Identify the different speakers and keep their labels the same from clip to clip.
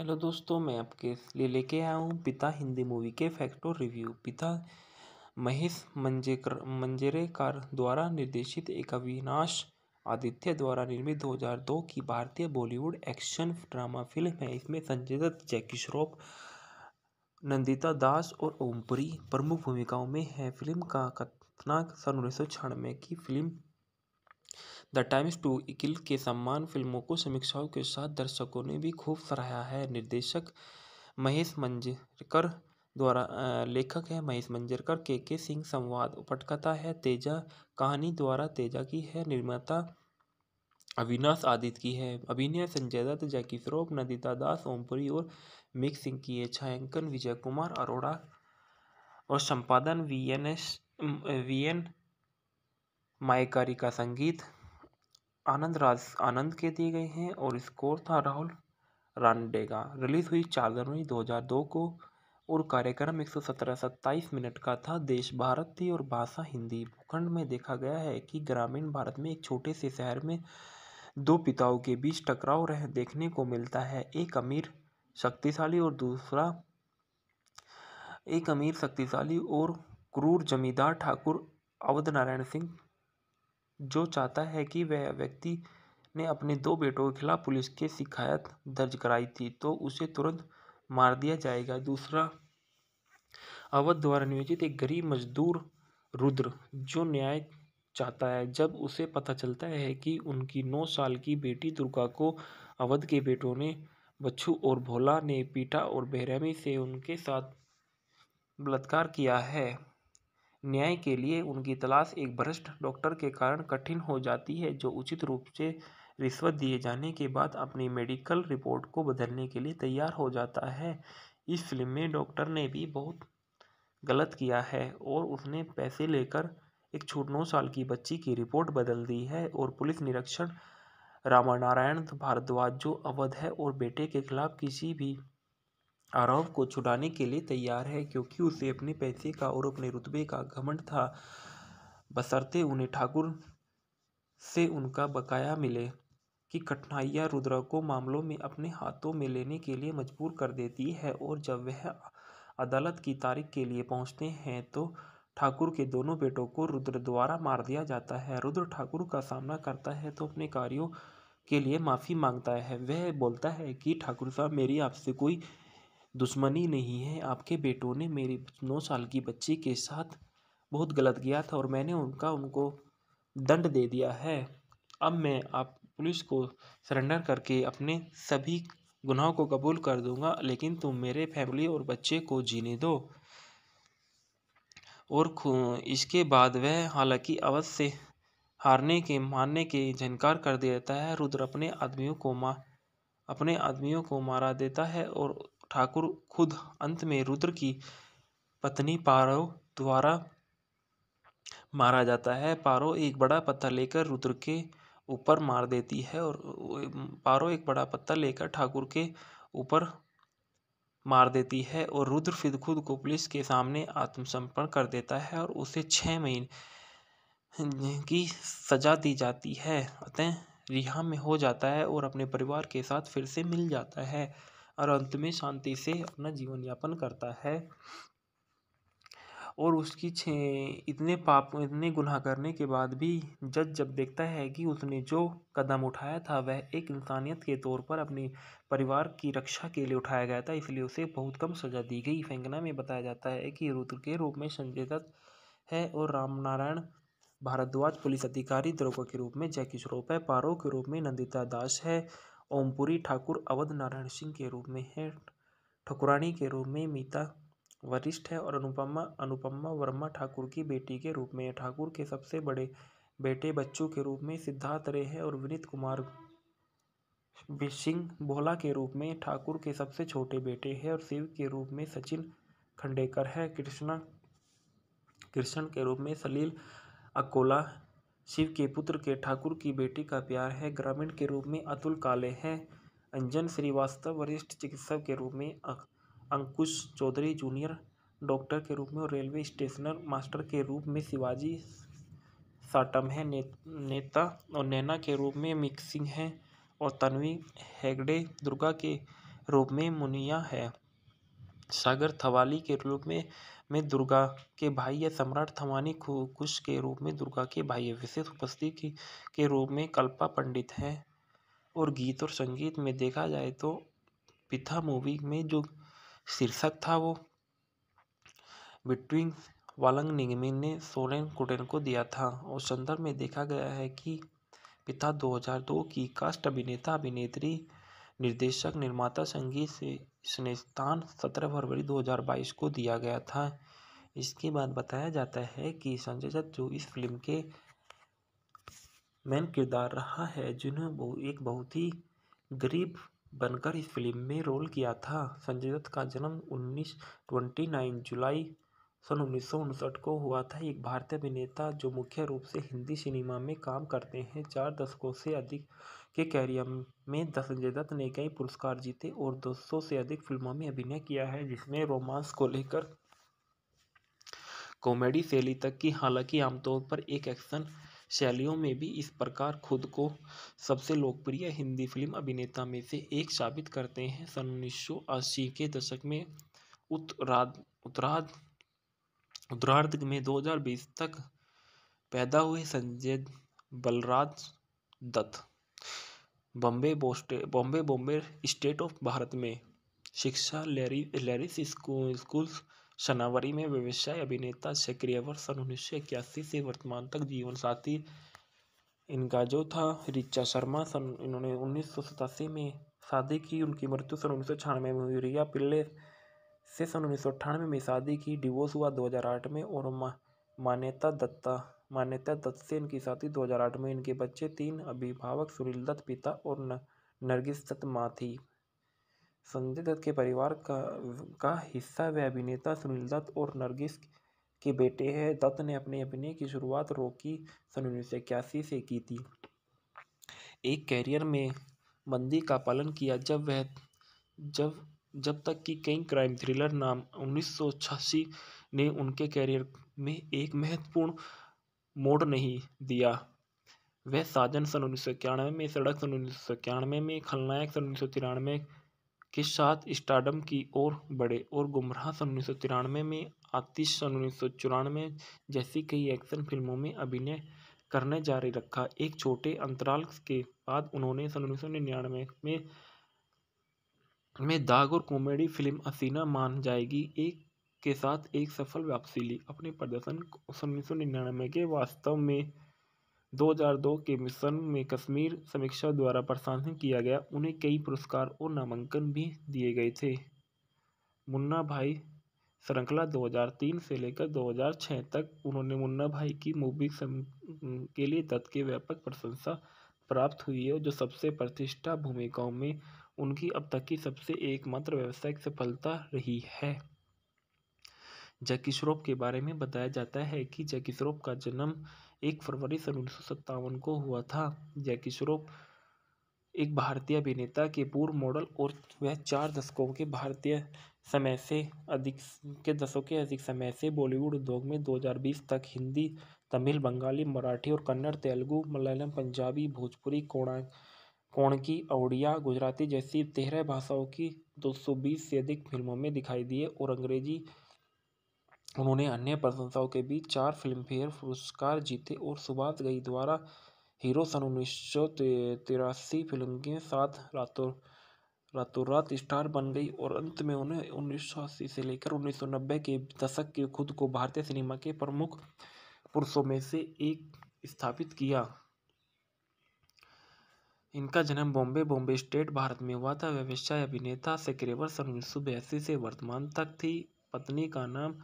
Speaker 1: hello दोस्तों मैं आपके लिए लेके आया हूँ पिता हिंदी मूवी के फैक्टो रिव्यू पिता महेश मंजेकर मंजरेकर द्वारा निर्देशित एक अविनाश आदित्य द्वारा निर्मित 2002 की भारतीय बॉलीवुड एक्शन ड्रामा फिल्म है इसमें संजय दत्त जैकी श्रॉफ नंदिता दास और ओमपुरी प्रमुख भूमिकाओं में है फिल्म का कथनाक सन उन्नीस की फिल्म द टाइम्स टू इकिल के सम्मान फिल्मों को समीक्षाओं के साथ दर्शकों ने भी खूब सराहा है निर्देशक महेश मंजरकर द्वारा लेखक है महेश मंजरकर के के सिंह संवाद पटकथा है तेजा कहानी द्वारा तेजा की है निर्माता अविनाश आदित्य की है अभिनय संजय दत्त जैकी श्रॉफ नदिता दास ओमपुरी और मिक सिंह की है छायांकन विजय कुमार अरोड़ा और संपादन V N S V N मायकारी का संगीत आनंद राज आनंद के दिए गए हैं और स्कोर था राहुल रानडे का रिलीज़ हुई चार जनवरी 2002 को और कार्यक्रम एक सौ मिनट का था देश भारत थी और भाषा हिंदी भूखंड में देखा गया है कि ग्रामीण भारत में एक छोटे से शहर में दो पिताओं के बीच टकराव रह देखने को मिलता है एक अमीर शक्तिशाली और दूसरा एक अमीर शक्तिशाली और क्रूर जमींदार ठाकुर अवध नारायण सिंह जो चाहता है कि वह व्यक्ति ने अपने दो बेटों के खिलाफ पुलिस के शिकायत दर्ज कराई थी तो उसे तुरंत मार दिया जाएगा दूसरा अवध द्वारा नियोजित एक गरीब मजदूर रुद्र जो न्याय चाहता है जब उसे पता चलता है कि उनकी नौ साल की बेटी दुर्गा को अवध के बेटों ने बच्छू और भोला ने पीटा और बेरहमी से उनके साथ बलात्कार किया है न्याय के लिए उनकी तलाश एक भ्रष्ट डॉक्टर के कारण कठिन हो जाती है जो उचित रूप से रिश्वत दिए जाने के बाद अपनी मेडिकल रिपोर्ट को बदलने के लिए तैयार हो जाता है इस फिल्म में डॉक्टर ने भी बहुत गलत किया है और उसने पैसे लेकर एक छोट नौ साल की बच्ची की रिपोर्ट बदल दी है और पुलिस निरीक्षण रामानारायण भारद्वाज जो अवध है और बेटे के खिलाफ किसी भी आराम को छुड़ाने के लिए तैयार है क्योंकि उसे अपने पैसे का और अपने रुतबे का घमंड था बसरते उन्हें ठाकुर से उनका बकाया मिले कि कठिनाइयाँ रुद्रा को मामलों में अपने हाथों में लेने के लिए मजबूर कर देती है और जब वह अदालत की तारीख के लिए पहुंचते हैं तो ठाकुर के दोनों बेटों को रुद्र द्वारा मार दिया जाता है रुद्र ठाकुर का सामना करता है तो अपने कार्यों के लिए माफ़ी मांगता है वह बोलता है कि ठाकुर साहब मेरी आपसे कोई दुश्मनी नहीं है आपके बेटों ने मेरी नौ साल की बच्ची के साथ बहुत गलत किया था और मैंने उनका उनको दंड दे दिया है अब मैं आप पुलिस को सरेंडर करके अपने सभी गुनाहों को कबूल कर दूंगा लेकिन तुम मेरे फैमिली और बच्चे को जीने दो और इसके बाद वह हालांकि अवश्य हारने के मारने के झनकार कर देता है रुद्र अपने आदमियों को मा अपने आदमियों को मारा देता है और ठाकुर खुद अंत में रुद्र की पत्नी पारो द्वारा मारा जाता है पारो एक बड़ा पत्थर लेकर रुद्र के ऊपर मार देती है और पारो एक बड़ा पत्थर लेकर ठाकुर के ऊपर मार देती है और रुद्र फिर खुद को पुलिस के सामने आत्मसमर्पण कर देता है और उसे छः महीने की सजा दी जाती है अतः रिहा में हो जाता है और अपने परिवार के साथ फिर से मिल जाता है और अंत में शांति से अपना जीवन यापन करता है और उसकी छे इतने पाप इतने गुनाह करने के बाद भी जज जब देखता है कि उसने जो कदम उठाया था वह एक इंसानियत के तौर पर अपने परिवार की रक्षा के लिए उठाया गया था इसलिए उसे बहुत कम सज़ा दी गई फैंगना में बताया जाता है कि रुद्र के रूप में संजय दत्त है और रामनारायण भारद्वाज पुलिस अधिकारी द्रोपा के रूप में जैकी श्रोफ है पारो के रूप में नंदिता दास है ओमपुरी ठाकुर अवध नारायण सिंह के रूप में है ठकुरानी के रूप में मीता वरिष्ठ है और अनुपमा अनुपमा वर्मा ठाकुर की बेटी के रूप में ठाकुर के सबसे बड़े बेटे बच्चों के रूप में सिद्धार्थ रे है और विनीत कुमार सिंह भोला के रूप में ठाकुर के सबसे छोटे बेटे हैं और शिव के रूप में सचिन खंडेकर है कृष्णा कृष्ण के रूप में सलील अकोला शिव के पुत्र के ठाकुर की बेटी का प्यार है ग्रामीण के रूप में अतुल काले हैं अंजन श्रीवास्तव वरिष्ठ चिकित्सक के रूप में अं-, अंकुश चौधरी जूनियर डॉक्टर के रूप में और रेलवे स्टेशनर मास्टर के रूप में शिवाजी साटम है ने, नेता और नैना के रूप में मिक्सिंग है और तन्वी हेगड़े दुर्गा के रूप में मुनिया है सागर थवाली के रूप में में दुर्गा के भाई या सम्राट थमानी कुश के रूप में दुर्गा के भाई है विशेष उपस्थिति के रूप में कल्पा पंडित हैं और गीत और संगीत में देखा जाए तो पिथा मूवी में जो शीर्षक था वो बिटवीन वालंग निगमिन ने सोलेन कुटेन को दिया था और संदर्भ में देखा गया है कि पिता 2002 की कास्ट अभिनेता अभिनेत्री निर्देशक निर्माता संगीत से स्थान सत्रह फरवरी 2022 को दिया गया था इसके बाद बताया जाता है कि संजय दत्त जो इस फिल्म के मेन किरदार रहा है जिन्होंने वो एक बहुत ही गरीब बनकर इस फिल्म में रोल किया था संजय दत्त का जन्म उन्नीस ट्वेंटी नाइन जुलाई सन उन्नीस सौ उनसठ को हुआ था एक भारतीय अभिनेता जो मुख्य रूप से हिंदी सिनेमा में काम करते हैं चार दशकों से अधिक के कैरियर में संजय दत्त ने कई पुरस्कार जीते और दो सौ से अधिक फिल्मों में अभिनय किया है जिसमें रोमांस को लेकर कॉमेडी शैली तक की हालांकि आमतौर पर एक एक्शन शैलियों में भी इस प्रकार खुद को सबसे लोकप्रिय हिंदी फिल्म अभिनेता में से एक साबित करते हैं सन उन्नीस के दशक में उत्तराध उत्तराध उत्तरार्ध में 2020 तक पैदा हुए संजय बलराज दत्त बॉम्बे बॉम्बे बॉम्बे स्टेट ऑफ भारत में शिक्षा लैरी लैरिस स्कूल शनावरी में व्यवसाय अभिनेता सक्रिय वर्ष सन उन्नीस सौ इक्यासी से वर्तमान तक जीवन साथी इनका जो था रिचा शर्मा सन इन्होंने उन्नीस सौ सतासी में शादी की उनकी मृत्यु सन उन्नीस सौ छियानवे में हुई रिया पिल्ले से सन उन्नीस सौ अट्ठानवे में शादी की डिवोर्स हुआ 2008 में और मान्यता दत्ता मान्यता दत्त से इनकी शादी 2008 में इनके बच्चे तीन अभिभावक सुनील दत्त पिता और न, नरगिस दत्त माँ थी संजय दत्त के परिवार का का हिस्सा वे अभिनेता सुनील दत्त और नरगिस के बेटे हैं दत्त ने अपने अभिनय की शुरुआत रोकी सन उन्नीस सौ इक्यासी से की थी एक कैरियर में मंदी का पालन किया जब वह जब जब तक कि कई क्राइम थ्रिलर नाम उन्नीस सौ ने उनके कैरियर में एक महत्वपूर्ण मोड़ नहीं दिया वह साजन सन उन्नीस सौ इक्यानवे में सड़क सन उन्नीस सौ इक्यानवे में खलनायक सन उन्नीस सौ तिरानवे के साथ स्टार्डम की ओर बढ़े और गुमराह सन उन्नीस सौ तिरानवे में आतिश सन उन्नीस सौ चौरानवे जैसी कई एक्शन फिल्मों में अभिनय करने जारी रखा एक छोटे अंतराल के बाद उन्होंने सन उन्नीस सौ निन्यानवे में में दाग और कॉमेडी फिल्म असीना मान जाएगी एक के साथ एक सफल वापसी ली अपने प्रदर्शन उन्नीस सौ निन्यानवे के वास्तव में 2002 के मिशन में कश्मीर समीक्षा द्वारा प्रशासन किया गया उन्हें कई पुरस्कार और नामांकन भी दिए गए थे मुन्ना भाई श्रृंखला 2003 से लेकर 2006 तक उन्होंने मुन्ना भाई की मूवी के लिए दत्त के व्यापक प्रशंसा प्राप्त हुई है जो सबसे प्रतिष्ठा भूमिकाओं में उनकी अब तक की सबसे एकमात्र व्यावसायिक सफलता रही है जैकी श्रॉफ के बारे में बताया जाता है कि जैकी श्रॉफ का जन्म एक फरवरी सन उन्नीस को हुआ था जैकी श्रॉफ एक भारतीय अभिनेता के पूर्व मॉडल और वह चार दशकों के भारतीय समय से अधिक के दशकों के अधिक समय से बॉलीवुड उद्योग में 2020 तक हिंदी तमिल बंगाली मराठी और कन्नड़ तेलुगु मलयालम पंजाबी भोजपुरी कोणा कोणकी ओड़िया गुजराती जैसी तेरह भाषाओं की 220 से अधिक फिल्मों में दिखाई दिए और अंग्रेजी उन्होंने अन्य प्रशंसाओं के बीच चार फिल्मफेयर पुरस्कार जीते और सुभाष गई द्वारा हीरो सन उन्नीस सौ तिरासी फिल्म के साथ रातों रातों रात स्टार बन गई और अंत में उन्हें उन्नीस सौ अस्सी से लेकर उन्नीस सौ नब्बे के दशक के खुद को भारतीय सिनेमा के प्रमुख पुरुषों में से एक स्थापित किया इनका जन्म बॉम्बे बॉम्बे स्टेट भारत में हुआ था व्यवसाय अभिनेता से सन उन्नीस सौ बयासी से वर्तमान तक थी पत्नी का नाम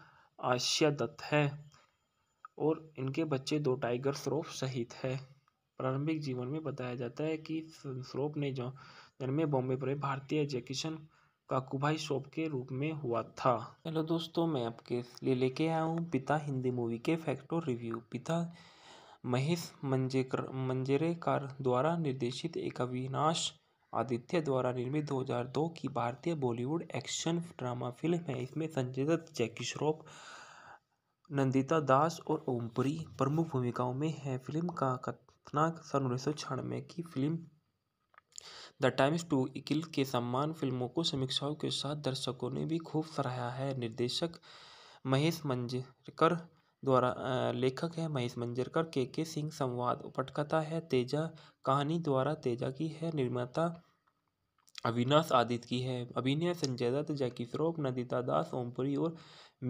Speaker 1: आशिया दत्त है और इनके बच्चे दो टाइगर श्रोफ सहित है प्रारंभिक जीवन में बताया जाता है कि श्रोफ ने जो जन्मे बॉम्बे पर भारतीय जैकिशन काकूभाई शॉप के रूप में हुआ था हेलो दोस्तों मैं आपके लिए लेके आया हूँ पिता हिंदी मूवी के फैक्ट और रिव्यू पिता महेश मंजेकर मंजरेकर द्वारा निर्देशित एक अविनाश आदित्य द्वारा निर्मित 2002 की भारतीय बॉलीवुड एक्शन ड्रामा फिल्म है इसमें संजय दत्त जैकी श्रॉफ नंदिता दास और ओमपुरी प्रमुख भूमिकाओं में है फिल्म का कथनाक सन उन्नीस सौ की फिल्म द टाइम्स टू इकिल के सम्मान फिल्मों को समीक्षाओं के साथ दर्शकों ने भी खूब सराहा है निर्देशक महेश मंजरेकर द्वारा लेखक है महेश मंजरकर के के सिंह संवाद पटकथा है तेजा कहानी द्वारा तेजा की है निर्माता अविनाश आदित्य की है अभिनय संजय दत्त जैकी श्रॉफ नदिता दास ओमपुरी और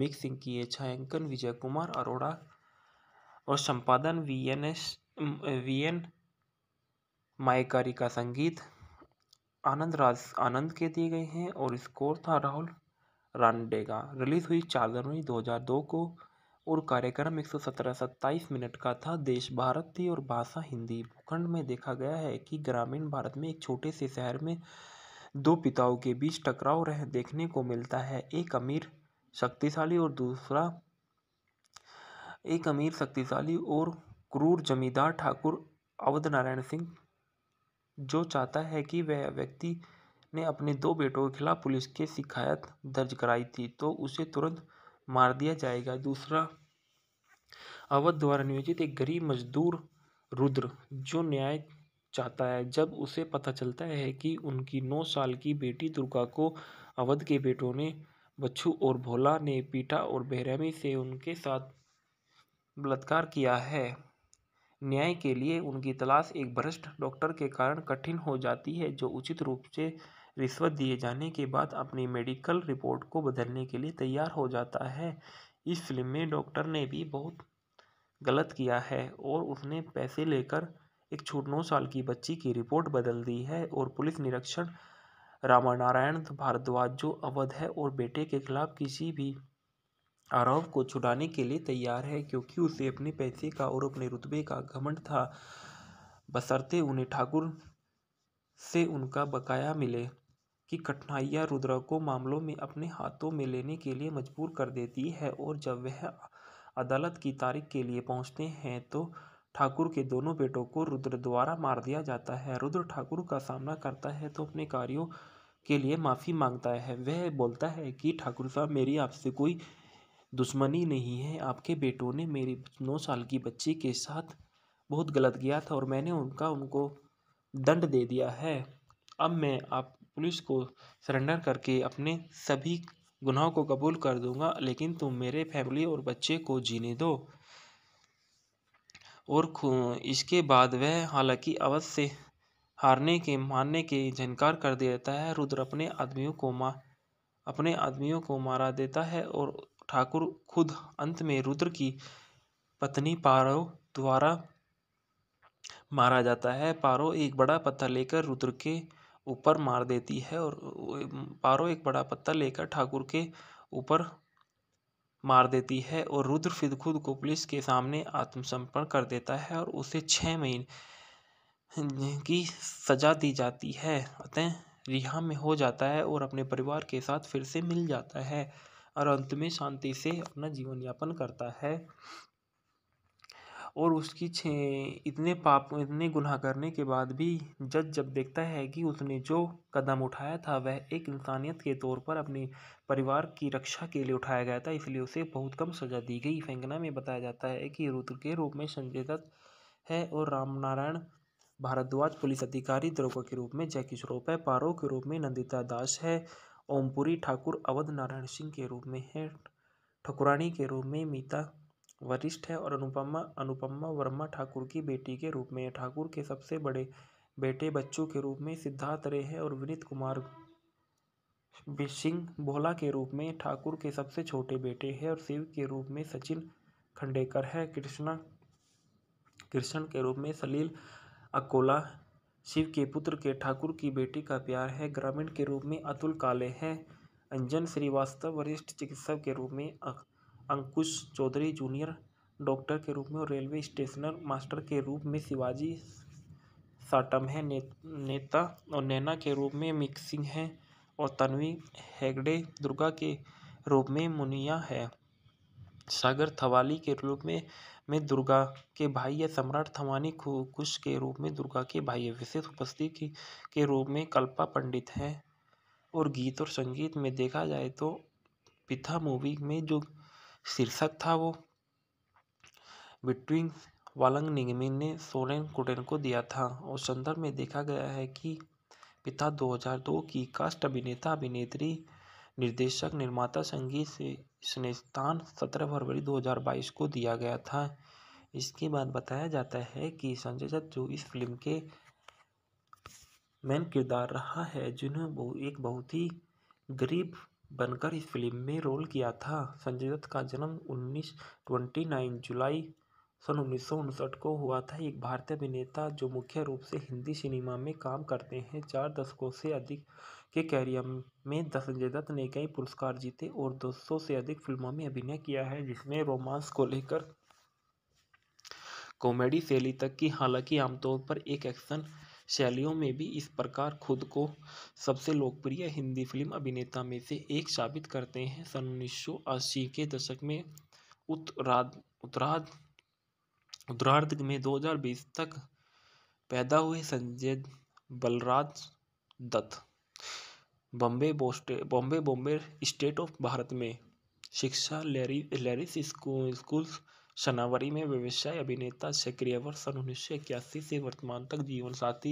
Speaker 1: मिक सिंह की है छायांकन विजय कुमार अरोड़ा और संपादन V N S V N मायकारी का संगीत आनंद राज आनंद के दिए गए हैं और स्कोर था राहुल रानडे का रिलीज हुई चार जनवरी 2002 को और कार्यक्रम एक सौ सत्रह सत्ताईस मिनट का था देश भारत थी और भाषा हिंदी भूखंड में देखा गया है कि ग्रामीण भारत में एक छोटे से शहर में दो पिताओं के बीच टकराव रह देखने को मिलता है एक अमीर शक्तिशाली और दूसरा एक अमीर शक्तिशाली और क्रूर जमींदार ठाकुर अवध नारायण सिंह जो चाहता है कि वह व्यक्ति ने अपने दो बेटों के खिलाफ पुलिस के शिकायत दर्ज कराई थी तो उसे तुरंत मार दिया जाएगा दूसरा अवध द्वारा नियोजित एक गरीब मजदूर रुद्र जो न्याय चाहता है जब उसे पता चलता है कि उनकी नौ साल की बेटी दुर्गा को अवध के बेटों ने बच्छू और भोला ने पीटा और बेरहमी से उनके साथ बलात्कार किया है न्याय के लिए उनकी तलाश एक भ्रष्ट डॉक्टर के कारण कठिन हो जाती है जो उचित रूप से रिश्वत दिए जाने के बाद अपनी मेडिकल रिपोर्ट को बदलने के लिए तैयार हो जाता है इस फिल्म में डॉक्टर ने भी बहुत गलत किया है और उसने पैसे लेकर एक छोट नौ साल की बच्ची की रिपोर्ट बदल दी है और पुलिस निरीक्षण रामानारायण भारद्वाज जो अवध है और बेटे के खिलाफ किसी भी आरोप को छुड़ाने के लिए तैयार है क्योंकि उसे अपने पैसे का और अपने रुतबे का घमंड था बसरते उन्हें ठाकुर से उनका बकाया मिले की कठिनाइयाँ रुद्रा को मामलों में अपने हाथों में लेने के लिए मजबूर कर देती है और जब वह अदालत की तारीख के लिए पहुँचते हैं तो ठाकुर के दोनों बेटों को रुद्र द्वारा मार दिया जाता है रुद्र ठाकुर का सामना करता है तो अपने कार्यों के लिए माफ़ी मांगता है वह बोलता है कि ठाकुर साहब मेरी आपसे कोई दुश्मनी नहीं है आपके बेटों ने मेरी नौ साल की बच्ची के साथ बहुत गलत किया था और मैंने उनका उनको दंड दे दिया है अब मैं आप पुलिस को सरेंडर करके अपने सभी गुनाहों को कबूल कर दूंगा लेकिन तुम मेरे फैमिली और बच्चे को जीने दो और इसके बाद वह हालांकि अवध से हारने के मारने के झनकार कर देता है रुद्र अपने आदमियों को मा अपने आदमियों को मारा देता है और ठाकुर खुद अंत में रुद्र की पत्नी पारो द्वारा मारा जाता है पारो एक बड़ा पत्थर लेकर रुद्र के ऊपर मार देती है और पारो एक बड़ा पत्ता लेकर ठाकुर के ऊपर मार देती है और रुद्र फिर खुद को पुलिस के सामने आत्मसमर्पण कर देता है और उसे छः महीने की सजा दी जाती है अतः रिहा में हो जाता है और अपने परिवार के साथ फिर से मिल जाता है और अंत में शांति से अपना जीवन यापन करता है और उसकी छ इतने पाप इतने गुनाह करने के बाद भी जज जब देखता है कि उसने जो कदम उठाया था वह एक इंसानियत के तौर पर अपने परिवार की रक्षा के लिए उठाया गया था इसलिए उसे बहुत कम सज़ा दी गई फेंगना में बताया जाता है कि रुद्र के रूप में संजय दत्त है और रामनारायण भारद्वाज पुलिस अधिकारी द्रोपा के रूप में जैकी श्रोप है पारो के रूप में नंदिता दास है ओमपुरी ठाकुर अवध नारायण सिंह के रूप में है ठकुरानी के रूप में मीता वरिष्ठ हैं और अनुपमा अनुपमा वर्मा ठाकुर की बेटी के रूप में ठाकुर के सबसे बड़े बेटे बच्चों के रूप में सिद्धार्थ रे हैं और विनीत कुमार सिंह भोला के रूप में ठाकुर के सबसे छोटे बेटे हैं और शिव के रूप में सचिन खंडेकर है कृष्णा कृष्ण के रूप में सलील अकोला शिव के पुत्र के ठाकुर की बेटी का प्यार है ग्रामीण के रूप में अतुल काले हैं अंजन श्रीवास्तव वरिष्ठ चिकित्सक के रूप में अंकुश चौधरी जूनियर डॉक्टर के रूप में और रेलवे स्टेशनर मास्टर के रूप में शिवाजी है ने, नेता और नैना के रूप में मिक्सिंग है और तन्वी हेगड़े दुर्गा के रूप में मुनिया है सागर थवाली के रूप में में दुर्गा के भाई या सम्राट थवानी कुश के रूप में दुर्गा के भाई है विशेष उपस्थिति के, के रूप में कल्पा पंडित हैं और गीत और संगीत में देखा जाए तो पिथा मूवी में जो शीर्षक था वो बिटवीन वालंग निगमी ने सोरेन कुटेन को दिया था और संदर्भ में देखा गया है कि पिता 2002 की कास्ट अभिनेता अभिनेत्री निर्देशक निर्माता संगीत से इसने स्थान सत्रह फरवरी 2022 को दिया गया था इसके बाद बताया जाता है कि संजय दत्त जो इस फिल्म के मेन किरदार रहा है जिन्हें वो एक बहुत ही गरीब बनकर इस फिल्म में रोल किया था संजय दत्त का जन्म उन्नीस ट्वेंटी नाइन जुलाई सन उन्नीस को हुआ था एक भारतीय अभिनेता जो मुख्य रूप से हिंदी सिनेमा में काम करते हैं चार दशकों से अधिक के कैरियर में संजय दत्त ने कई पुरस्कार जीते और दो सौ से अधिक फिल्मों में अभिनय किया है जिसमें रोमांस को लेकर कॉमेडी शैली तक की हालांकि आमतौर पर एक एक्शन एक शैलियों में भी इस प्रकार खुद को सबसे लोकप्रिय हिंदी फिल्म अभिनेता में से एक साबित करते हैं सन उन्नीस सौ के दशक में उत्तराध उत्तराध उत्तरार्ध में 2020 तक पैदा हुए संजय बलराज दत्त बॉम्बे बोस्टे बॉम्बे बॉम्बे स्टेट ऑफ भारत में शिक्षा लेरी लेरिस स्कूल स्कूल्स शनावरी में व्यवसाय अभिनेता सक्रिय वर्ष सन उन्नीस सौ इक्यासी से वर्तमान तक जीवन साथी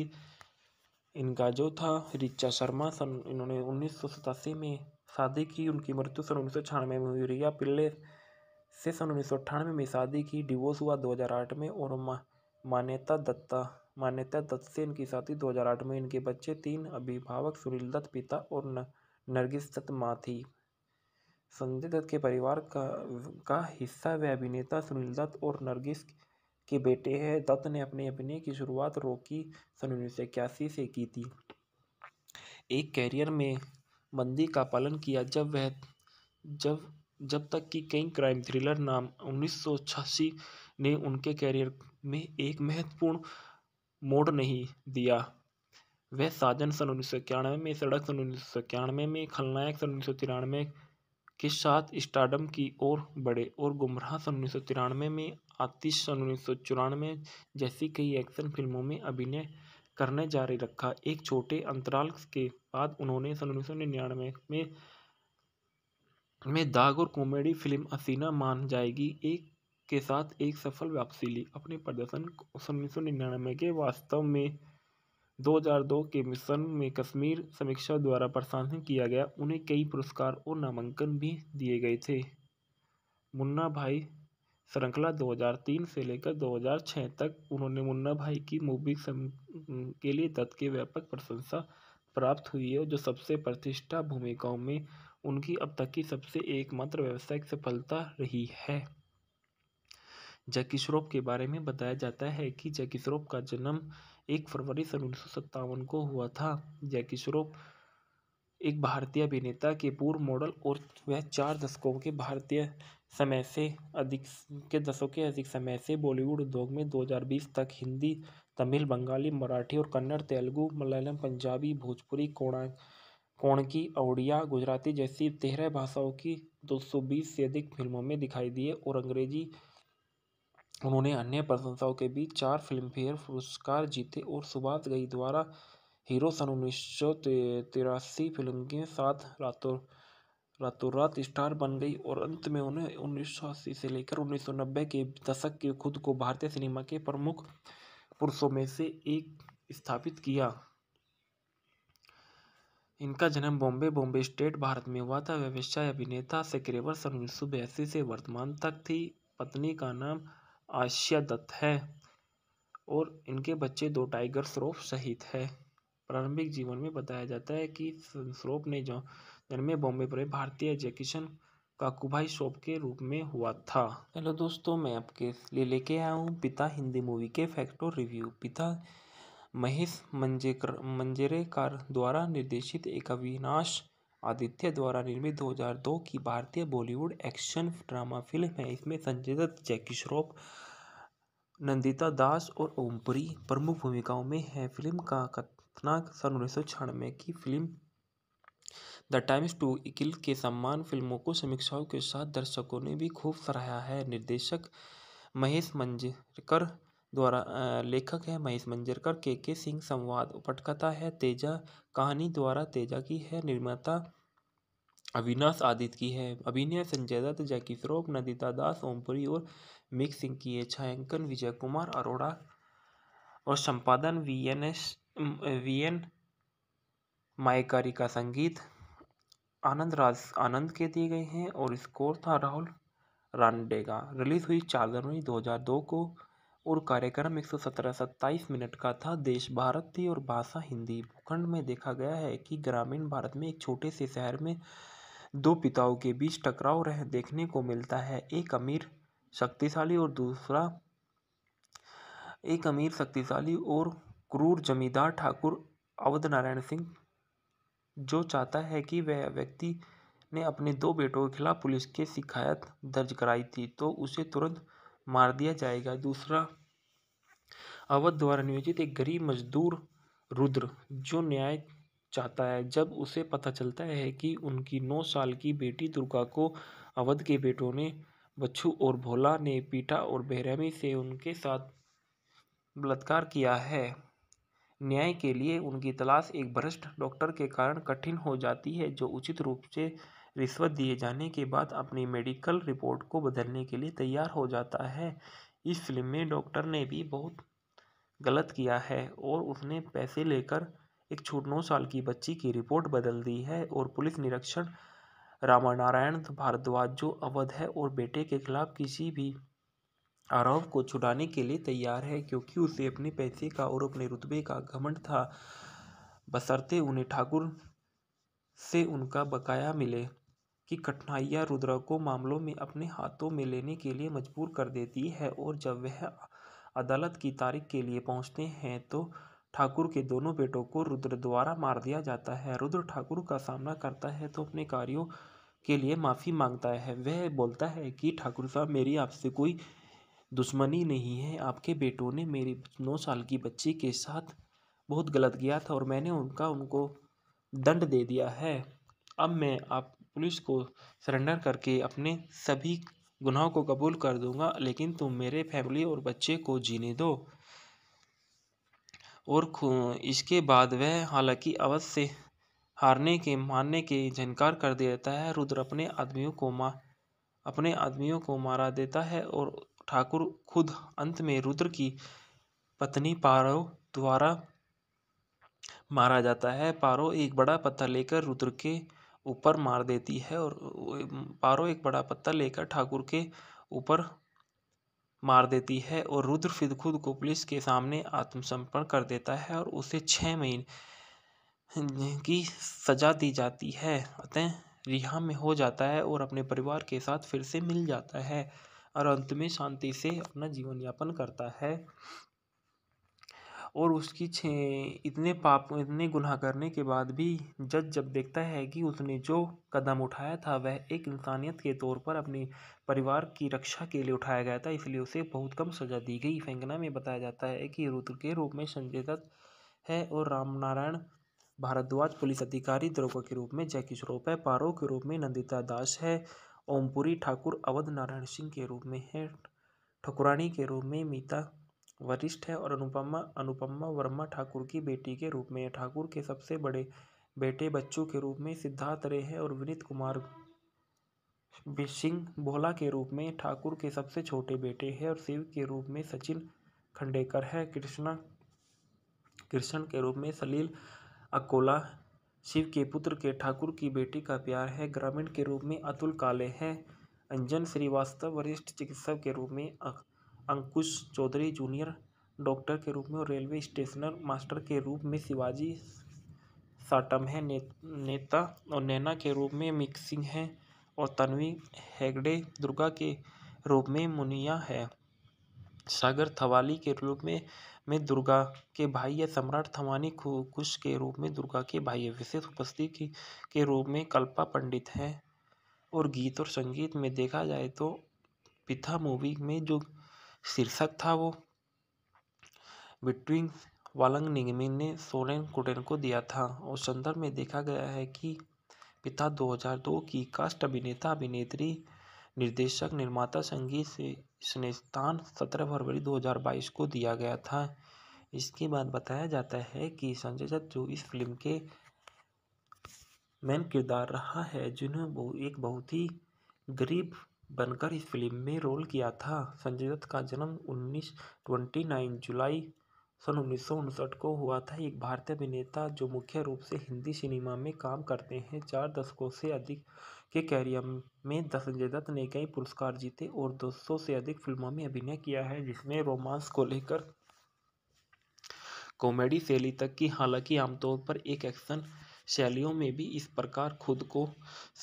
Speaker 1: इनका जो था रिचा शर्मा सन इन्होंने उन्नीस सौ सतासी में शादी की उनकी मृत्यु सन उन्नीस सौ छियानवे में हुई रिया पिल्ले से सन उन्नीस सौ अट्ठानवे में शादी की डिवोर्स हुआ दो हज़ार आठ में और मा, मान्यता दत्ता मान्यता दत्त से इनकी शादी दो हज़ार आठ में इनके बच्चे तीन अभिभावक सुनील दत्त पिता और न, नरगिस दत्त माँ थी संजय दत्त के परिवार का का हिस्सा वे अभिनेता सुनील दत्त और नरगिस के बेटे हैं दत्त ने अपने अभिनय की शुरुआत रोकी सन उन्नीस से की थी एक कैरियर में मंदी का पालन किया जब वह जब जब तक कि कई क्राइम थ्रिलर नाम उन्नीस ने उनके कैरियर में एक महत्वपूर्ण मोड़ नहीं दिया वह साजन सन उन्नीस में सड़क सन उन्नीस में खलनायक सन उन्नीस के साथ स्टार्डम की ओर बढ़े और गुमराह सन उन्नीस सौ तिरानवे में आतिश सन उन्नीस सौ चौरानवे जैसी कई एक्शन फिल्मों में अभिनय करने जारी रखा एक छोटे अंतराल के बाद उन्होंने सन उन्नीस सौ निन्यानवे में में दाग और कॉमेडी फिल्म हसीना मान जाएगी एक के साथ एक सफल वापसी ली अपने प्रदर्शन सन उन्नीस सौ निन्यानवे के वास्तव में 2002 के मिशन में कश्मीर समीक्षा द्वारा प्रशासन किया गया उन्हें कई पुरस्कार और नामांकन भी दिए गए थे मुन्ना भाई श्रृंखला 2003 से लेकर 2006 तक उन्होंने मुन्ना भाई की मूवी के लिए दत्त के व्यापक प्रशंसा प्राप्त हुई है जो सबसे प्रतिष्ठा भूमिकाओं में उनकी अब तक की सबसे एकमात्र व्यावसायिक सफलता रही है जैकी श्रॉफ के बारे में बताया जाता है कि जैकी श्रॉफ का जन्म एक फरवरी सन उन्नीस को हुआ था जैकी श्रॉफ एक भारतीय अभिनेता के पूर्व मॉडल और वह चार दशकों के भारतीय समय से अधिक के दशकों के अधिक समय से बॉलीवुड उद्योग में 2020 तक हिंदी तमिल बंगाली मराठी और कन्नड़ तेलुगु मलयालम पंजाबी भोजपुरी कोणा कोणकी ओडिया गुजराती जैसी तेरह भाषाओं की 220 से अधिक फिल्मों में दिखाई दिए और अंग्रेजी उन्होंने अन्य प्रशंसाओं के बीच चार फिल्मफेयर पुरस्कार जीते और सुभाष गई द्वारा हीरो सन उन्नीस सौ तिरासी फिल्म के साथ रातों रातों रात स्टार बन गई और अंत में उन्हें उन्नीस सौ अस्सी से लेकर उन्नीस सौ नब्बे के दशक के खुद को भारतीय सिनेमा के प्रमुख पुरुषों में से एक स्थापित किया इनका जन्म बॉम्बे बॉम्बे स्टेट भारत में हुआ था व्यवसाय अभिनेता से सन उन्नीस सौ बयासी से वर्तमान तक थी पत्नी का नाम आशिया दत्त है और इनके बच्चे दो टाइगर श्रॉफ सहित है प्रारंभिक जीवन में बताया जाता है कि श्रॉफ ने जो जन्मे बॉम्बे पर भारतीय जैकिशन काकूभाई शोप के रूप में हुआ था हेलो दोस्तों मैं आपके लिए लेके आया हूँ पिता हिंदी मूवी के फैक्ट और रिव्यू पिता महेश मंजेकर मंजेरेकर द्वारा निर्देशित एक अविनाश आदित्य द्वारा निर्मित 2002 की भारतीय बॉलीवुड एक्शन ड्रामा फिल्म है इसमें संजय दत्त जैकी श्रॉफ नंदिता दास और ओमपुरी प्रमुख भूमिकाओं में है फिल्म का कथना सन उन्नीस सौ छियानवे की फिल्म द टाइम्स टू इकिल के सम्मान फिल्मों को समीक्षाओं के साथ दर्शकों ने भी खूब सराहा है निर्देशक महेश मंजरकर द्वारा लेखक है महेश मंजरकर के के सिंह संवाद पटकथा है तेजा कहानी द्वारा तेजा की है निर्माता अविनाश आदित्य की है अभिनय संजय दत्त जैकी श्रॉफ नदिता दास ओमपुरी और सिंह की है छायांकन विजय कुमार अरोड़ा और संपादन V N S V N मायकारी का संगीत आनंद राज आनंद के दिए गए हैं और स्कोर था राहुल रानडे का रिलीज़ हुई चार जनवरी 2002 को और कार्यक्रम एक सौ सत्रह सत्ताईस मिनट का था देश भारत थी और भाषा हिंदी भूखंड में देखा गया है कि ग्रामीण भारत में एक छोटे से शहर में दो पिताओं के बीच टकराव रह देखने को मिलता है एक अमीर शक्तिशाली और दूसरा एक अमीर शक्तिशाली और क्रूर जमींदार ठाकुर अवध नारायण सिंह जो चाहता है कि वह व्यक्ति ने अपने दो बेटों के खिलाफ पुलिस के शिकायत दर्ज कराई थी तो उसे तुरंत मार दिया जाएगा दूसरा अवध द्वारा नियोजित एक गरीब मजदूर रुद्र जो न्याय चाहता है जब उसे पता चलता है कि उनकी नौ साल की बेटी दुर्गा को अवध के बेटों ने बच्छू और भोला ने पीटा और बेरहमी से उनके साथ बलात्कार किया है न्याय के लिए उनकी तलाश एक भ्रष्ट डॉक्टर के कारण कठिन हो जाती है जो उचित रूप से रिश्वत दिए जाने के बाद अपनी मेडिकल रिपोर्ट को बदलने के लिए तैयार हो जाता है इस फिल्म में डॉक्टर ने भी बहुत गलत किया है और उसने पैसे लेकर एक छोट नौ साल की बच्ची की रिपोर्ट बदल दी है और पुलिस निरीक्षण रामानारायण भारद्वाज जो अवध है और बेटे के खिलाफ किसी भी आरोप को छुड़ाने के लिए तैयार है क्योंकि उसे अपने पैसे का और अपने रुतबे का घमंड था बसरते उन्हें ठाकुर से उनका बकाया मिले कि कठिनाइयाँ रुद्रा को मामलों में अपने हाथों में लेने के लिए मजबूर कर देती है और जब वह अदालत की तारीख के लिए पहुंचते हैं तो ठाकुर के दोनों बेटों को रुद्र द्वारा मार दिया जाता है रुद्र ठाकुर का सामना करता है तो अपने कार्यों के लिए माफ़ी मांगता है वह बोलता है कि ठाकुर साहब मेरी आपसे कोई दुश्मनी नहीं है आपके बेटों ने मेरी नौ साल की बच्ची के साथ बहुत गलत किया था और मैंने उनका उनको दंड दे दिया है अब मैं आप पुलिस को सरेंडर करके अपने सभी गुनाहों को कबूल कर दूंगा लेकिन तुम मेरे फैमिली और बच्चे को जीने दो और इसके बाद वह हालांकि अवश्य हारने के मानने के झनकार कर देता है रुद्र अपने आदमियों को मा अपने आदमियों को मारा देता है और ठाकुर खुद अंत में रुद्र की पत्नी पारो द्वारा मारा जाता है पारो एक बड़ा पत्थर लेकर रुद्र के ऊपर मार देती है और पारो एक बड़ा पत्थर लेकर ठाकुर के ऊपर मार देती है और रुद्र खुद को पुलिस के सामने आत्मसमर्पण कर देता है और उसे छः महीने की सज़ा दी जाती है अतः रिहा में हो जाता है और अपने परिवार के साथ फिर से मिल जाता है और अंत में शांति से अपना जीवन यापन करता है और उसकी छे इतने पाप इतने गुनाह करने के बाद भी जज जब देखता है कि उसने जो कदम उठाया था वह एक इंसानियत के तौर पर अपने परिवार की रक्षा के लिए उठाया गया था इसलिए उसे बहुत कम सज़ा दी गई फेंगना में बताया जाता है कि रुद्र के रूप में संजय दत्त है और रामनारायण भारद्वाज पुलिस अधिकारी द्रोपा के रूप में जयकिशोर श्रॉफ है पारो के रूप में नंदिता दास है ओमपुरी ठाकुर अवध नारायण सिंह के रूप में है ठकुरानी के रूप में मीता वरिष्ठ हैं और अनुपमा अनुपमा वर्मा ठाकुर की बेटी के रूप में ठाकुर के सबसे बड़े बेटे बच्चों के रूप में सिद्धार्थ रे हैं और विनीत कुमार सिंह भोला के रूप में ठाकुर के सबसे छोटे बेटे हैं और शिव के रूप में सचिन खंडेकर है कृष्णा कृष्ण के रूप में सलील अकोला शिव के पुत्र के ठाकुर की बेटी का प्यार है ग्रामीण के रूप में अतुल काले हैं अंजन श्रीवास्तव वरिष्ठ चिकित्सक के रूप में अंकुश चौधरी जूनियर डॉक्टर के रूप में और रेलवे स्टेशनर मास्टर के रूप में शिवाजी है ने, नेता और नैना के रूप में मिक्सिंग है और तनवी हेगड़े दुर्गा के रूप में मुनिया है सागर थवाली के रूप में में दुर्गा के भाई या सम्राट थवानी खुश के रूप में दुर्गा के भाई है विशेष उपस्थिति के रूप में कल्पा पंडित हैं और गीत और संगीत में देखा जाए तो पिथा मूवी में जो शीर्षक था वो बिटवीन वालंगनिंगमे ने सोरेन कुडेन को दिया था और संदर्भ में देखा गया है कि पिता 2002 की कास्ट अभिनेता अभिनेत्री निर्देशक निर्माता संगीत से इसने स्थान सत्रह फरवरी 2022 को दिया गया था इसके बाद बताया जाता है कि संजय दत्त जो इस फिल्म के मेन किरदार रहा है जिन्हें वो एक बहुत ही गरीब बनकर इस फिल्म में रोल किया था संजय दत्त का जन्म उन्नीस ट्वेंटी नाइन जुलाई सन उन्नीस को हुआ था एक भारतीय अभिनेता जो मुख्य रूप से हिंदी सिनेमा में काम करते हैं चार दशकों से अधिक के कैरियर में संजय दत्त ने कई पुरस्कार जीते और दो सौ से अधिक फिल्मों में अभिनय किया है जिसमें रोमांस को लेकर कॉमेडी शैली तक की हालांकि आमतौर पर एक एक्शन एक शैलियों में भी इस प्रकार खुद को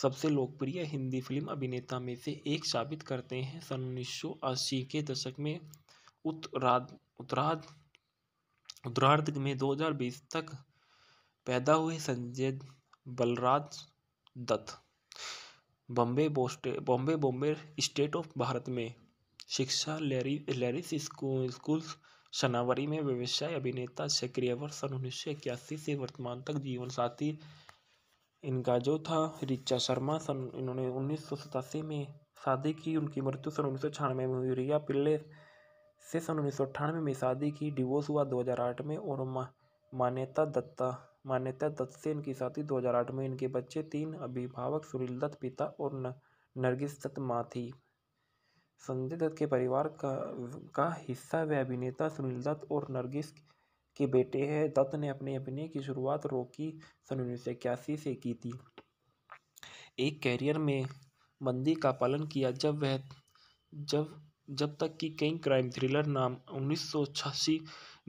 Speaker 1: सबसे लोकप्रिय हिंदी फिल्म अभिनेता में से एक साबित करते हैं सन उन्नीस के दशक में उत्तराध उत्तराध उत्तरार्ध में 2020 तक पैदा हुए संजय बलराज दत्त बॉम्बे बोस्टे बॉम्बे बॉम्बे स्टेट ऑफ भारत में शिक्षा लेरी लेरिस स्कूल्स सनावरी में व्यवसाय अभिनेता सक्रिय वर्ष सन उन्नीस से वर्तमान तक जीवन साथी इनका जो था रिचा शर्मा सन इन्होंने उन्नीस में शादी की उनकी मृत्यु सन उन्नीस सौ छियानवे में हुई रिया पिल्ले से सन उन्नीस सौ अट्ठानवे में शादी की डिवोर्स हुआ 2008 में और मा, मान्यता दत्ता मान्यता दत्त से इनकी शादी 2008 में इनके बच्चे तीन अभिभावक सुनील दत्त पिता और न, नरगिस दत्त माँ थी संजय दत्त के परिवार का का हिस्सा वे अभिनेता सुनील दत्त और नरगिस के बेटे हैं दत्त ने अपने अभिनय की शुरुआत रोकी सन उन्नीस सौ से की थी एक कैरियर में मंदी का पालन किया जब वह जब जब तक कि कई क्राइम थ्रिलर नाम उन्नीस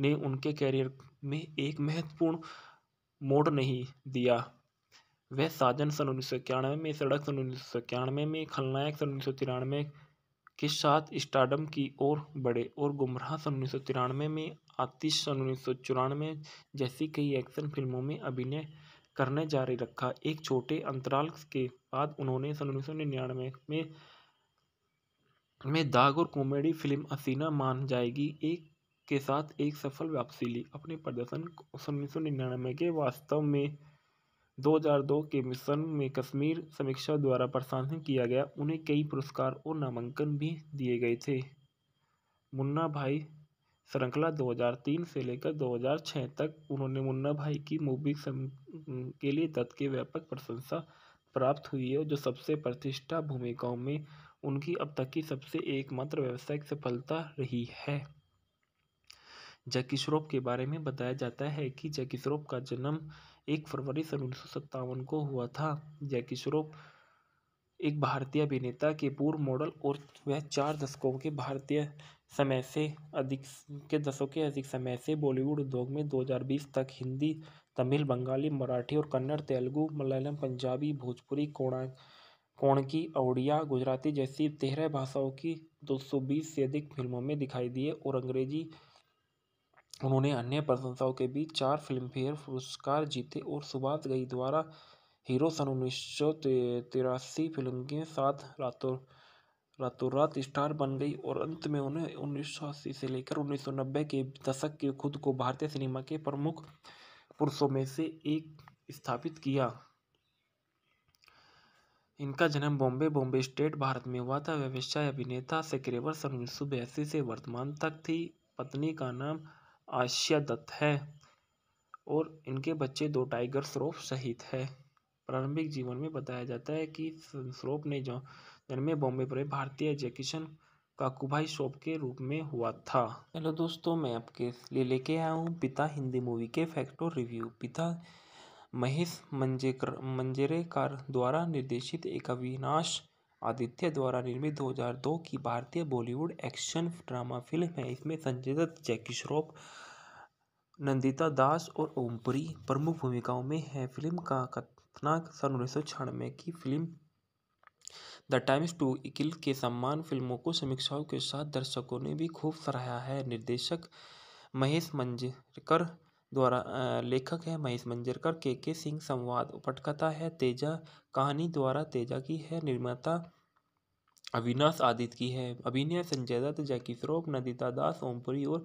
Speaker 1: ने उनके कैरियर में एक महत्वपूर्ण मोड़ नहीं दिया वह साजन सन उन्नीस में सड़क सन उन्नीस में खलनायक सन उन्नीस के साथ स्टार्डम की ओर बढ़े और गुमराह सन उन्नीस सौ तिरानवे में आतिश सन उन्नीस सौ चौरानवे जैसी कई एक्शन फिल्मों में अभिनय करने जारी रखा एक छोटे अंतराल के बाद उन्होंने सन उन्नीस सौ निन्यानवे में में दाग और कॉमेडी फिल्म असीना मान जाएगी एक के साथ एक सफल वापसी ली अपने प्रदर्शन सन उन्नीस सौ निन्यानवे के वास्तव में 2002 के मिशन में कश्मीर समीक्षा द्वारा प्रशासन किया गया उन्हें कई पुरस्कार और नामांकन भी दिए गए थे मुन्ना भाई श्रृंखला 2003 से लेकर 2006 तक उन्होंने मुन्ना भाई की मूवी के लिए दत्त के व्यापक प्रशंसा प्राप्त हुई है जो सबसे प्रतिष्ठा भूमिकाओं में उनकी अब तक की सबसे एकमात्र व्यावसायिक सफलता रही है जैकी श्रोफ के बारे में बताया जाता है कि जैकी श्रॉफ का जन्म एक फरवरी सन उन्नीस सत्तावन को हुआ था जैकी श्रॉफ एक भारतीय अभिनेता के पूर्व मॉडल और वह चार दशकों के भारतीय समय से अधिक के दशकों के अधिक समय से बॉलीवुड उद्योग में 2020 तक हिंदी तमिल बंगाली मराठी और कन्नड़ तेलुगु मलयालम पंजाबी भोजपुरी कोणा कोणकी ओडिया गुजराती जैसी तेरह भाषाओं की 220 से अधिक फिल्मों में दिखाई दिए और अंग्रेजी उन्होंने अन्य प्रशंसाओं के बीच चार फिल्मफेयर पुरस्कार जीते और सुभाष गई द्वारा हीरो सन उन्नीस सौ तिरासी फिल्म के साथ रातों रातों रात स्टार बन गई और अंत में उन्हें उन्नीस सौ अस्सी से लेकर उन्नीस सौ नब्बे के दशक के खुद को भारतीय सिनेमा के प्रमुख पुरुषों में से एक स्थापित किया इनका जन्म बॉम्बे बॉम्बे स्टेट भारत में हुआ था व्यवसाय अभिनेता सेक्रेवर सन उन्नीस सौ बयासी से वर्तमान तक थी पत्नी का नाम आशिया दत्त है और इनके बच्चे दो टाइगर श्रोफ सहित है प्रारंभिक जीवन में बताया जाता है कि श्रोफ ने जो जन्मे बॉम्बे पर भारतीय एजुकेशन काकूभाई श्रॉफ के रूप में हुआ था हेलो दोस्तों मैं आपके लिए लेके आया हूँ पिता हिंदी मूवी के फैक्ट और रिव्यू पिता महेश मंजेकर मंजेरेकर द्वारा निर्देशित एक अविनाश आदित्य द्वारा निर्मित 2002 की भारतीय बॉलीवुड एक्शन ड्रामा फिल्म है इसमें संजय दत्त जैकी श्रॉफ नंदिता दास और ओमपुरी प्रमुख भूमिकाओं में है फिल्म का कथनाक सन उन्नीस की फिल्म द टाइम्स टू इकिल के सम्मान फिल्मों को समीक्षाओं के साथ दर्शकों ने भी खूब सराहा है निर्देशक महेश मंजरकर द्वारा लेखक है महेश मंजरकर के के सिंह संवाद पटकथा है तेजा कहानी द्वारा तेजा की है निर्माता अविनाश आदित्य की है अभिनय संजय दत्त जैकी श्रॉफ नदिता दास ओमपुरी और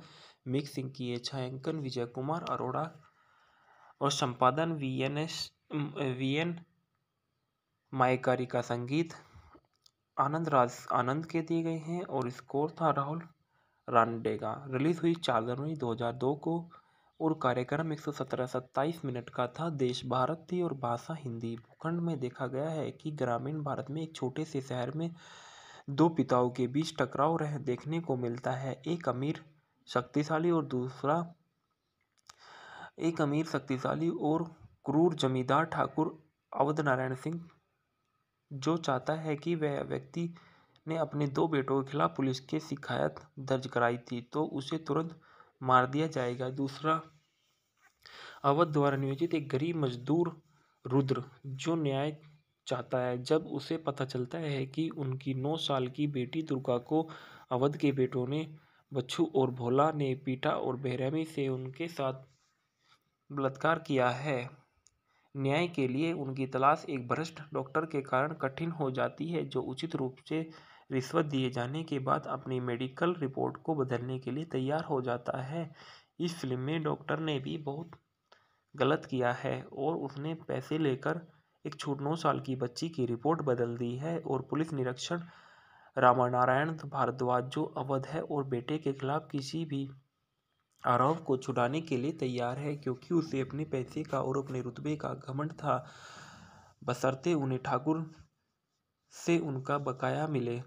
Speaker 1: मिक सिंह की है छायांकन विजय कुमार अरोड़ा और संपादन V N S V N मायकारी का संगीत आनंद राज आनंद के दिए गए हैं और स्कोर था राहुल रानडे का रिलीज़ हुई चार जनवरी 2002 को और कार्यक्रम एक सौ सत्रह सत्ताईस मिनट का था देश भारत थी और भाषा हिंदी भूखंड में देखा गया है कि ग्रामीण भारत में एक छोटे से शहर में दो पिताओं के बीच टकराव रह देखने को मिलता है एक अमीर शक्तिशाली और दूसरा एक अमीर शक्तिशाली और क्रूर जमींदार ठाकुर अवध नारायण सिंह जो चाहता है कि वह व्यक्ति ने अपने दो बेटों के खिलाफ पुलिस के शिकायत दर्ज कराई थी तो उसे तुरंत मार दिया जाएगा दूसरा अवध द्वारा नियोजित एक गरीब मजदूर रुद्र जो न्याय चाहता है जब उसे पता चलता है कि उनकी नौ साल की बेटी दुर्गा को अवध के बेटों ने बच्छू और भोला ने पीटा और बेरहमी से उनके साथ बलात्कार किया है न्याय के लिए उनकी तलाश एक भ्रष्ट डॉक्टर के कारण कठिन हो जाती है जो उचित रूप से रिश्वत दिए जाने के बाद अपनी मेडिकल रिपोर्ट को बदलने के लिए तैयार हो जाता है इस फिल्म में डॉक्टर ने भी बहुत गलत किया है और उसने पैसे लेकर एक छोट नौ साल की बच्ची की रिपोर्ट बदल दी है और पुलिस निरीक्षण रामानारायण भारद्वाज जो अवध है और बेटे के खिलाफ किसी भी आरोप को छुड़ाने के लिए तैयार है क्योंकि उसे अपने पैसे का और अपने रुतबे का घमंड था बसरते उन्हें ठाकुर से उनका बकाया मिले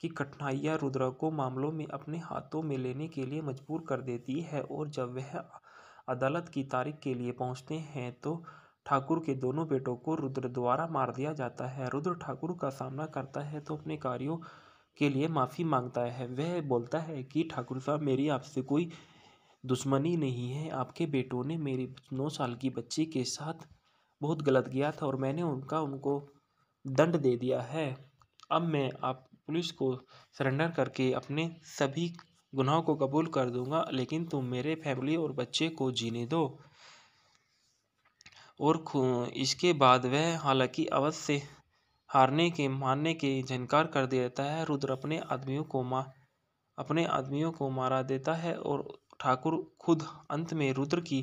Speaker 1: की कठिनाइयाँ रुद्र को मामलों में अपने हाथों में लेने के लिए मजबूर कर देती है और जब वह अदालत की तारीख के लिए पहुँचते हैं तो ठाकुर के दोनों बेटों को रुद्र द्वारा मार दिया जाता है रुद्र ठाकुर का सामना करता है तो अपने कार्यों के लिए माफ़ी मांगता है वह बोलता है कि ठाकुर साहब मेरी आपसे कोई दुश्मनी नहीं है आपके बेटों ने मेरी नौ साल की बच्ची के साथ बहुत गलत किया था और मैंने उनका उनको दंड दे दिया है अब मैं आप पुलिस को सरेंडर करके अपने सभी गुनाहों को कबूल कर दूंगा लेकिन तुम मेरे फैमिली और बच्चे को जीने दो और इसके बाद वह हालांकि अवश्य से हारने के मानने के झनकार कर देता है रुद्र अपने आदमियों को मा अपने आदमियों को मारा देता है और ठाकुर खुद अंत में रुद्र की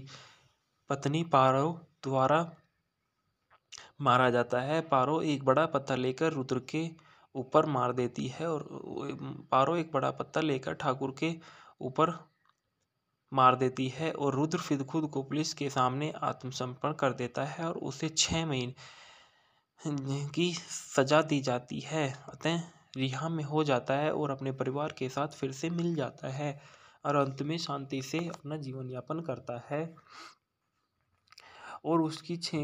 Speaker 1: पत्नी पारो द्वारा मारा जाता है पारो एक बड़ा पत्थर लेकर रुद्र के ऊपर मार देती है और पारो एक बड़ा पत्ता लेकर ठाकुर के ऊपर मार देती है और रुद्र फिर खुद को पुलिस के सामने आत्मसमर्पण कर देता है और उसे छः महीने की सजा दी जाती है अतः रिहा में हो जाता है और अपने परिवार के साथ फिर से मिल जाता है और अंत में शांति से अपना जीवन यापन करता है और उसकी छे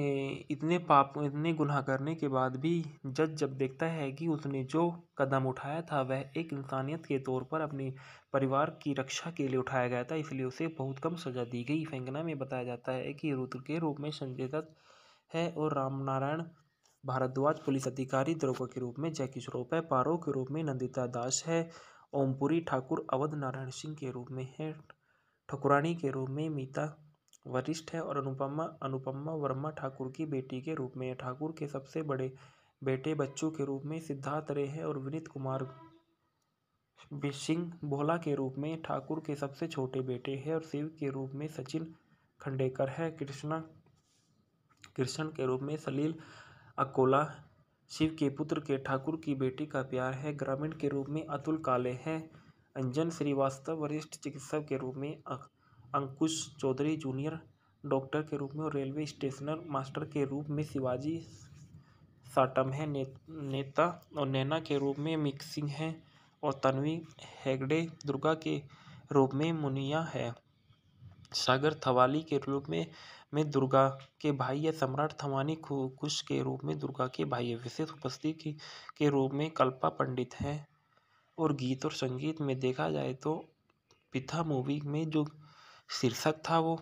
Speaker 1: इतने पाप इतने गुनाह करने के बाद भी जज जब देखता है कि उसने जो कदम उठाया था वह एक इंसानियत के तौर पर अपने परिवार की रक्षा के लिए उठाया गया था इसलिए उसे बहुत कम सज़ा दी गई फेंगना में बताया जाता है कि रुद्र के रूप में संजय दत्त है और रामनारायण भारद्वाज पुलिस अधिकारी द्रोगा के रूप में जैकी श्रॉफ है पारो के रूप में नंदिता दास है ओमपुरी ठाकुर अवध नारायण सिंह के रूप में है ठकुरानी के रूप में मीता वरिष्ठ हैं और अनुपमा अनुपमा वर्मा ठाकुर की बेटी के रूप में ठाकुर के सबसे बड़े बेटे बच्चों के रूप में सिद्धार्थ रे हैं और विनीत कुमार सिंह भोला के रूप में ठाकुर के सबसे छोटे बेटे हैं और शिव के रूप में सचिन खंडेकर है कृष्णा कृष्ण के रूप में सलील अकोला शिव के पुत्र के ठाकुर की बेटी का प्यार है ग्रामीण के रूप में अतुल काले हैं अंजन श्रीवास्तव वरिष्ठ चिकित्सक के रूप में अंकुश चौधरी जूनियर डॉक्टर के रूप में और रेलवे स्टेशनर मास्टर के रूप में शिवाजी है ने, नेता और नैना के रूप में मिक्सिंग है और तनवी हेगड़े दुर्गा के रूप में मुनिया है सागर थवाली के रूप में में दुर्गा के भाई या सम्राट थवानी खुश के रूप में दुर्गा के भाई है विशेष उपस्थिति के रूप में कल्पा पंडित हैं और गीत और संगीत में देखा जाए तो पिथा मूवी में जो शीर्षक था वो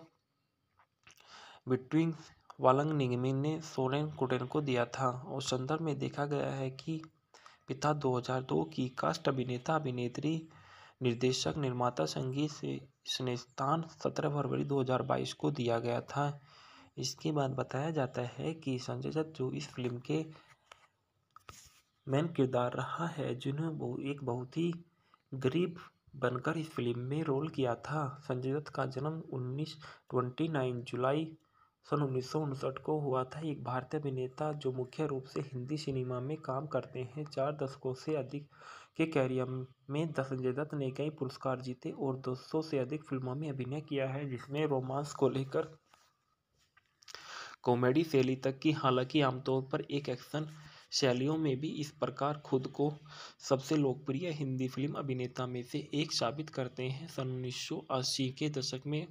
Speaker 1: वालंग निगमी ने सोरेन कुडेन को दिया था और संदर्भ में देखा गया है कि पिता 2002 की कास्ट अभिनेता अभिनेत्री निर्देशक निर्माता संगीत से इसने स्थान सत्रह फरवरी 2022 को दिया गया था इसके बाद बताया जाता है कि संजय दत्त जो इस फिल्म के मेन किरदार रहा है जिन्हें वो एक बहुत ही गरीब बनकर इस फिल्म में रोल किया था संजय दत्त का जन्म उन्नीस ट्वेंटी नाइन जुलाई सन उन्नीस सौ उनसठ को हुआ था एक भारतीय अभिनेता जो मुख्य रूप से हिंदी सिनेमा में काम करते हैं चार दशकों से अधिक के कैरियर में संजय दत्त ने कई पुरस्कार जीते और दो सौ से अधिक फिल्मों में अभिनय किया है जिसमें रोमांस को लेकर कॉमेडी शैली तक की हालांकि आमतौर पर एक एक्शन शैलियों में भी इस प्रकार खुद को सबसे लोकप्रिय हिंदी फिल्म अभिनेता में से एक साबित करते हैं सन उन्नीस सौ अस्सी के दशक में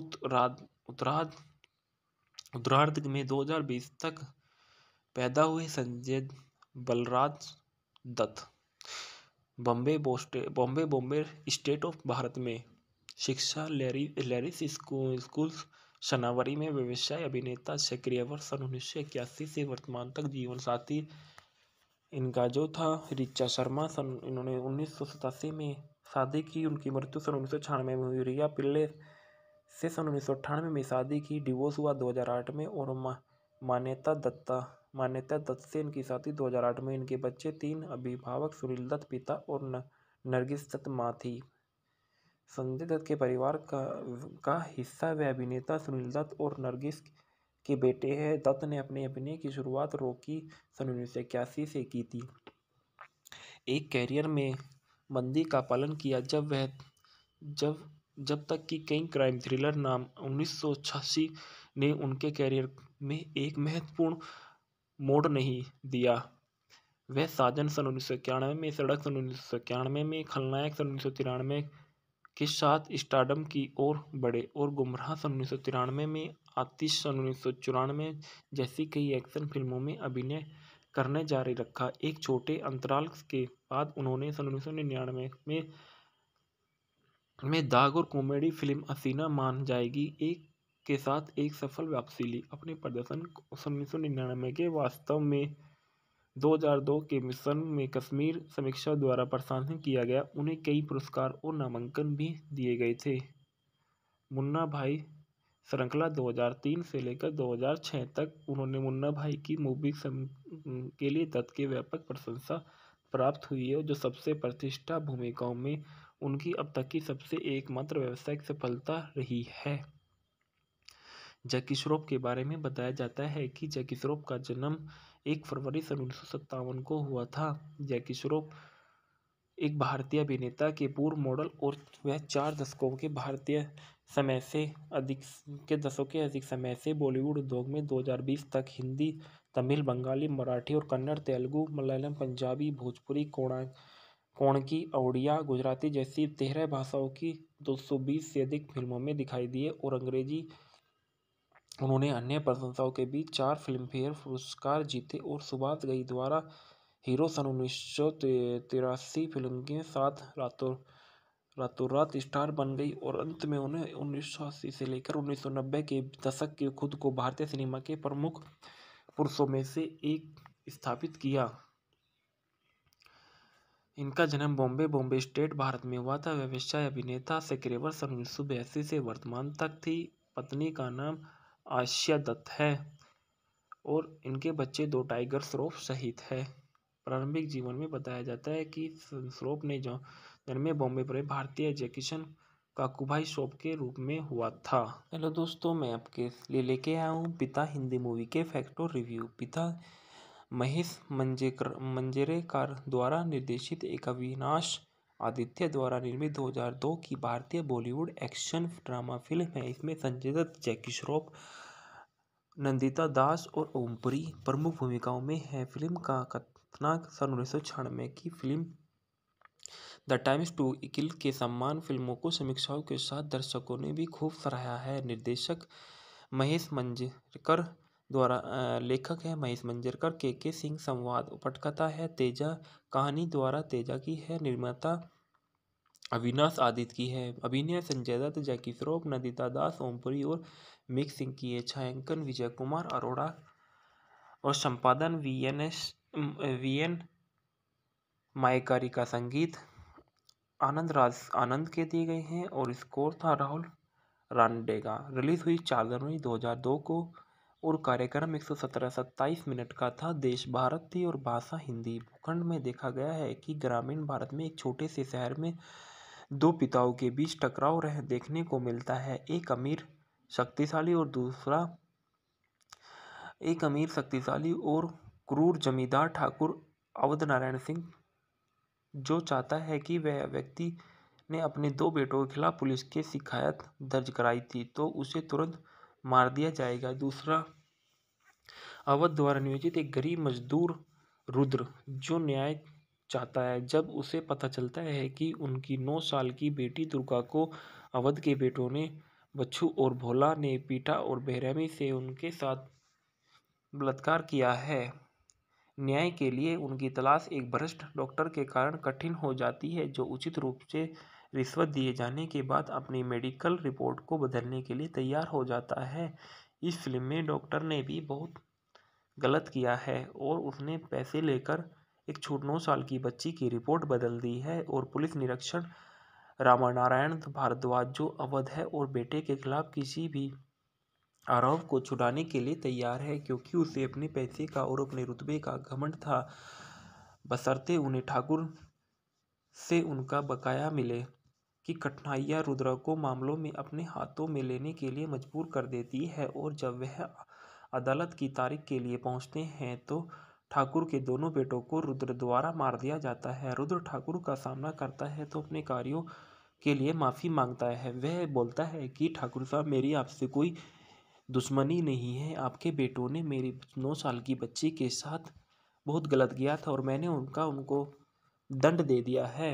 Speaker 1: उत्तराध उत्तराध उत्तरार्ध में 2020 तक पैदा हुए संजय बलराज दत्त बॉम्बे बोस्टे बॉम्बे बॉम्बे स्टेट ऑफ भारत में शिक्षा लेरी लेरिस स्कूल स्कूल्स सनावरी में व्यवसाय अभिनेता सक्रिय वर्ष सन उन्नीस से वर्तमान तक जीवन साथी इनका जो था रिचा शर्मा सन इन्होंने उन्नीस में शादी की उनकी मृत्यु सन उन्नीस सौ छियानवे में हुई रिया पिल्ले से सन उन्नीस सौ अट्ठानवे में शादी की डिवोर्स हुआ 2008 में और मा, मान्यता दत्ता मान्यता दत्त से इनकी शादी 2008 में इनके बच्चे तीन अभिभावक सुनील दत्त पिता और नरगिस दत्त माँ थी संजय दत्त के परिवार का का हिस्सा वे अभिनेता सुनील दत्त और नरगिस के बेटे हैं दत्त ने अपने अभिनय की शुरुआत रोकी सन उन्नीस सौ इक्यासी से की थी एक कैरियर में मंदी का पालन किया जब वह जब जब तक कि कई क्राइम थ्रिलर नाम उन्नीस ने उनके कैरियर में एक महत्वपूर्ण मोड़ नहीं दिया वह साजन सन उन्नीस में सड़क सन उन्नीस में खलनायक सन उन्नीस के साथ स्टार्डम की ओर बढ़े और गुमराह सन उन्नीस सौ तिरानवे में आतिश सन उन्नीस सौ चौरानवे जैसी कई एक्शन फिल्मों में अभिनय करने जारी रखा एक छोटे अंतराल के बाद उन्होंने सन उन्नीस सौ निन्यानवे में में दाग और कॉमेडी फिल्म असीना मान जाएगी एक के साथ एक सफल वापसी ली अपने प्रदर्शन सन उन्नीस सौ निन्यानवे के वास्तव में 2002 के मिशन में कश्मीर समीक्षा द्वारा प्रशासन किया गया उन्हें कई पुरस्कार और नामांकन भी दिए गए थे मुन्ना भाई श्रृंखला 2003 से लेकर 2006 तक उन्होंने मुन्ना भाई की मूवी के लिए दत्त के व्यापक प्रशंसा प्राप्त हुई है जो सबसे प्रतिष्ठा भूमिकाओं में उनकी अब तक की सबसे एकमात्र व्यावसायिक सफलता रही है जकी श्रॉफ के बारे में बताया जाता है कि जकी श्रॉफ का जन्म एक फरवरी सन उन्नीस सौ सत्तावन को हुआ था जैकी श्रॉफ एक भारतीय अभिनेता के पूर्व मॉडल और वह चार दशकों के भारतीय समय से अधिक के दशकों के अधिक समय से बॉलीवुड उद्योग में 2020 तक हिंदी तमिल बंगाली मराठी और कन्नड़ तेलुगु मलयालम पंजाबी भोजपुरी कोणा कोणकी ओडिया गुजराती जैसी तेरह भाषाओं की 220 से अधिक फिल्मों में दिखाई दिए और अंग्रेजी उन्होंने अन्य प्रशंसाओं के बीच चार फिल्मफेयर पुरस्कार जीते और सुभाष गई द्वारा हीरो सन उन्नीस सौ तिरासी फिल्म के साथ रातों रातों रात स्टार बन गई और अंत में उन्हें उन्नीस सौ अस्सी से लेकर उन्नीस सौ नब्बे के दशक के खुद को भारतीय सिनेमा के प्रमुख पुरुषों में से एक स्थापित किया इनका जन्म बॉम्बे बॉम्बे स्टेट भारत में हुआ था व्यवसाय अभिनेता सेक्रेवर सन उन्नीस सौ बयासी से वर्तमान तक थी पत्नी का नाम आशिया दत्त है और इनके बच्चे दो टाइगर श्रोफ सहित है प्रारंभिक जीवन में बताया जाता है कि श्रोफ ने जो जन्मे बॉम्बे पर भारतीय एजुकेशन काकुभा काकूभाई के रूप में हुआ था हेलो दोस्तों मैं आपके लिए लेके आया हूँ पिता हिंदी मूवी के फैक्टो रिव्यू पिता महेश मंजेकर मंजरेकर द्वारा निर्देशित एक अविनाश आदित्य द्वारा निर्मित 2002 की भारतीय बॉलीवुड एक्शन ड्रामा फिल्म है इसमें संजय दत्त जैकी श्रॉफ नंदिता दास और ओमपुरी प्रमुख भूमिकाओं में है फिल्म का कथना सन उन्नीस सौ छियानवे की फिल्म द टाइम्स टू इकिल के सम्मान फिल्मों को समीक्षाओं के साथ दर्शकों ने भी खूब सराहा है निर्देशक महेश मंजरकर द्वारा लेखक है महेश मंजरकर के के सिंह संवाद पटकथा है तेजा कहानी द्वारा तेजा की है निर्माता अविनाश आदित्य की है अभिनय संजय दत्त जैकी श्रॉफ नदिता दास ओमपुरी और मिक्सिंग सिंह किए छायांकन विजय कुमार अरोड़ा और संपादन V N S V N मायकारी का संगीत आनंद राज आनंद के दिए गए हैं और स्कोर था राहुल रानडे का रिलीज़ हुई चार जनवरी 2002 को और कार्यक्रम एक सौ सत्रह मिनट का था देश भारत थी और भाषा हिंदी भूखंड में देखा गया है कि ग्रामीण भारत में एक छोटे से शहर में दो पिताओं के बीच टकराव रह देखने को मिलता है एक अमीर शक्तिशाली और दूसरा एक अमीर शक्तिशाली और क्रूर जमींदार ठाकुर अवध नारायण सिंह जो चाहता है कि वह व्यक्ति ने अपने दो बेटों के खिलाफ पुलिस के शिकायत दर्ज कराई थी तो उसे तुरंत मार दिया जाएगा दूसरा अवध द्वारा नियोजित एक गरीब मजदूर रुद्र जो न्याय चाहता है जब उसे पता चलता है कि उनकी नौ साल की बेटी दुर्गा को अवध के बेटों ने बच्छू और भोला ने पीटा और बेरहमी से उनके साथ बलात्कार किया है न्याय के लिए उनकी तलाश एक भ्रष्ट डॉक्टर के कारण कठिन हो जाती है जो उचित रूप से रिश्वत दिए जाने के बाद अपनी मेडिकल रिपोर्ट को बदलने के लिए तैयार हो जाता है इस फिल्म में डॉक्टर ने भी बहुत गलत किया है और उसने पैसे लेकर एक छोट नौ साल की बच्ची की रिपोर्ट बदल दी है और पुलिस निरीक्षण रामानारायण भारद्वाज जो अवध है और बेटे के खिलाफ किसी भी आरोप को छुड़ाने के लिए तैयार है क्योंकि उसे अपने पैसे का और अपने रुतबे का घमंड था बसरते उन्हें ठाकुर से उनका बकाया मिले कि कठिनाइयाँ रुद्र को मामलों में अपने हाथों में लेने के लिए मजबूर कर देती है और जब वह अदालत की तारीख के लिए पहुंचते हैं तो ठाकुर के दोनों बेटों को रुद्र द्वारा मार दिया जाता है रुद्र ठाकुर का सामना करता है तो अपने कार्यों के लिए माफ़ी मांगता है वह बोलता है कि ठाकुर साहब मेरी आपसे कोई दुश्मनी नहीं है आपके बेटों ने मेरी नौ साल की बच्ची के साथ बहुत गलत किया था और मैंने उनका उनको दंड दे दिया है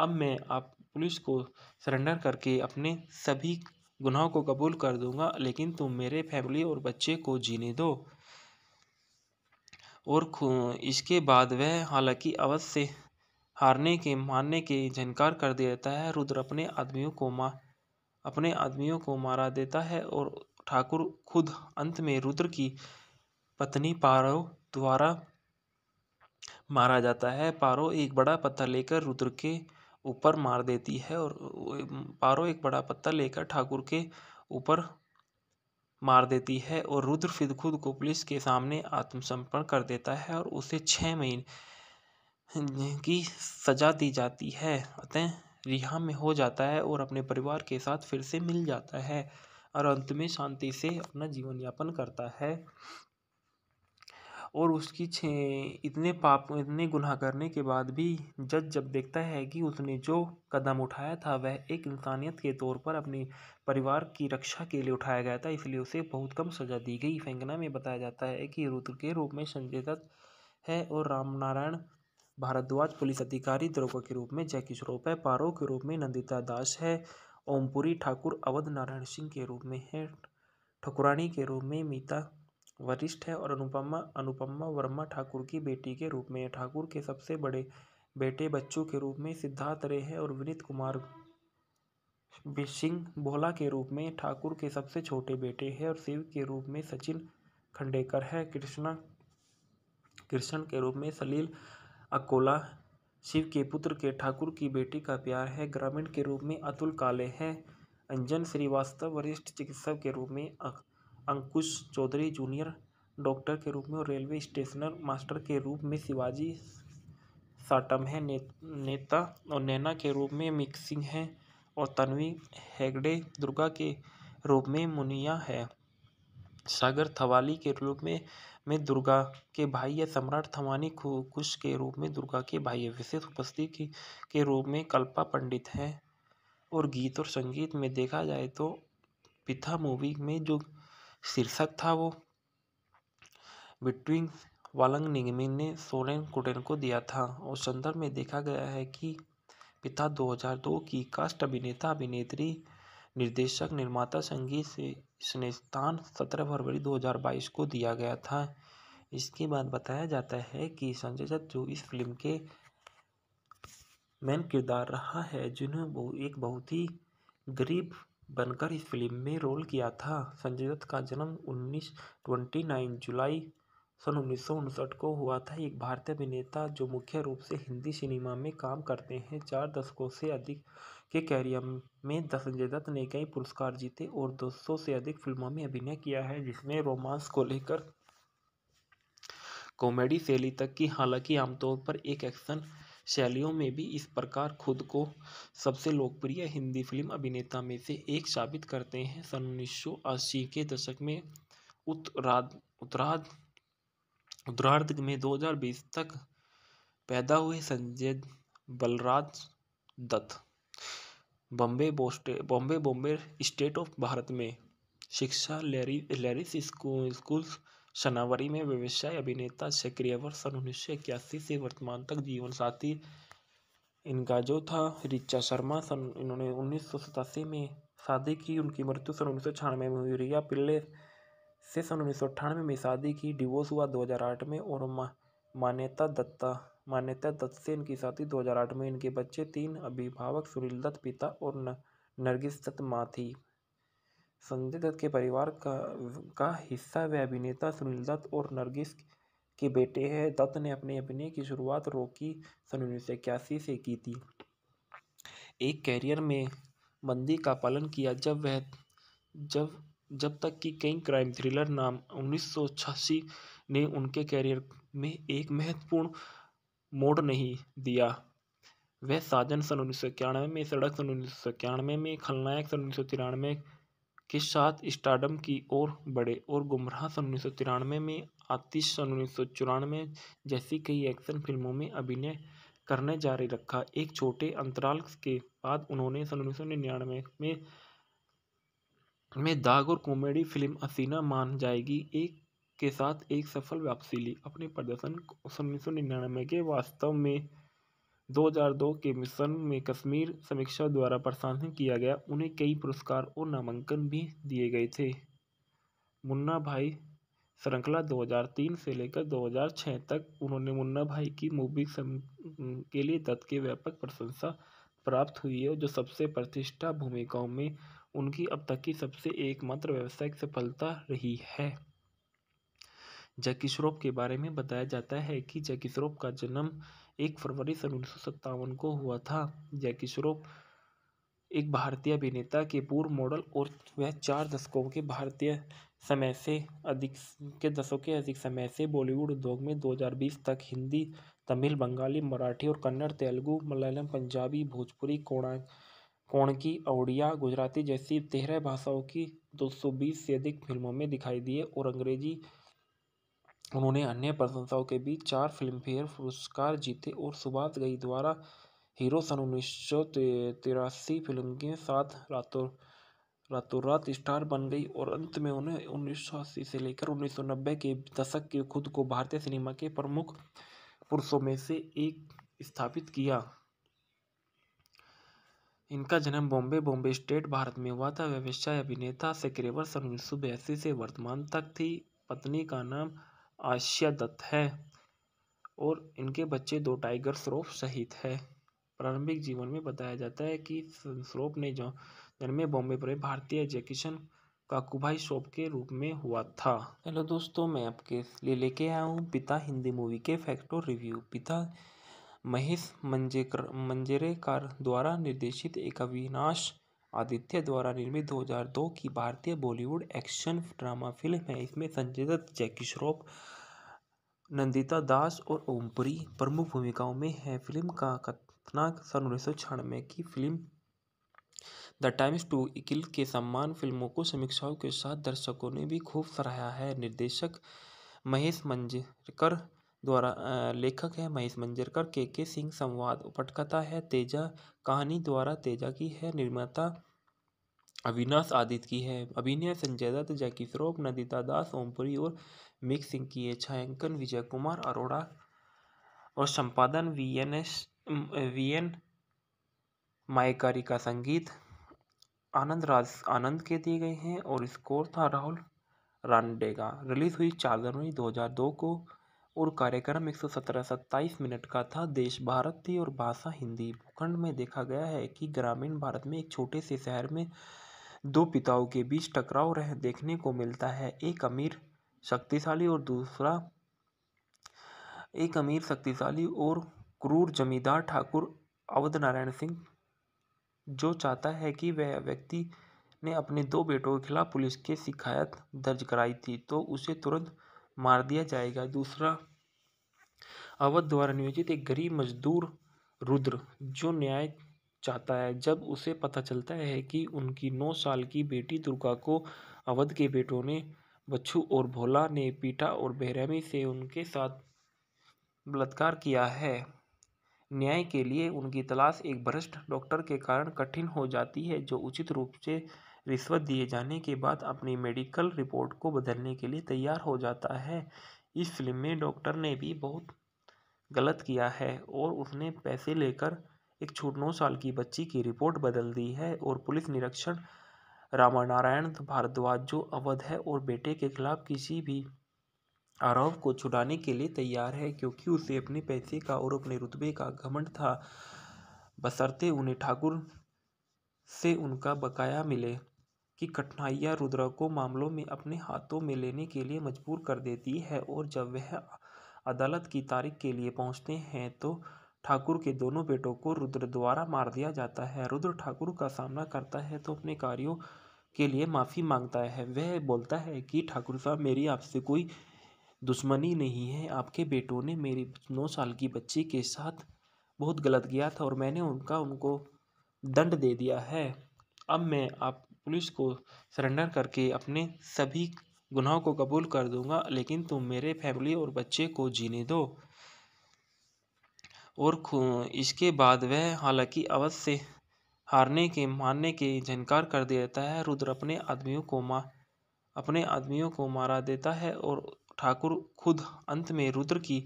Speaker 1: अब मैं आप पुलिस को सरेंडर करके अपने सभी गुनाहों को कबूल कर दूंगा लेकिन तुम मेरे फैमिली और बच्चे को जीने दो और इसके बाद वह हालांकि अवश्य हारने के मारने के झनकार कर देता है रुद्र अपने आदमियों को मा अपने आदमियों को मारा देता है और ठाकुर खुद अंत में रुद्र की पत्नी पारो द्वारा मारा जाता है पारो एक बड़ा पत्थर लेकर रुद्र के ऊपर मार देती है और पारो एक बड़ा पत्थर लेकर ठाकुर के ऊपर मार देती है और रुद्र फिर खुद को पुलिस के सामने आत्मसमर्पण कर देता है और उसे छः महीने की सजा दी जाती है अतः रिहा में हो जाता है और अपने परिवार के साथ फिर से मिल जाता है और अंत में शांति से अपना जीवन यापन करता है और उसकी छे इतने पाप इतने गुनाह करने के बाद भी जज जब देखता है कि उसने जो कदम उठाया था वह एक इंसानियत के तौर पर अपने परिवार की रक्षा के लिए उठाया गया था इसलिए उसे बहुत कम सज़ा दी गई फेंगना में बताया जाता है कि रुद्र के रूप में संजय दत्त है और राम नारायण भारद्वाज पुलिस अधिकारी दुर्गा के रूप में जयकिशोर श्रॉफ है पारो के रूप में नंदिता दास है ओमपुरी ठाकुर अवध नारायण सिंह के रूप में है ठकुरानी के रूप में मीता वरिष्ठ है और अनुपमा अनुपमा वर्मा ठाकुर की बेटी के रूप में ठाकुर के सबसे बड़े बेटे बच्चों के रूप में सिद्धार्थ रे है और विनीत कुमार सिंह भोला के रूप में ठाकुर के सबसे छोटे बेटे हैं और शिव के रूप में सचिन खंडेकर है कृष्णा कृष्ण के रूप में सलील अकोला शिव के पुत्र के ठाकुर की बेटी का प्यार है ग्रामीण के रूप में अतुल काले हैं अंजन श्रीवास्तव वरिष्ठ चिकित्सक के रूप में अं-, अंकुश चौधरी जूनियर डॉक्टर के रूप में और रेलवे स्टेशनर मास्टर के रूप में शिवाजी साटम है ने, नेता और नैना के रूप में मिक्सिंग है और तन्वी हेगड़े दुर्गा के रूप में मुनिया है सागर थवाली के रूप में में दुर्गा के भाई या सम्राट थमानी कुश के रूप में दुर्गा के भाई विशेष उपस्थिति के रूप में कल्पा पंडित हैं और गीत और संगीत में देखा जाए तो पिथा मूवी में जो शीर्षक था वो बिटवीन वालंग निगमिन ने सोरेन कुटेन को दिया था और संदर्भ में देखा गया है कि पिता 2002 की कास्ट अभिनेता अभिनेत्री निर्देशक निर्माता संगीत से इसने स्थान सत्रह फरवरी 2022 को दिया गया था इसके बाद बताया जाता है कि संजय दत्त जो इस फिल्म के मेन किरदार रहा है जिन्हें जिन्होंने एक बहुत ही गरीब बनकर इस फिल्म में रोल किया था संजय दत्त का जन्म उन्नीस ट्वेंटी नाइन जुलाई सन उन्नीस को हुआ था एक भारतीय अभिनेता जो मुख्य रूप से हिंदी सिनेमा में काम करते हैं चार दशकों से अधिक के कैरियर में संजय दत्त ने कई पुरस्कार जीते और दो सौ से अधिक फिल्मों में अभिनय किया है जिसमें रोमांस को लेकर कॉमेडी शैली तक की हालांकि आमतौर पर एक एक्शन शैलियों में भी इस प्रकार खुद को सबसे लोकप्रिय हिंदी फिल्म अभिनेता में से एक साबित करते हैं सन उन्नीस सौ अस्सी के दशक में उत्तराध उत्तराध उत्तरार्ध में 2020 तक पैदा हुए संजय बलराज दत्त बॉम्बे बोस्टे बॉम्बे बॉम्बे स्टेट ऑफ भारत में शिक्षा लैरी लैरिस स्कूल सनावरी शनावरी में व्यवसाय अभिनेता सक्रिय वर्ष सन उन्नीस सौ इक्यासी से वर्तमान तक जीवन साथी इनका जो था रिचा शर्मा सन इन्होंने उन्नीस सौ सतासी में शादी की उनकी मृत्यु सन उन्नीस सौ छियानवे में हुई रिया पिल्ले से सन उन्नीस सौ अट्ठानवे में शादी की डिवोर्स हुआ दो हजार आठ में और मा, मान्यता दत्ता मान्यता दत्त से इनकी शादी 2008 में इनके बच्चे तीन अभिभावक सुनील दत्त पिता और नरगिस दत्त माँ थी संजय दत्त के परिवार का का हिस्सा वे अभिनेता सुनील दत्त और नरगिस के बेटे हैं दत्त ने अपने अभिनय की शुरुआत रोकी सन उन्नीस सौ इक्यासी से की थी एक कैरियर में बंदी का पालन किया जब वह जब जब तक कि कई क्राइम थ्रिलर नाम उन्नीस ने उनके कैरियर में एक महत्वपूर्ण मोड़ नहीं दिया वह साजन सन उन्नीस सौ इक्यानवे में सड़क सन उन्नीस सौ इक्यानवे में खलनायक सन उन्नीस सौ तिरानवे के साथ स्टार्डम की ओर बढ़े और गुमराह सन उन्नीस सौ तिरानवे में आतिश सन उन्नीस सौ चौरानवे जैसी कई एक्शन फिल्मों में अभिनय करने जारी रखा एक छोटे अंतराल के बाद उन्होंने सन उन्नीस सौ निन्यानवे में में दाग और कॉमेडी फिल्म असीना मान जाएगी एक के साथ एक सफल वापसी ली अपने प्रदर्शन उन्नीस सौ निन्यानवे के वास्तव में 2002 के मिशन में कश्मीर समीक्षा द्वारा प्रशासन किया गया उन्हें कई पुरस्कार और नामांकन भी दिए गए थे मुन्ना भाई श्रृंखला 2003 से लेकर 2006 तक उन्होंने मुन्ना भाई की मूवी के लिए दत्त के व्यापक प्रशंसा प्राप्त हुई है जो सबसे प्रतिष्ठा भूमिकाओं में उनकी अब तक की सबसे एकमात्र व्यावसायिक सफलता रही है जैकी श्रॉफ के बारे में बताया जाता है कि जैकी श्रॉफ का जन्म एक फरवरी सन उन्नीस को हुआ था जैकी श्रॉफ एक भारतीय अभिनेता के पूर्व मॉडल और वह चार दशकों के भारतीय समय से अधिक के दशकों के अधिक समय से बॉलीवुड उद्योग में 2020 तक हिंदी तमिल बंगाली मराठी और कन्नड़ तेलुगु मलयालम पंजाबी भोजपुरी कोणा कोणकी ओडिया गुजराती जैसी तेरह भाषाओं की 220 से अधिक फिल्मों में दिखाई दिए और अंग्रेजी उन्होंने अन्य प्रशंसाओं के बीच चार फिल्मफेयर पुरस्कार जीते और सुभाष गई द्वारा हीरो सन उन्नीस सौ तिरासी फिल्म के साथ रातों रातों रात स्टार बन गई और अंत में उन्हें उन्नीस सौ अस्सी से लेकर उन्नीस सौ नब्बे के दशक के खुद को भारतीय सिनेमा के प्रमुख पुरुषों में से एक स्थापित किया इनका जन्म बॉम्बे बॉम्बे स्टेट भारत में हुआ था व्यवसाय अभिनेता सेक्रेवर सन उन्नीस सौ बयासी से वर्तमान तक थी पत्नी का नाम आशिया दत्त है और इनके बच्चे दो टाइगर श्रोफ सहित है प्रारंभिक जीवन में बताया जाता है कि श्रॉफ ने जो जन्मे बॉम्बे पर भारतीय एजुकेशन काकुभा काकूभाई के रूप में हुआ था हेलो दोस्तों मैं आपके लिए लेके आया हूँ पिता हिंदी मूवी के फैक्टो रिव्यू पिता महेश मंजेकर मंजरेकर द्वारा निर्देशित एक अविनाश आदित्य द्वारा निर्मित 2002 की भारतीय बॉलीवुड एक्शन ड्रामा फिल्म है इसमें संजय दत्त जैकी श्रॉफ नंदिता दास और ओमपुरी प्रमुख भूमिकाओं में हैं फिल्म का कथना सन उन्नीस सौ छियानवे की फिल्म द टाइम्स टू इकिल के सम्मान फिल्मों को समीक्षाओं के साथ दर्शकों ने भी खूब सराहा है निर्देशक महेश मंजरकर द्वारा लेखक है महेश मंजरकर के के सिंह संवाद पटकथा है तेजा कहानी द्वारा तेजा की है निर्माता अविनाश आदित्य की है अभिनय संजय दत्त जैकी श्रॉफ नंदिता दास ओमपुरी और मिक्सिंग है छायांकन विजय कुमार अरोड़ा और संपादन V N S V N मायकारी का संगीत आनंद राज आनंद के दिए गए हैं और स्कोर था राहुल रानडे का रिलीज़ हुई चार जनवरी 2002 को और कार्यक्रम एक सौ सत्रह सत्ताईस मिनट का था देश भारत थी और भाषा हिंदी भूखंड में देखा गया है कि ग्रामीण भारत में एक छोटे से शहर में दो पिताओं के बीच टकराव रह देखने को मिलता है एक अमीर शक्तिशाली और दूसरा एक अमीर शक्तिशाली और क्रूर जमींदार ठाकुर अवध नारायण सिंह जो चाहता है कि वह व्यक्ति ने अपने दो बेटों के खिलाफ पुलिस के शिकायत दर्ज कराई थी तो उसे तुरंत मार दिया जाएगा दूसरा अवध द्वारा नियोजित एक गरीब मजदूर रुद्र जो न्याय चाहता है जब उसे पता चलता है कि उनकी नौ साल की बेटी दुर्गा को अवध के बेटों ने बच्छू और भोला ने पीटा और बेरहमी से उनके साथ बलात्कार किया है न्याय के लिए उनकी तलाश एक भ्रष्ट डॉक्टर के कारण कठिन हो जाती है जो उचित रूप से रिश्वत दिए जाने के बाद अपनी मेडिकल रिपोर्ट को बदलने के लिए तैयार हो जाता है इस फिल्म में डॉक्टर ने भी बहुत गलत किया है और उसने पैसे लेकर एक छोट नौ साल की बच्ची की रिपोर्ट बदल दी है और पुलिस निरीक्षण रामानारायण तो भारद्वाज जो अवध है और बेटे के खिलाफ किसी भी आरोप को छुड़ाने के लिए तैयार है क्योंकि उसे अपने पैसे का और अपने रुतबे का घमंड था बसरते उन्हें ठाकुर से उनका बकाया मिले कि कठिनाइयाँ रुद्रा को मामलों में अपने हाथों में लेने के लिए मजबूर कर देती है और जब वह अदालत की तारीख के लिए पहुंचते हैं तो ठाकुर के दोनों बेटों को रुद्र द्वारा मार दिया जाता है रुद्र ठाकुर का सामना करता है तो अपने कार्यों के लिए माफ़ी मांगता है वह बोलता है कि ठाकुर साहब मेरी आपसे कोई दुश्मनी नहीं है आपके बेटों ने मेरी नौ साल की बच्ची के साथ बहुत गलत किया था और मैंने उनका उनको दंड दे दिया है अब मैं आप पुलिस को सरेंडर करके अपने सभी गुनाहों को कबूल कर दूंगा लेकिन तुम मेरे फैमिली और बच्चे को जीने दो और इसके बाद वह हालांकि अवध से हारने के मारने के झनकार कर देता है रुद्र अपने आदमियों को मा अपने आदमियों को मारा देता है और ठाकुर खुद अंत में रुद्र की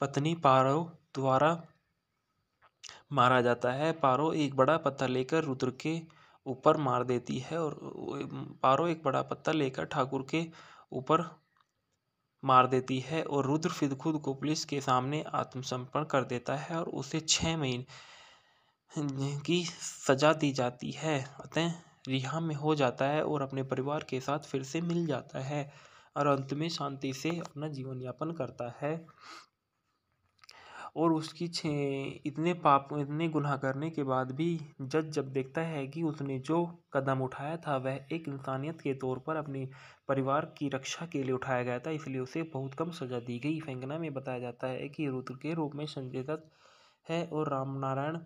Speaker 1: पत्नी पारो द्वारा मारा जाता है पारो एक बड़ा पत्थर लेकर रुद्र के ऊपर मार देती है और पारो एक बड़ा पत्थर लेकर ठाकुर के ऊपर मार देती है और रुद्र फिर खुद को पुलिस के सामने आत्मसमर्पण कर देता है और उसे छः महीने की सज़ा दी जाती है अतः रिहा में हो जाता है और अपने परिवार के साथ फिर से मिल जाता है और अंत में शांति से अपना जीवन यापन करता है और उसकी छः इतने पाप इतने गुनाह करने के बाद भी जज जब देखता है कि उसने जो कदम उठाया था वह एक इंसानियत के तौर पर अपने परिवार की रक्षा के लिए उठाया गया था इसलिए उसे बहुत कम सज़ा दी गई फेंगना में बताया जाता है कि रुद्र के रूप में संजय दत्त है और राम नारायण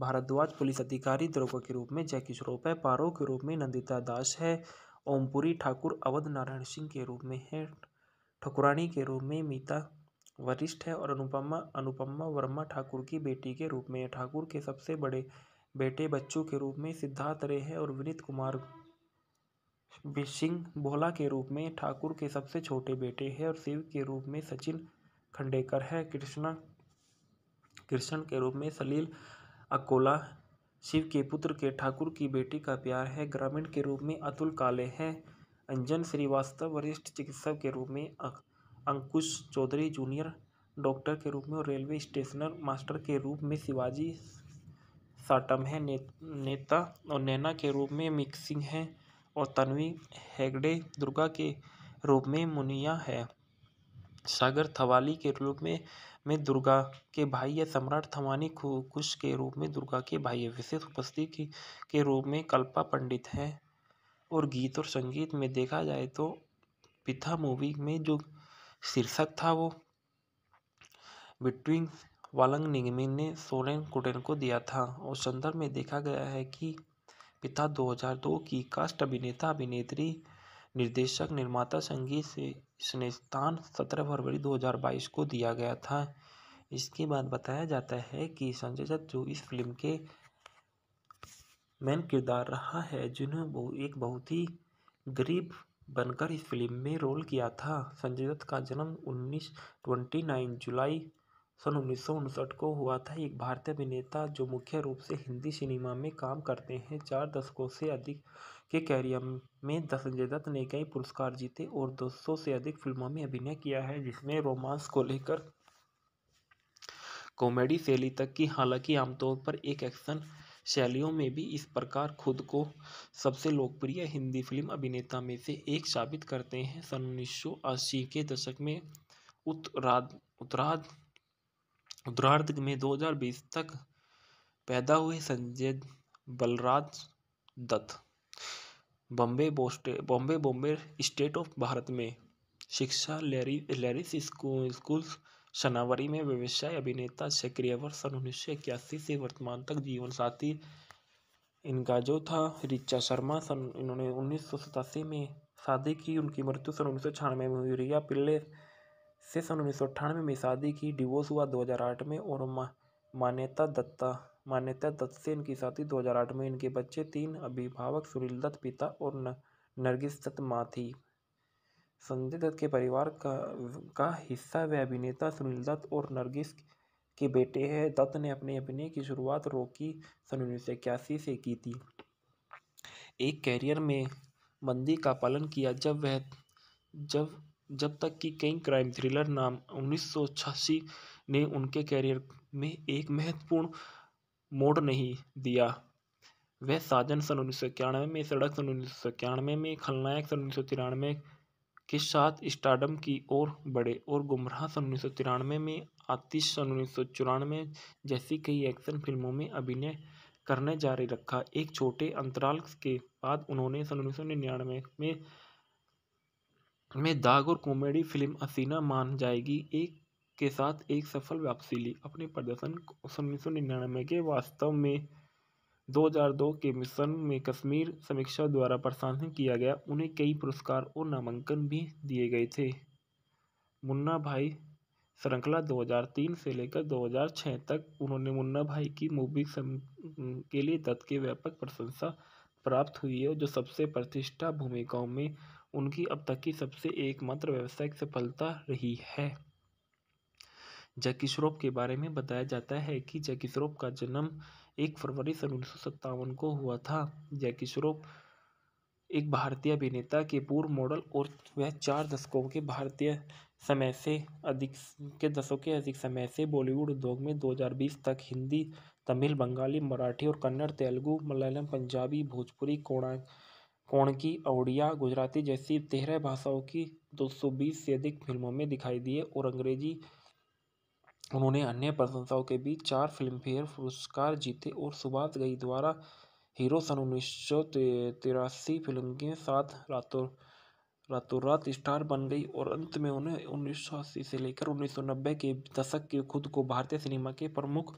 Speaker 1: भारद्वाज पुलिस अधिकारी द्रोगो के रूप में जयकिशोर श्रॉफ है पारो के रूप में नंदिता दास है ओमपुरी ठाकुर अवध नारायण सिंह के रूप में है ठकुरानी के रूप में मीता वरिष्ठ है और अनुपमा अनुपमा वर्मा ठाकुर की बेटी के रूप में ठाकुर के सबसे बड़े बेटे बच्चों के रूप में सिद्धार्थ रे है और विनीत कुमार सिंह भोला के रूप में ठाकुर के सबसे छोटे बेटे हैं और शिव के रूप में सचिन खंडेकर है कृष्णा कृष्ण के रूप में सलील अकोला शिव के पुत्र के ठाकुर की बेटी का प्यार है ग्रामीण के रूप में अतुल काले हैं अंजन श्रीवास्तव वरिष्ठ चिकित्सक के रूप में अं-, अंकुश चौधरी जूनियर डॉक्टर के रूप में और रेलवे स्टेशनर मास्टर के रूप में शिवाजी साटम है ने, नेता और नैना के रूप में मिक्सिंग है और तनवी हेगड़े दुर्गा के रूप में मुनिया है सागर थवाली के रूप में में दुर्गा के भाई या सम्राट थमानी कुश के रूप में दुर्गा के भाई है विशेष उपस्थिति के रूप में कल्पा पंडित हैं और गीत और संगीत में देखा जाए तो पिथा मूवी में जो शीर्षक था वो बिटवीन वालंग निगमी ने सोलन कुटेन को दिया था और संदर्भ में देखा गया है कि पिता 2002 की कास्ट अभिनेता अभिनेत्री निर्देशक निर्माता संगीत से इसने स्थान सत्रह फरवरी 2022 को दिया गया था इसके बाद बताया जाता है कि संजय दत्त जो इस फिल्म के मेन किरदार रहा है जिन्होंने वो एक बहुत ही गरीब बनकर इस फिल्म में रोल किया था संजय दत्त का जन्म उन्नीस ट्वेंटी नाइन जुलाई सन उन्नीस को हुआ था एक भारतीय अभिनेता जो मुख्य रूप से हिंदी सिनेमा में काम करते हैं चार दशकों से अधिक के कैरियर में दस दत्त ने कई पुरस्कार जीते और 200 से अधिक फिल्मों में अभिनय किया है जिसमें रोमांस को लेकर कॉमेडी शैली तक की हालांकि आमतौर पर एक एक्शन शैलियों में भी इस प्रकार खुद को सबसे लोकप्रिय हिंदी फिल्म अभिनेता में से एक साबित करते हैं सन उन्नीस के दशक में उत्तराध उत्तराध उत्तरार्ध में 2020 तक पैदा हुए संजय बलराज दत्त बॉम्बे बोस्टे बॉम्बे बॉम्बे स्टेट ऑफ भारत में शिक्षा लेरी लैरिस स्कूल स्कूल शनावरी में व्यवसाय अभिनेता सक्रिय वर्ष सन उन्नीस सौ इक्यासी से वर्तमान तक जीवन साथी इनका जो था रिचा शर्मा सन इन्होंने उन्नीस सौ सतासी में शादी की उनकी मृत्यु सन उन्नीस सौ छियानवे में हुई रिया पिल्ले से सन उन्नीस सौ अट्ठानवे में शादी की डिवोर्स हुआ 2008 में और मा, मान्यता दत्ता मान्यता दत्त से इनकी शादी 2008 में इनके बच्चे तीन अभिभावक सुनील दत्त पिता और नरगिस दत्त माँ थी संजय दत्त के परिवार का का हिस्सा वे अभिनेता सुनील दत्त और नरगिस के बेटे हैं दत्त ने अपने अभिनय की शुरुआत रोकी सन उन्नीस सौ इक्यासी से की थी एक कैरियर में मंदी का पालन किया जब वह जब जब तक कि कई क्राइम थ्रिलर नाम उन्नीस सौ छियासी ने उनके कैरियर में एक महत्वपूर्ण मोड़ नहीं दिया वह साजन सन उन्नीस सौ इक्यानवे में सड़क सन उन्नीस में खलनायक सन उन्नीस सौ तिरानवे के साथ स्टार्डम की ओर बढ़े और गुमराह सन उन्नीस सौ तिरानवे में आतिश सन उन्नीस सौ चौरानवे जैसी कई एक्शन फिल्मों में अभिनय करने जारी रखा एक छोटे अंतराल के बाद उन्होंने सन उन्नीस सौ निन्यानवे में में दाग और कॉमेडी फिल्म असीना मान जाएगी एक के साथ एक सफल वापसी ली अपने प्रदर्शन उन्नीस सौ निन्यानवे के वास्तव में 2002 के मिशन में कश्मीर समीक्षा द्वारा प्रशासन किया गया उन्हें कई पुरस्कार और नामांकन भी दिए गए थे मुन्ना भाई श्रृंखला 2003 से लेकर 2006 तक उन्होंने मुन्ना भाई की मूवी के लिए दत्त के व्यापक प्रशंसा प्राप्त हुई है जो सबसे प्रतिष्ठा भूमिकाओं में उनकी अब तक की सबसे एकमात्र व्यावसायिक सफलता रही है जैकी के बारे में बताया जाता है कि जैकी का जन्म एक फरवरी सन उन्नीस को हुआ था जैकी एक भारतीय अभिनेता के पूर्व मॉडल और वह चार दशकों के भारतीय समय से अधिक के दशकों के अधिक समय से बॉलीवुड उद्योग में 2020 तक हिंदी तमिल बंगाली मराठी और कन्नड़ तेलुगु मलयालम पंजाबी भोजपुरी कोणा कोणकी ओड़िया गुजराती जैसी तेरह भाषाओं की 220 से अधिक फिल्मों में दिखाई दिए और अंग्रेजी उन्होंने अन्य प्रशंसाओं के बीच चार फिल्मफेयर पुरस्कार जीते और सुभाष गई द्वारा हीरो सन उन्नीस सौ तिरासी फिल्म के साथ रातों रातों रात स्टार बन गई और अंत में उन्हें उन्नीस सौ अस्सी से लेकर उन्नीस सौ नब्बे के दशक के खुद को भारतीय सिनेमा के प्रमुख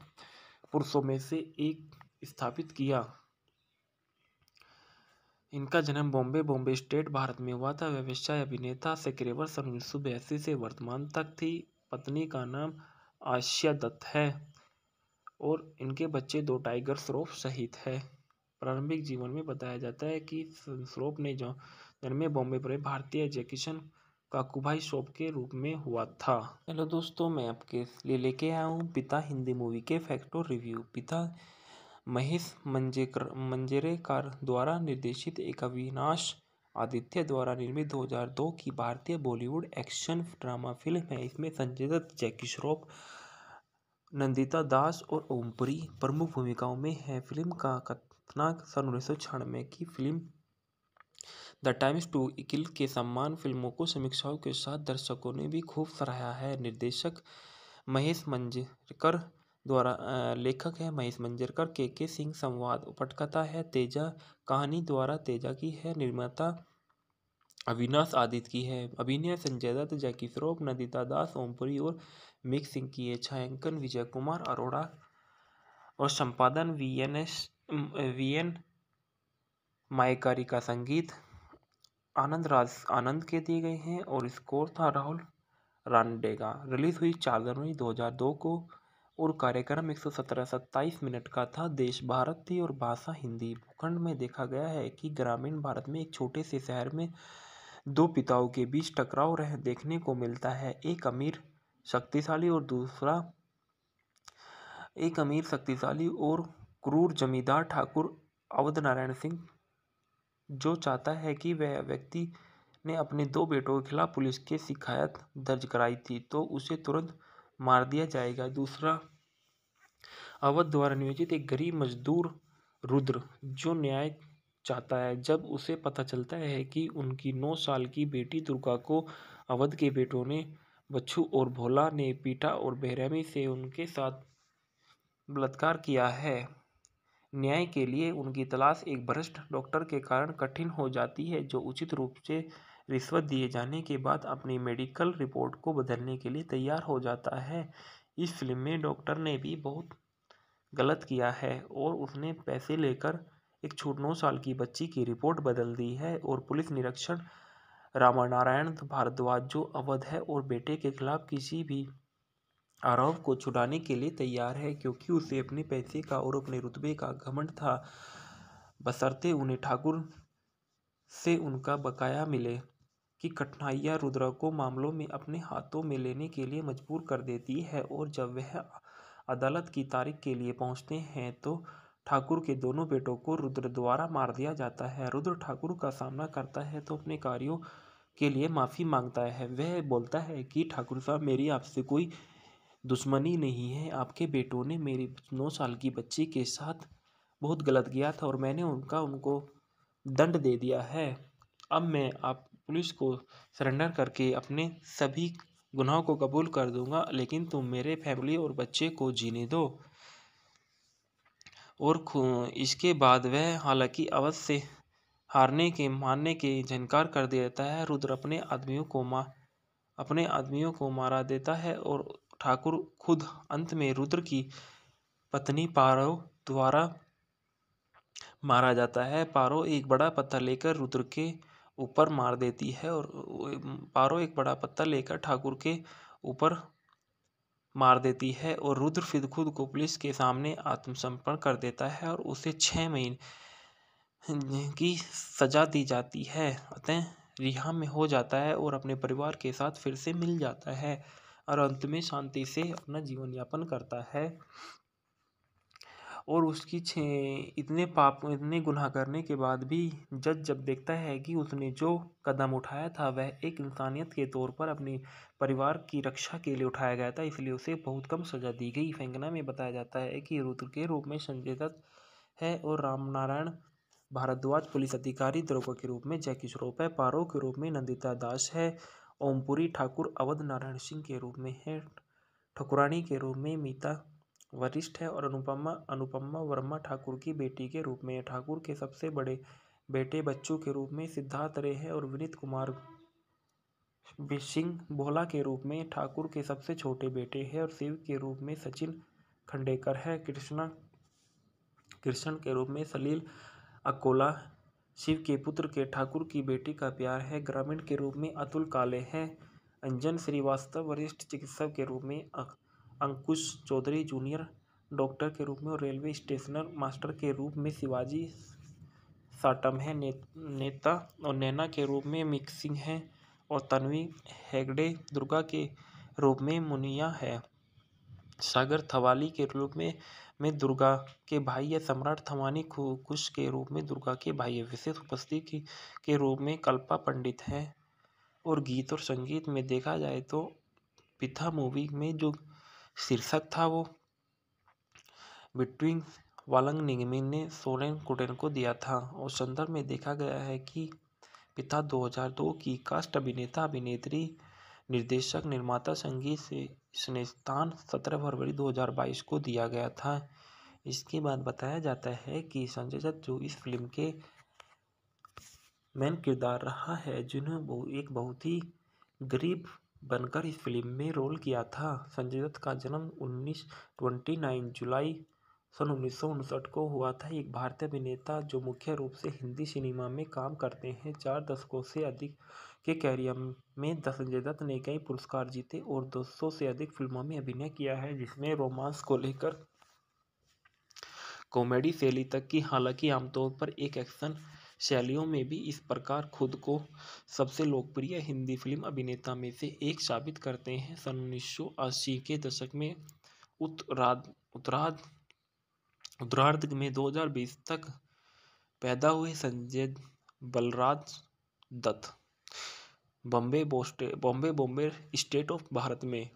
Speaker 1: पुरुषों में से एक स्थापित किया इनका जन्म बॉम्बे बॉम्बे स्टेट भारत में हुआ था व्यवसाय अभिनेता सक्रिय सन उन्नीस सौ बयासी से वर्तमान तक थी पत्नी का नाम आशिया दत्त है और इनके बच्चे दो टाइगर श्रोफ सहित है प्रारंभिक जीवन में बताया जाता है कि श्रोफ ने जो जन्मे बॉम्बे पर भारतीय जैकिशन काकूभाई शोप के रूप में हुआ था हेलो दोस्तों मैं आपके लिए लेके आया हूँ पिता हिंदी मूवी के फैक्टो रिव्यू पिता महेश मंजेकर मंजरेकर द्वारा निर्देशित एक अविनाश आदित्य द्वारा निर्मित 2002 की भारतीय बॉलीवुड एक्शन ड्रामा फिल्म है इसमें संजय दत्त जैकी श्रॉफ नंदिता दास और ओमपुरी प्रमुख भूमिकाओं में है फिल्म का कथनाक सन उन्नीस सौ छियानवे की फिल्म द टाइम्स टू इकिल के सम्मान फिल्मों को समीक्षाओं के साथ दर्शकों ने भी खूब सराहा है निर्देशक महेश मंजरेकर द्वारा लेखक है महेश मंजरकर के के सिंह संवाद पटकथा है तेजा कहानी द्वारा तेजा की है निर्माता अविनाश आदित्य की है अभिनय संजय दत्त जैकी श्रॉफ नदिता दास ओमपुरी और मिक सिंह की है छायांकन विजय कुमार अरोड़ा और संपादन V N S V N मायकारी का संगीत आनंद राज आनंद के दिए गए हैं और स्कोर था राहुल रानडे का रिलीज़ हुई चार जनवरी 2002 को और कार्यक्रम एक सौ सत्रह सत्ताईस मिनट का था देश भारत थी और भाषा हिंदी भूखंड में देखा गया है कि ग्रामीण भारत में एक छोटे से शहर में दो पिताओं के बीच टकराव रह देखने को मिलता है एक अमीर शक्तिशाली और दूसरा एक अमीर शक्तिशाली और क्रूर जमींदार ठाकुर अवध नारायण सिंह जो चाहता है कि वह व्यक्ति ने अपने दो बेटों के खिलाफ पुलिस के शिकायत दर्ज कराई थी तो उसे तुरंत मार दिया जाएगा दूसरा अवध द्वारा नियोजित एक गरीब मजदूर रुद्र जो न्याय चाहता है जब उसे पता चलता है कि उनकी नौ साल की बेटी दुर्गा को अवध के बेटों ने बच्छू और भोला ने पीटा और बेहरहमी से उनके साथ बलात्कार किया है न्याय के लिए उनकी तलाश एक भ्रष्ट डॉक्टर के कारण कठिन हो जाती है जो उचित रूप से रिश्वत दिए जाने के बाद अपनी मेडिकल रिपोर्ट को बदलने के लिए तैयार हो जाता है इस फिल्म में डॉक्टर ने भी बहुत गलत किया है और उसने पैसे लेकर एक छोट नौ साल की बच्ची की रिपोर्ट बदल दी है और पुलिस निरीक्षण रामानारायण भारद्वाज जो अवध है और बेटे के खिलाफ किसी भी आरोप को छुड़ाने के लिए तैयार है क्योंकि उसे अपने पैसे का और अपने रुतबे का घमंड था बसरते उन्हें ठाकुर से उनका बकाया मिले की कठिनाइयाँ रुद्र को मामलों में अपने हाथों में लेने के लिए मजबूर कर देती है और जब वह अदालत की तारीख के लिए पहुँचते हैं तो ठाकुर के दोनों बेटों को रुद्र द्वारा मार दिया जाता है रुद्र ठाकुर का सामना करता है तो अपने कार्यों के लिए माफ़ी मांगता है वह बोलता है कि ठाकुर साहब मेरी आपसे कोई दुश्मनी नहीं है आपके बेटों ने मेरी नौ साल की बच्ची के साथ बहुत गलत किया था और मैंने उनका उनको दंड दे दिया है अब मैं आप पुलिस को सरेंडर करके अपने सभी गुनाहों को कबूल कर दूंगा लेकिन तुम मेरे फैमिली और बच्चे को जीने दो और इसके बाद वह हालांकि अवध से हारने के मारने के झनकार कर देता है रुद्र अपने आदमियों को मा अपने आदमियों को मारा देता है और ठाकुर खुद अंत में रुद्र की पत्नी पारो द्वारा मारा जाता है पारो एक बड़ा पत्थर लेकर रुद्र के ऊपर मार देती है और पारो एक बड़ा पत्ता लेकर ठाकुर के ऊपर मार देती है और रुद्र फिर खुद को पुलिस के सामने आत्मसमर्पण कर देता है और उसे छः महीने की सजा दी जाती है अतः रिहा में हो जाता है और अपने परिवार के साथ फिर से मिल जाता है और अंत में शांति से अपना जीवन यापन करता है और उसकी छः इतने पाप इतने गुनाह करने के बाद भी जज जब देखता है कि उसने जो कदम उठाया था वह एक इंसानियत के तौर पर अपने परिवार की रक्षा के लिए उठाया गया था इसलिए उसे बहुत कम सज़ा दी गई फैंगना में बताया जाता है कि रुद्र के रूप में संजय दत्त है और रामनारायण भारद्वाज पुलिस अधिकारी द्रोपा के रूप में जैकी श्रोप है पारो के रूप में नंदिता दास है ओमपुरी ठाकुर अवध नारायण सिंह के रूप में है ठकुरानी के रूप में मीता वरिष्ठ हैं और अनुपमा अनुपमा वर्मा ठाकुर की बेटी के रूप में ठाकुर के सबसे बड़े बेटे बच्चों के रूप में सिद्धार्थ रे हैं और विनीत कुमार सिंह भोला के रूप में ठाकुर के सबसे छोटे बेटे हैं और शिव के रूप में सचिन खंडेकर है कृष्णा कृष्ण के रूप में सलील अकोला शिव के पुत्र के ठाकुर की बेटी का प्यार है ग्रामीण के रूप में अतुल काले हैं अंजन श्रीवास्तव वरिष्ठ चिकित्सक के रूप में अंकुश चौधरी जूनियर डॉक्टर के रूप में और रेलवे स्टेशनर मास्टर के रूप में शिवाजी साटम है ने, नेता और नैना के रूप में मिक्सिंग है और तनवी हेगड़े दुर्गा के रूप में मुनिया है सागर थवाली के रूप में में दुर्गा के भाई या सम्राट थवानी कुश के रूप में दुर्गा के भाई है विशेष उपस्थिति के, के रूप में कल्पा पंडित हैं और गीत और संगीत में देखा जाए तो पिथा मूवी में जो शीर्षक था वो बिटवीन वालंग निगमिन ने सोलेन कुटेन को दिया था और संदर्भ में देखा गया है कि पिता 2002 की कास्ट अभिनेता अभिनेत्री निर्देशक निर्माता संगीत से इसने स्थान 17 फरवरी 2022 को दिया गया था इसके बाद बताया जाता है कि संजय दत्त जो इस फिल्म के मेन किरदार रहा है जिन्हें वो एक बहुत ही गरीब बनकर इस फिल्म में रोल किया था संजय दत्त का जन्म उन्नीस ट्वेंटी नाइन जुलाई सन उन्नीस सौ उनसठ को हुआ था एक भारतीय अभिनेता जो मुख्य रूप से हिंदी सिनेमा में काम करते हैं चार दशकों से अधिक के कैरियर में संजय दत्त ने कई पुरस्कार जीते और 200 से अधिक फिल्मों में अभिनय किया है जिसमें रोमांस को लेकर कॉमेडी शैली तक की हालांकि आमतौर पर एक एक्शन शैलियों में भी इस प्रकार खुद को सबसे लोकप्रिय हिंदी फिल्म अभिनेता में से एक साबित करते हैं सन उन्नीस के दशक में उत्तराद उत्तराध उत्तरार्ध में 2020 तक पैदा हुए संजय बलराज दत्त बॉम्बे बोस्टे बॉम्बे बॉम्बे स्टेट ऑफ भारत में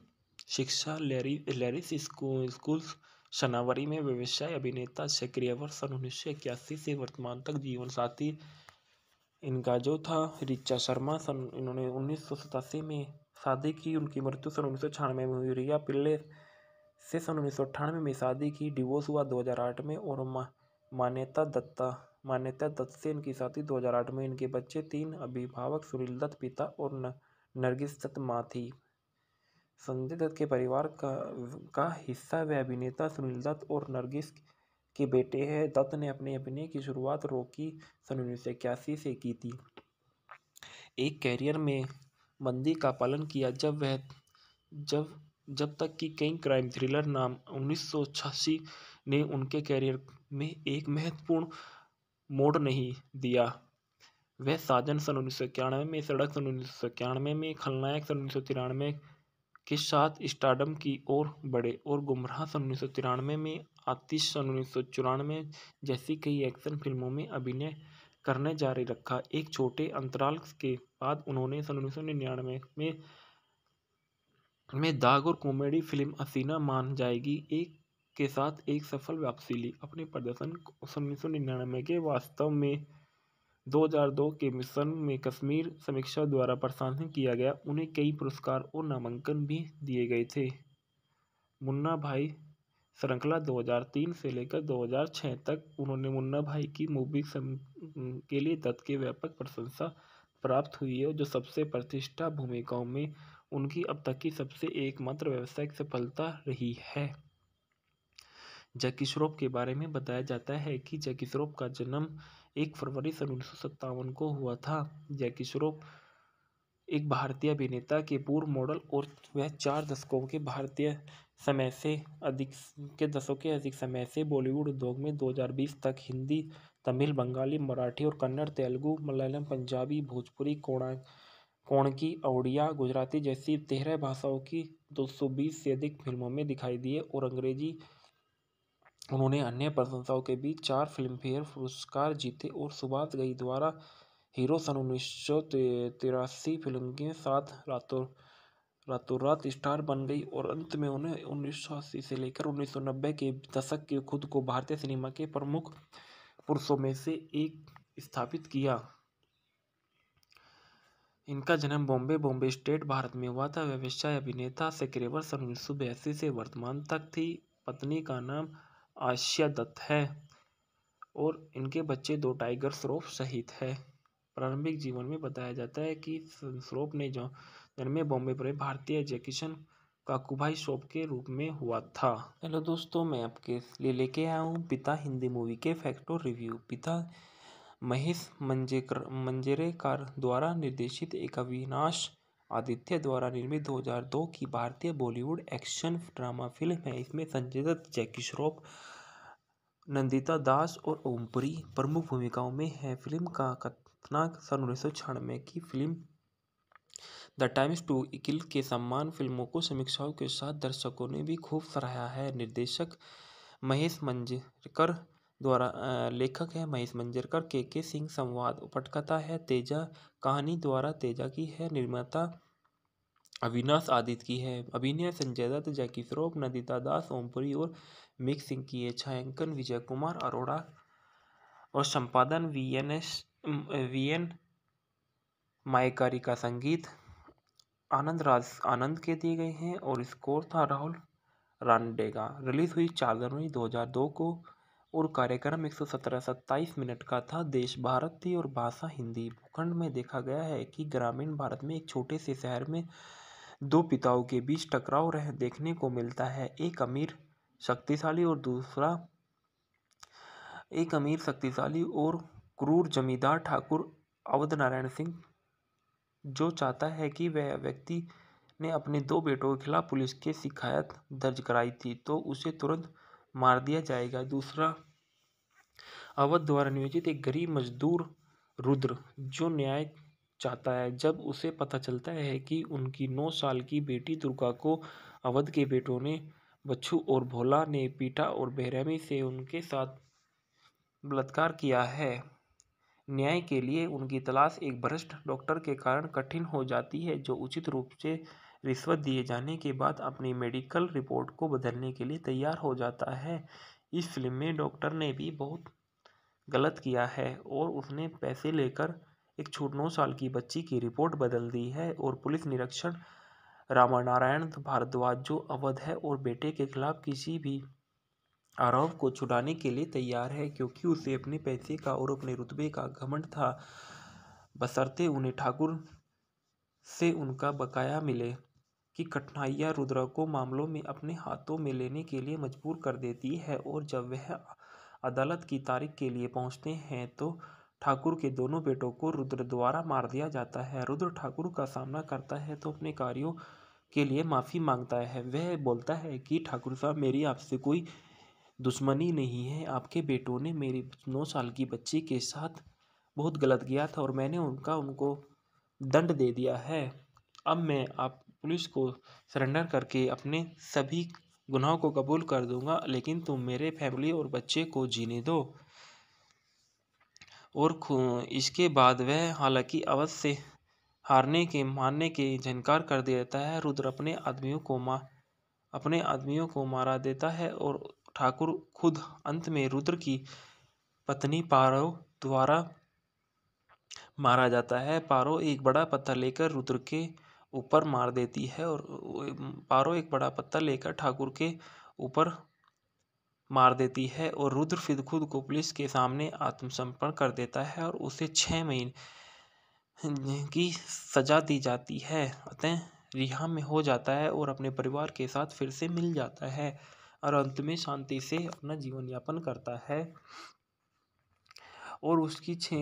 Speaker 1: शिक्षा लैरिस स्कूल स्कूल्स सनावरी में व्यवसाय अभिनेता सक्रिय वर्ष सन उन्नीस सौ इक्यासी से वर्तमान तक जीवन साथी इनका जो था रिचा शर्मा सन इन्होंने उन्नीस सौ सतासी में शादी की उनकी मृत्यु सन उन्नीस सौ छियानवे में हुई रिया पिल्ले से सन उन्नीस सौ अट्ठानवे में शादी की डिवोर्स हुआ दो हज़ार आठ में और मा, मान्यता दत्ता मान्यता दत्त से इनकी शादी दो हज़ार आठ में इनके बच्चे तीन अभिभावक सुनील दत्त पिता और नरगिस दत्त माँ थी संजय दत्त के परिवार का का हिस्सा वे अभिनेता सुनील दत्त और नरगिस के बेटे हैं दत्त ने अपने अभिनय की शुरुआत रोकी सन उन्नीस सौ इक्यासी से की थी एक कैरियर में मंदी का पालन किया जब वह जब जब तक कि कई क्राइम थ्रिलर नाम उन्नीस ने उनके कैरियर में एक महत्वपूर्ण मोड़ नहीं दिया वह साजन सन उन्नीस में सड़क सन उन्नीस में खलनायक सन उन्नीस के साथ स्टार्डम की ओर बढ़े और गुमराह सन उन्नीस सौ तिरानवे में आतिश सन उन्नीस सौ चौरानवे जैसी कई एक्शन फिल्मों में अभिनय करने जारी रखा एक छोटे अंतराल के बाद उन्होंने सन उन्नीस सौ निन्यानवे में में दाग और कॉमेडी फिल्म हसीना मान जाएगी एक के साथ एक सफल वापसी ली अपने प्रदर्शन सन उन्नीस सौ निन्यानवे के वास्तव में 2002 के मिशन में कश्मीर समीक्षा द्वारा प्रशासन किया गया उन्हें कई पुरस्कार और नामांकन भी दिए गए थे मुन्ना भाई श्रृंखला 2003 से लेकर 2006 तक उन्होंने मुन्ना भाई की मूवी के लिए दत्त के व्यापक प्रशंसा प्राप्त हुई है जो सबसे प्रतिष्ठा भूमिकाओं में उनकी अब तक की सबसे एकमात्र व्यावसायिक सफलता रही है जैकी श्रोफ के बारे में बताया जाता है कि जैकी श्रोफ का जन्म एक फरवरी सन उन्नीस को हुआ था जैकी श्रॉफ एक भारतीय अभिनेता के पूर्व मॉडल और वह चार दशकों के भारतीय समय से अधिक के दशकों के अधिक समय से बॉलीवुड उद्योग में 2020 तक हिंदी तमिल बंगाली मराठी और कन्नड़ तेलुगु मलयालम पंजाबी भोजपुरी कोणा कोणकी ओडिया गुजराती जैसी तेरह भाषाओं की 220 से अधिक फिल्मों में दिखाई दिए और अंग्रेजी उन्होंने अन्य प्रशंसाओं के बीच चार फिल्मफेयर पुरस्कार जीते और सुभाष गई द्वारा हीरो सन उन्नीस सौ तिरासी फिल्म के साथ रातों रातों रात स्टार बन गई और अंत में उन्हें उन्नीस सौ अस्सी से लेकर उन्नीस सौ नब्बे के दशक के खुद को भारतीय सिनेमा के प्रमुख पुरुषों में से एक स्थापित किया इनका जन्म बॉम्बे बॉम्बे स्टेट भारत में हुआ था व्यवसाय अभिनेता सेक्रेवर सन उन्नीस सौ बयासी से वर्तमान तक थी पत्नी का नाम आशिया दत्त है और इनके बच्चे दो टाइगर श्रोफ सहित है प्रारंभिक जीवन में बताया जाता है कि श्रोफ ने जो जन्मे बॉम्बे पर भारतीय जयकिशन काकूभाई शोप के रूप में हुआ था हेलो दोस्तों मैं आपके लिए लेके आया हूँ पिता हिंदी मूवी के फैक्टो रिव्यू पिता महेश मंजेकर मंजेरेकर द्वारा निर्देशित एक अविनाश आदित्य द्वारा निर्मित 2002 की भारतीय बॉलीवुड एक्शन ड्रामा फिल्म है इसमें संजय दत्त जैकी श्रॉफ नंदिता दास और ओमपुरी प्रमुख भूमिकाओं में है फिल्म का कथनाक सन उन्नीस की फिल्म द टाइम्स टू इकिल के सम्मान फिल्मों को समीक्षाओं के साथ दर्शकों ने भी खूब सराहा है निर्देशक महेश मंजरकर द्वारा लेखक है महेश मंजरकर के के सिंह संवाद पटकथा है तेजा कहानी द्वारा तेजा की है निर्माता अविनाश आदित्य की है अभिनय संजय दत्त जैकी श्रॉफ नदिता दास ओमपुरी और मिक सिंह की है छायांकन विजय कुमार अरोड़ा और संपादन V N S V N मायकारी का संगीत आनंद राज आनंद के दिए गए हैं और स्कोर था राहुल रानडे का रिलीज़ हुई चार जनवरी 2002 को और कार्यक्रम एक सौ सत्रह सत्ताईस मिनट का था देश भारत थी और भाषा हिंदी भूखंड में देखा गया है कि ग्रामीण भारत में एक छोटे से शहर में दो पिताओं के बीच टकराव रह देखने को मिलता है एक अमीर शक्तिशाली और दूसरा एक अमीर शक्तिशाली और क्रूर जमींदार ठाकुर अवध नारायण सिंह जो चाहता है कि वह व्यक्ति ने अपने दो बेटों के खिलाफ पुलिस के शिकायत दर्ज कराई थी तो उसे तुरंत मार दिया जाएगा दूसरा अवध द्वारा नियोजित एक गरीब मजदूर रुद्र जो न्याय चाहता है जब उसे पता चलता है कि उनकी नौ साल की बेटी दुर्गा को अवध के बेटों ने बच्छू और भोला ने पीटा और बेहरहमी से उनके साथ बलात्कार किया है न्याय के लिए उनकी तलाश एक भ्रष्ट डॉक्टर के कारण कठिन हो जाती है जो उचित रूप से रिश्वत दिए जाने के बाद अपनी मेडिकल रिपोर्ट को बदलने के लिए तैयार हो जाता है इस फिल्म में डॉक्टर ने भी बहुत गलत किया है और उसने पैसे लेकर एक छोट नौ साल की बच्ची की रिपोर्ट बदल दी है और पुलिस निरीक्षण रामानारायण भारद्वाज जो अवध है और बेटे के खिलाफ किसी भी आरोप को छुड़ाने के लिए तैयार है क्योंकि उसे अपने पैसे का और अपने रुतबे का घमंड था बसरते उन्हें ठाकुर से उनका बकाया मिले कि कठिनाइयाँ रुद्रा को मामलों में अपने हाथों में लेने के लिए मजबूर कर देती है और जब वह अदालत की तारीख के लिए पहुंचते हैं तो ठाकुर के दोनों बेटों को रुद्र द्वारा मार दिया जाता है रुद्र ठाकुर का सामना करता है तो अपने कार्यों के लिए माफ़ी मांगता है वह बोलता है कि ठाकुर साहब मेरी आपसे कोई दुश्मनी नहीं है आपके बेटों ने मेरी नौ साल की बच्ची के साथ बहुत गलत किया था और मैंने उनका उनको दंड दे दिया है अब मैं आप पुलिस को सरेंडर करके अपने सभी गुनाहों को कबूल कर दूंगा लेकिन तुम मेरे फैमिली और बच्चे को जीने दो और इसके बाद वह हालांकि अवध से हारने के मारने के झनकार कर देता है रुद्र अपने आदमियों को मा अपने आदमियों को मारा देता है और ठाकुर खुद अंत में रुद्र की पत्नी पारो द्वारा मारा जाता है पारो एक बड़ा पत्थर लेकर रुद्र के ऊपर मार देती है और पारो एक बड़ा पत्ता लेकर ठाकुर के ऊपर मार देती है और रुद्र फिर खुद को पुलिस के सामने आत्मसमर्पण कर देता है और उसे छः महीने की सजा दी जाती है अतः रिहा में हो जाता है और अपने परिवार के साथ फिर से मिल जाता है और अंत में शांति से अपना जीवन यापन करता है और उसकी छ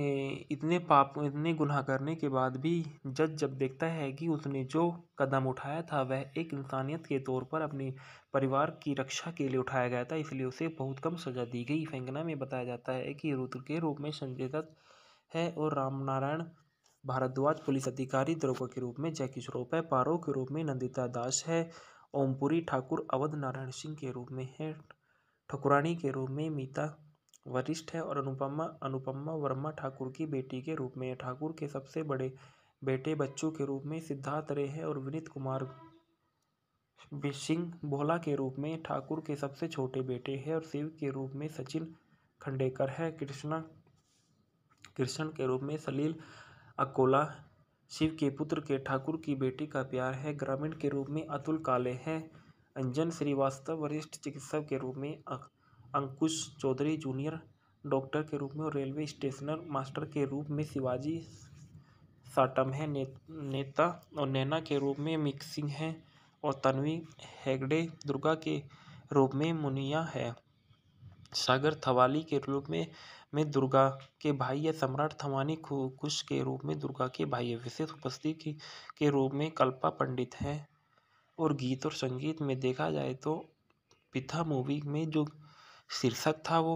Speaker 1: इतने पाप इतने गुनाह करने के बाद भी जज जब देखता है कि उसने जो कदम उठाया था वह एक इंसानियत के तौर पर अपने परिवार की रक्षा के लिए उठाया गया था इसलिए उसे बहुत कम सज़ा दी गई फैंगना में बताया जाता है कि रुद्र के रूप में संजय दत्त है और रामनारायण भारद्वाज पुलिस अधिकारी द्रोपा के रूप में जैकी श्रोप है पारो के रूप में नंदिता दास है ओमपुरी ठाकुर अवध नारायण सिंह के रूप में है ठकुरानी के रूप में मीता वरिष्ठ है और अनुपमा अनुपमा वर्मा ठाकुर की बेटी के रूप में ठाकुर के सबसे बड़े बेटे बच्चों के रूप में सिद्धार्थ रे हैं और विनीत कुमार सिंह भोला के रूप में ठाकुर के सबसे छोटे बेटे हैं और शिव के रूप में सचिन खंडेकर है कृष्णा कृष्ण के रूप में सलील अकोला शिव के पुत्र के ठाकुर की बेटी का प्यार है ग्रामीण के रूप में अतुल काले हैं अंजन श्रीवास्तव वरिष्ठ चिकित्सक के रूप में अंकुश चौधरी जूनियर डॉक्टर के रूप में और रेलवे स्टेशनर मास्टर के रूप में शिवाजी साटम है ने, नेता और नैना के रूप में मिक्सिंग है और तनवी हेगड़े दुर्गा के रूप में मुनिया है सागर थवाली के रूप में में दुर्गा के भाई या सम्राट थवानी कुश के रूप में दुर्गा के भाई है विशेष उपस्थिति के रूप में कल्पा पंडित हैं और गीत और संगीत में देखा जाए तो पिथा मूवी में जो शीर्षक था वो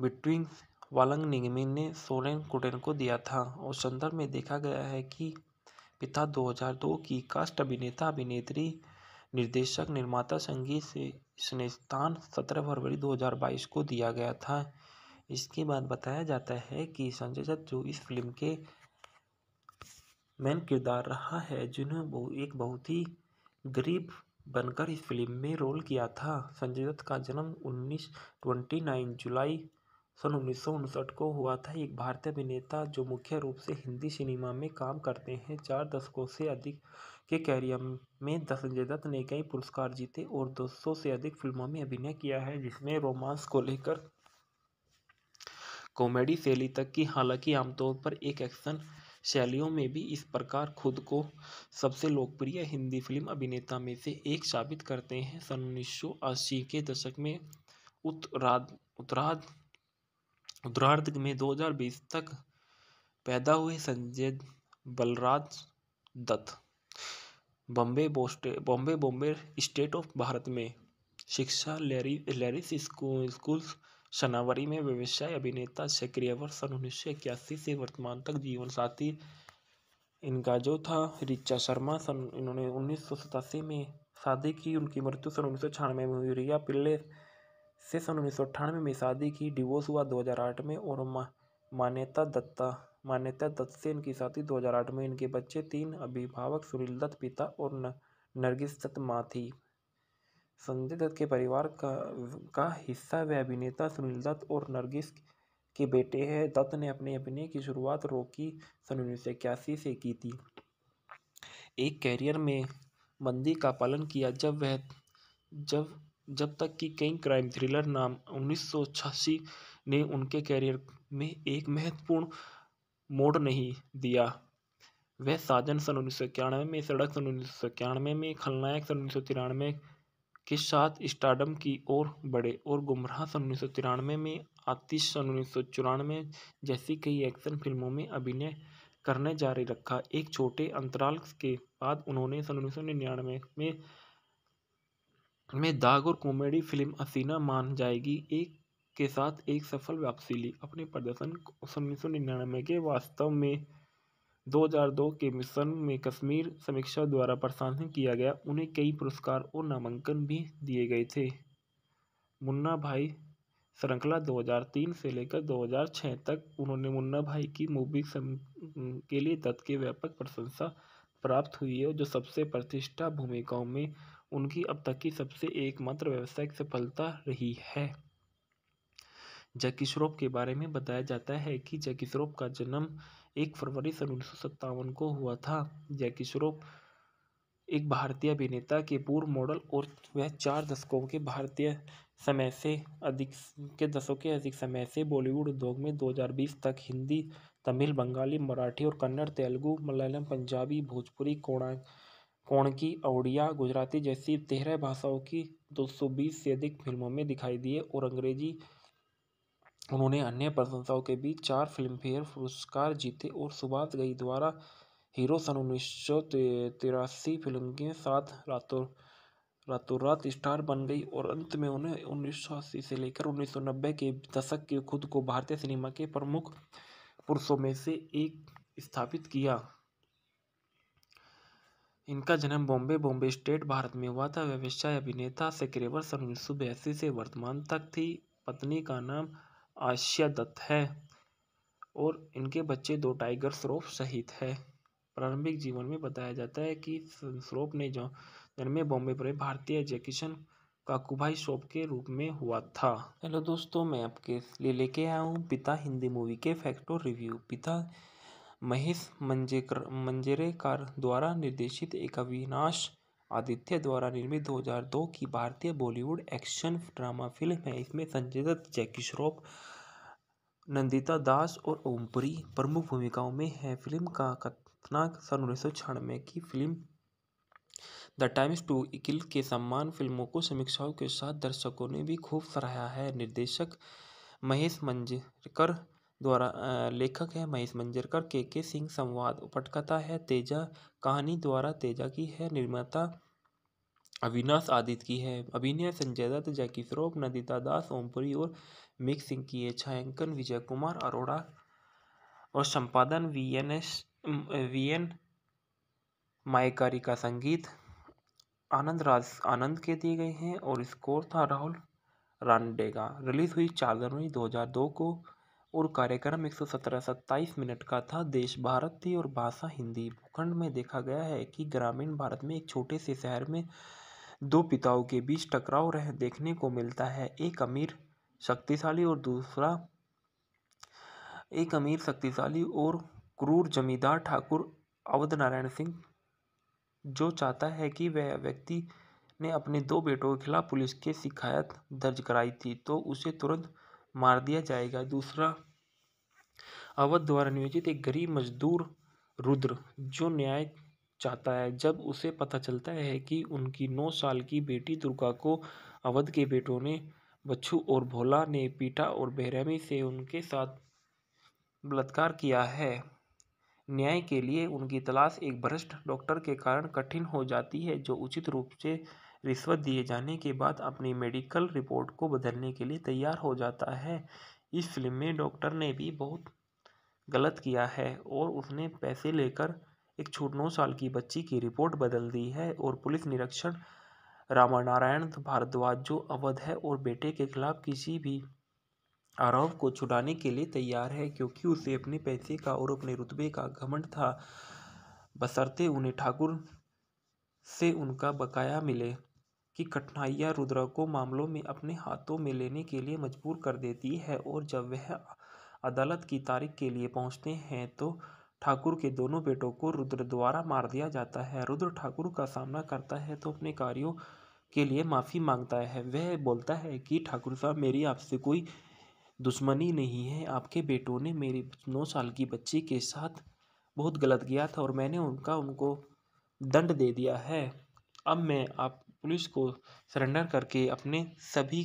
Speaker 1: बिटवीन वालंग निगमिन ने सोलेन कुटेन को दिया था और संदर्भ में देखा गया है कि पिता 2002 की कास्ट अभिनेता अभिनेत्री निर्देशक निर्माता संगीत से इसने स्थान सत्रह फरवरी 2022 को दिया गया था इसके बाद बताया जाता है कि संजय दत्त जो इस फिल्म के मेन किरदार रहा है जिन्हें वो एक बहुत ही गरीब बनकर इस फिल्म में रोल किया था संजय दत्त का जन्म उन्नीस ट्वेंटी नाइन जुलाई सन उन्नीस सौ उनसठ को हुआ था एक भारतीय अभिनेता जो मुख्य रूप से हिंदी सिनेमा में काम करते हैं चार दशकों से अधिक के कैरियर में संजय दत्त ने कई पुरस्कार जीते और 200 से अधिक फिल्मों में अभिनय किया है जिसमें रोमांस को लेकर कॉमेडी शैली तक की हालांकि आमतौर पर एक एक्शन शैलियों में भी इस प्रकार खुद को सबसे लोकप्रिय हिंदी फिल्म अभिनेता में से एक साबित करते हैं सन उन्नीस के दशक में उत्तराध उत्तराध में 2020 तक पैदा हुए संजय बलराज दत्त बॉम्बे बोस्टे बॉम्बे बॉम्बे स्टेट ऑफ भारत में शिक्षा लैरिस लैरिस स्कूल स्कूल्स शनावरी में व्यवसाय अभिनेता सक्रिय वर्ष सन उन्नीस सौ इक्यासी से वर्तमान तक जीवन साथी इनका जो था रिचा शर्मा सन इन्होंने उन्नीस सौ सतासी में शादी की उनकी मृत्यु सन उन्नीस सौ छियानवे में हुई रिया पिल्ले से सन उन्नीस सौ अट्ठानवे में शादी की डिवोर्स हुआ दो हज़ार आठ में और मा, मान्यता दत्ता मान्यता दत्त से इनकी शादी दो हज़ार आठ में इनके बच्चे तीन अभिभावक सुनील दत्त पिता और न, नरगिस दत्त माँ थी संजय दत्त के परिवार का का हिस्सा वे अभिनेता सुनील दत्त और नरगिस के बेटे हैं दत्त ने अपने अभिनय की शुरुआत रोकी सन उन्नीस सौ इक्यासी से की थी एक कैरियर में मंदी का पालन किया जब वह जब जब तक कि कई क्राइम थ्रिलर नाम उन्नीस ने उनके कैरियर में एक महत्वपूर्ण मोड़ नहीं दिया वह साजन सन उन्नीस में सड़क सन उन्नीस में खलनायक सन उन्नीस के साथ स्टार्डम की ओर बढ़े और गुमराह सन उन्नीस सौ तिरानवे में आतिश सन उन्नीस सौ चौरानवे जैसी कई एक्शन फिल्मों में अभिनय करने जारी रखा एक छोटे अंतराल के बाद उन्होंने सन उन्नीस सौ निन्यानवे में में दाग और कॉमेडी फिल्म असीना मान जाएगी एक के साथ एक सफल वापसी ली अपने प्रदर्शन सन उन्नीस सौ निन्यानवे के वास्तव में 2002 के मिशन में कश्मीर समीक्षा द्वारा प्रशासन किया गया उन्हें कई पुरस्कार और नामांकन भी दिए गए थे मुन्ना भाई श्रृंखला 2003 से लेकर 2006 तक उन्होंने मुन्ना भाई की मूवी के लिए तत् के व्यापक प्रशंसा प्राप्त हुई है जो सबसे प्रतिष्ठा भूमिकाओं में उनकी अब तक की सबसे एकमात्र व्यावसायिक सफलता रही है जकी श्रोफ के बारे में बताया जाता है कि जकी श्रोफ का जन्म एक फरवरी सन उन्नीस को हुआ था जैकी श्रॉफ एक भारतीय अभिनेता के पूर्व मॉडल और वह चार दशकों के भारतीय समय से अधिक के दशकों के अधिक समय से बॉलीवुड उद्योग में 2020 तक हिंदी तमिल बंगाली मराठी और कन्नड़ तेलुगु मलयालम पंजाबी भोजपुरी कोणा कोणकी ओडिया गुजराती जैसी तेरह भाषाओं की 220 से अधिक फिल्मों में दिखाई दिए और अंग्रेजी उन्होंने अन्य प्रशंसाओं के बीच चार फिल्मफेयर पुरस्कार जीते और सुभाष गई द्वारा हीरो सन उन्नीस सौ तिरासी फिल्म के साथ रातों रातों रात स्टार बन गई और अंत में उन्हें उन्नीस सौ अस्सी से लेकर उन्नीस सौ नब्बे के दशक के खुद को भारतीय सिनेमा के प्रमुख पुरुषों में से एक स्थापित किया इनका जन्म बॉम्बे बॉम्बे स्टेट भारत में हुआ था व्यवसाय अभिनेता सेक्रेवर सन उन्नीस सौ बयासी से वर्तमान तक थी पत्नी का नाम आशिया दत्त है और इनके बच्चे दो टाइगर श्रोफ सहित है प्रारंभिक जीवन में बताया जाता है कि श्रोफ ने जो जन्मे बॉम्बे पर भारतीय जैकिशन काकूभाई शोप के रूप में हुआ था हेलो दोस्तों मैं आपके लिए लेके आया हूँ पिता हिंदी मूवी के और रिव्यू पिता महेश मंजेकर मंजेरेकर द्वारा निर्देशित एक अविनाश आदित्य द्वारा निर्मित 2002 की भारतीय बॉलीवुड एक्शन ड्रामा फिल्म है इसमें संजय दत्त जैकी श्रॉफ नंदिता दास और ओमपुरी प्रमुख भूमिकाओं में है फिल्म का कथना सन उन्नीस की फिल्म द टाइम्स टू इकिल के सम्मान फिल्मों को समीक्षाओं के साथ दर्शकों ने भी खूब सराहा है निर्देशक महेश मंजरकर द्वारा लेखक है महेश मंजरकर के के सिंह संवाद पटकथा है तेजा कहानी द्वारा तेजा की है निर्माता अविनाश आदित्य की है अभिनय संजय दत्त जैकी श्रॉफ नदिता दास ओमपुरी और मिक सिंह की है छायांकन विजय कुमार अरोड़ा और संपादन V N S V N मायकारी का संगीत आनंद राज आनंद के दिए गए हैं और स्कोर था राहुल रानडे का रिलीज़ हुई चार जनवरी 2002 को और कार्यक्रम एक सौ सत्रह सत्ताईस मिनट का था देश भारत थी और भाषा हिंदी भूखंड में देखा गया है कि ग्रामीण भारत में एक छोटे से शहर में दो पिताओं के बीच टकराव रह देखने को मिलता है एक अमीर शक्तिशाली और दूसरा एक अमीर शक्तिशाली और क्रूर जमींदार ठाकुर अवध नारायण सिंह जो चाहता है कि वह व्यक्ति ने अपने दो बेटों के खिलाफ पुलिस के शिकायत दर्ज कराई थी तो उसे तुरंत मार दिया जाएगा दूसरा अवध द्वारा नियोजित एक गरीब मजदूर रुद्र जो न्याय चाहता है जब उसे पता चलता है कि उनकी नौ साल की बेटी दुर्गा को अवध के बेटों ने बच्छू और भोला ने पीटा और बेहरहमी से उनके साथ बलात्कार किया है न्याय के लिए उनकी तलाश एक भ्रष्ट डॉक्टर के कारण कठिन हो जाती है जो उचित रूप से रिश्वत दिए जाने के बाद अपनी मेडिकल रिपोर्ट को बदलने के लिए तैयार हो जाता है इस फिल्म में डॉक्टर ने भी बहुत गलत किया है और उसने पैसे लेकर एक छोट नौ साल की बच्ची की रिपोर्ट बदल दी है और पुलिस निरीक्षण रामानारायण भारद्वाज जो अवध है और बेटे के खिलाफ किसी भी आरोप को छुड़ाने के लिए तैयार है क्योंकि उसे अपने पैसे का और अपने रुतबे का घमंड था बसरते उन्हें ठाकुर से उनका बकाया मिले की कठिनाइयाँ रुद्रा को मामलों में अपने हाथों में लेने के लिए मजबूर कर देती है और जब वह अदालत की तारीख के लिए पहुँचते हैं तो ठाकुर के दोनों बेटों को रुद्र द्वारा मार दिया जाता है रुद्र ठाकुर का सामना करता है तो अपने कार्यों के लिए माफ़ी मांगता है वह बोलता है कि ठाकुर साहब मेरी आपसे कोई दुश्मनी नहीं है आपके बेटों ने मेरी नौ साल की बच्ची के साथ बहुत गलत किया था और मैंने उनका उनको दंड दे दिया है अब मैं आप पुलिस को सरेंडर करके अपने सभी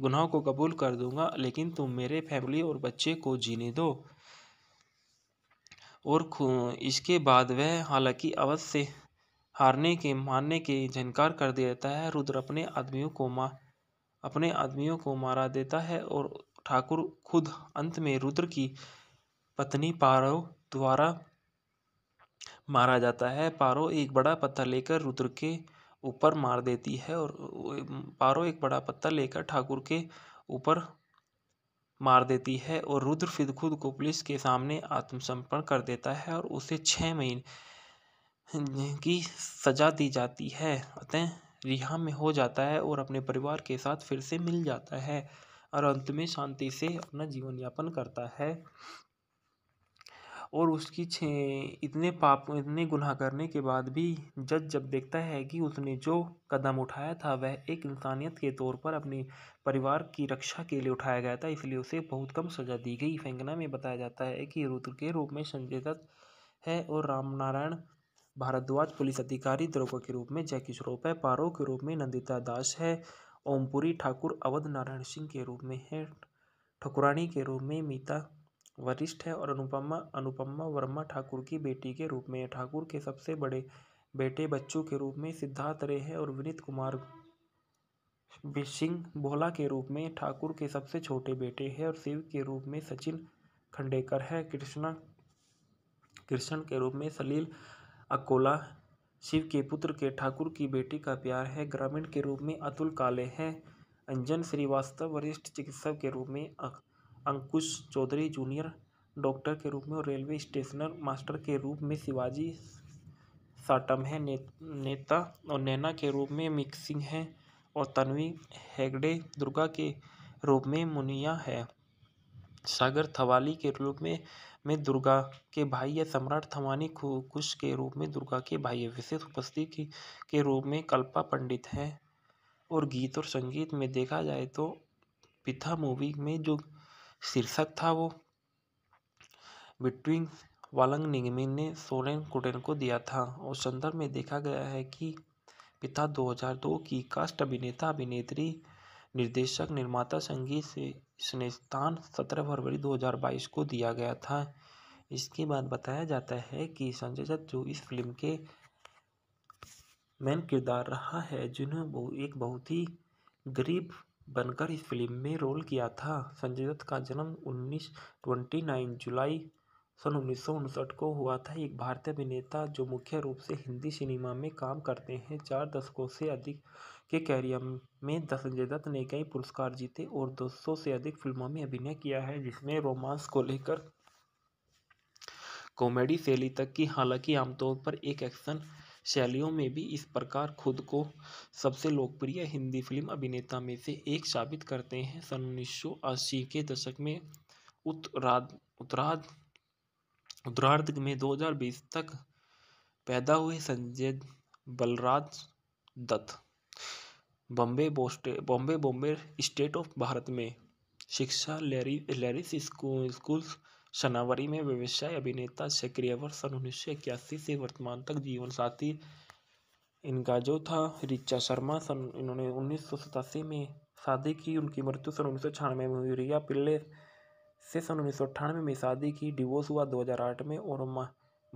Speaker 1: गुनाहों को कबूल कर दूंगा लेकिन तुम मेरे फैमिली और बच्चे को जीने दो और इसके बाद वह हालांकि अवध से हारने के मारने के झनकार कर देता है रुद्र अपने आदमियों को मा अपने आदमियों को मारा देता है और ठाकुर खुद अंत में रुद्र की पत्नी पारो द्वारा मारा जाता है पारो एक बड़ा पत्थर लेकर रुद्र के ऊपर मार देती है और पारो एक बड़ा पत्ता लेकर ठाकुर के ऊपर मार देती है और रुद्र फिर खुद को पुलिस के सामने आत्मसमर्पण कर देता है और उसे छः महीने की सजा दी जाती है अतः रिहा में हो जाता है और अपने परिवार के साथ फिर से मिल जाता है और अंत में शांति से अपना जीवन यापन करता है और उसकी छे इतने पाप इतने गुनाह करने के बाद भी जज जब देखता है कि उसने जो कदम उठाया था वह एक इंसानियत के तौर पर अपने परिवार की रक्षा के लिए उठाया गया था इसलिए उसे बहुत कम सज़ा दी गई फैंगना में बताया जाता है कि रुद्र के रूप में संजय दत्त है और रामनारायण भारद्वाज पुलिस अधिकारी द्रोपा के रूप में जैकी श्रोप है पारो के रूप में नंदिता दास है ओमपुरी ठाकुर अवध नारायण सिंह के रूप में है ठकुरानी के रूप में मीता वरिष्ठ हैं और अनुपमा अनुपमा वर्मा ठाकुर की बेटी के रूप में ठाकुर के सबसे बड़े बेटे बच्चों के रूप में सिद्धार्थ रे हैं और विनीत कुमार सिंह भोला के रूप में ठाकुर के सबसे छोटे बेटे हैं और शिव के रूप में सचिन खंडेकर है कृष्णा कृष्ण के रूप में सलील अकोला शिव के पुत्र के ठाकुर की बेटी का प्यार है ग्रामीण के रूप में अतुल काले हैं अंजन श्रीवास्तव वरिष्ठ चिकित्सक के रूप में अंकुश चौधरी जूनियर डॉक्टर के रूप में और रेलवे स्टेशनर मास्टर के रूप में शिवाजी साटम है ने, नेता और नैना के रूप में मिक्सिंग है और तनवी हेगड़े दुर्गा के रूप में मुनिया है सागर थवाली के रूप में में दुर्गा के भाई या सम्राट थवानी कुश के रूप में दुर्गा के भाई है विशेष उपस्थिति के, के रूप में कल्पा पंडित हैं और गीत और संगीत में देखा जाए तो पिथा मूवी में जो शीर्षक था वो बिटवीन वालंग निगमिन ने सोरेन कुटेन को दिया था और संदर्भ में देखा गया है कि पिता 2002 की कास्ट अभिनेता अभिनेत्री निर्देशक निर्माता संगीत से इसने स्थान सत्रह फरवरी 2022 को दिया गया था इसके बाद बताया जाता है कि संजय दत्त जो इस फिल्म के मेन किरदार रहा है जिन्हें वो एक बहुत ही गरीब बनकर इस फिल्म में रोल किया था संजय दत्त का जन्म उन्नीस ट्वेंटी नाइन जुलाई सन उन्नीस सौ उनसठ को हुआ था एक भारतीय अभिनेता जो मुख्य रूप से हिंदी सिनेमा में काम करते हैं चार दशकों से अधिक के कैरियर में संजय दत्त ने कई पुरस्कार जीते और 200 से अधिक फिल्मों में अभिनय किया है जिसमें रोमांस को लेकर कॉमेडी शैली तक की हालांकि आमतौर पर एक एक्शन एक शैलियों में भी इस प्रकार खुद को सबसे लोकप्रिय हिंदी फिल्म अभिनेता में से एक साबित करते हैं सन उन्नीस के दशक में उत्तराध उत्तराध उत्तरार्ध में 2020 तक पैदा हुए संजय बलराज दत्त बॉम्बे बोस्टे बॉम्बे बॉम्बे स्टेट ऑफ भारत में शिक्षा लैरिस लेरिस स्कूल स्कूल्स शनावरी में व्यवसाय अभिनेता सक्रिय वर्ष सन उन्नीस सौ इक्यासी से वर्तमान तक जीवन साथी इनका जो था रिचा शर्मा सन इन्होंने उन्नीस सौ सतासी में शादी की उनकी मृत्यु सन उन्नीस सौ छियानवे में हुई रिया पिल्ले से सन उन्नीस सौ अट्ठानवे में शादी की डिवोर्स हुआ दो हज़ार आठ में और मा,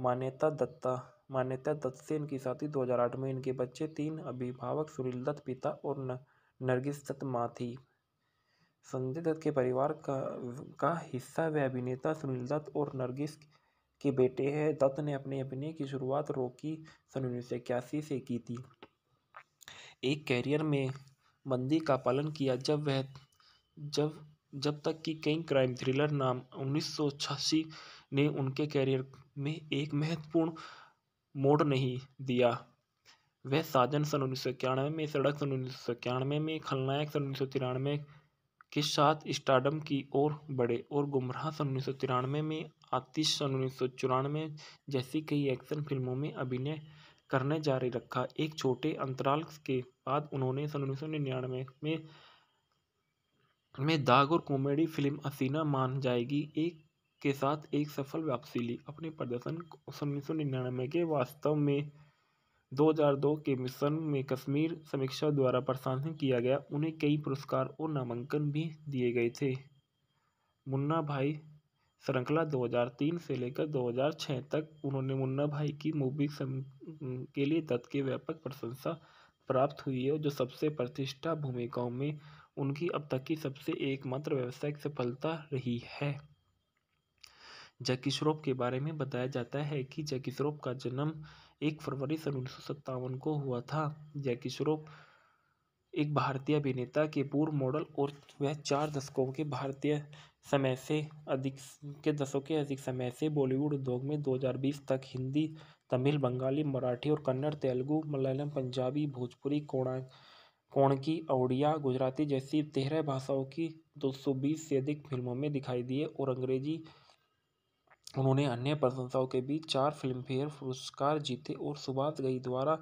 Speaker 1: मान्यता दत्ता मान्यता दत्त से इनकी शादी दो हज़ार आठ में इनके बच्चे तीन अभिभावक सुनील दत्त पिता और न, नरगिस दत्त माँ थी संजय दत्त के परिवार का का हिस्सा वे अभिनेता सुनील दत्त और नरगिस के बेटे हैं दत्त ने अपने अभिनय की शुरुआत रोकी सन उन्नीस से की थी एक कैरियर में मंदी का पालन किया जब वह जब जब तक कि कई क्राइम थ्रिलर नाम उन्नीस ने उनके कैरियर में एक महत्वपूर्ण मोड़ नहीं दिया वह साजन सन उन्नीस में सड़क सन उन्नीस में खलनायक सन उन्नीस के साथ स्टार्डम की ओर बढ़े और गुमराह सन उन्नीस सौ तिरानवे में आतिश सन उन्नीस सौ चौरानवे जैसी कई एक्शन फिल्मों में अभिनय करने जारी रखा एक छोटे अंतराल के बाद उन्होंने सन उन्नीस सौ निन्यानवे में में दाग और कॉमेडी फिल्म असीना मान जाएगी एक के साथ एक सफल वापसी ली अपने प्रदर्शन सन उन्नीस सौ निन्यानवे के वास्तव में 2002 के मिशन में कश्मीर समीक्षा द्वारा प्रशासन किया गया उन्हें कई पुरस्कार और नामांकन भी दिए गए थे मुन्ना भाई श्रृंखला 2003 से लेकर 2006 तक उन्होंने मुन्ना भाई की मूवी के लिए दत्त के व्यापक प्रशंसा प्राप्त हुई है जो सबसे प्रतिष्ठा भूमिकाओं में उनकी अब तक की सबसे एकमात्र व्यावसायिक सफलता रही है जकी श्रॉफ के बारे में बताया जाता है कि जकी श्रॉफ का जन्म एक फरवरी सन उन्नीस को हुआ था जैकी श्रॉफ एक भारतीय अभिनेता के पूर्व मॉडल और वह चार दशकों के भारतीय समय से अधिक के दशकों के अधिक समय से बॉलीवुड उद्योग में 2020 तक हिंदी तमिल बंगाली मराठी और कन्नड़ तेलुगु मलयालम पंजाबी भोजपुरी कोणा कोणकी ओडिया गुजराती जैसी तेरह भाषाओं की 220 से अधिक फिल्मों में दिखाई दिए और अंग्रेजी उन्होंने अन्य प्रशंसाओं के बीच चार फिल्मफेयर पुरस्कार जीते और सुभाष गई द्वारा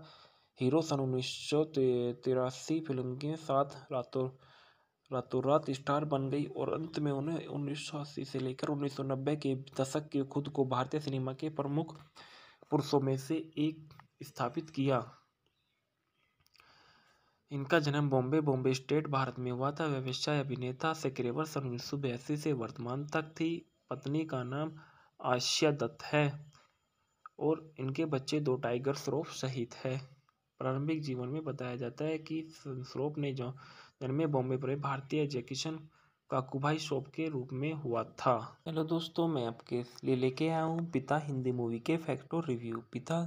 Speaker 1: हीरो सन उन्नीस सौ तिरासी फिल्म के साथ रातों रातों रात स्टार बन गई और अंत में उन्हें उन्नीस सौ अस्सी से लेकर उन्नीस सौ नब्बे के दशक के खुद को भारतीय सिनेमा के प्रमुख पुरुषों में से एक स्थापित किया इनका जन्म बॉम्बे बॉम्बे स्टेट भारत में हुआ था व्यवसाय अभिनेता सेक्रेवर सन उन्नीस सौ बयासी से वर्तमान तक थी पत्नी का नाम आशिया दत्त है और इनके बच्चे दो टाइगर श्रोफ सहित है प्रारंभिक जीवन में बताया जाता है कि श्रोफ ने जो जन्मे बॉम्बे पर भारतीय जैकिशन काकूभाई शॉप के रूप में हुआ था हेलो दोस्तों मैं आपके लिए लेके आया हूँ पिता हिंदी मूवी के फैक्ट और रिव्यू पिता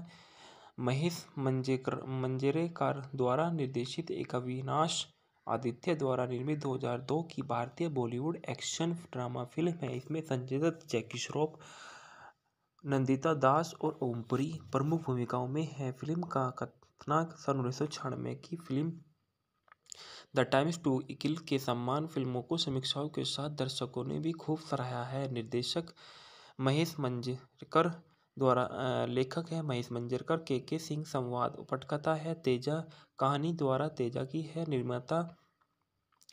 Speaker 1: महेश मंजेकर मंजेरेकर द्वारा निर्देशित एक अविनाश आदित्य द्वारा निर्मित 2002 की भारतीय बॉलीवुड एक्शन ड्रामा फिल्म है इसमें संजय दत्त जैकी श्रॉफ नंदिता दास और ओमपुरी प्रमुख भूमिकाओं में है फिल्म का कथना सन उन्नीस की फिल्म द टाइम्स टू इकिल के सम्मान फिल्मों को समीक्षाओं के साथ दर्शकों ने भी खूब सराहा है निर्देशक महेश मंजरकर द्वारा लेखक है महेश मंजरकर के के सिंह संवाद पटकथा है तेजा कहानी द्वारा तेजा की है निर्माता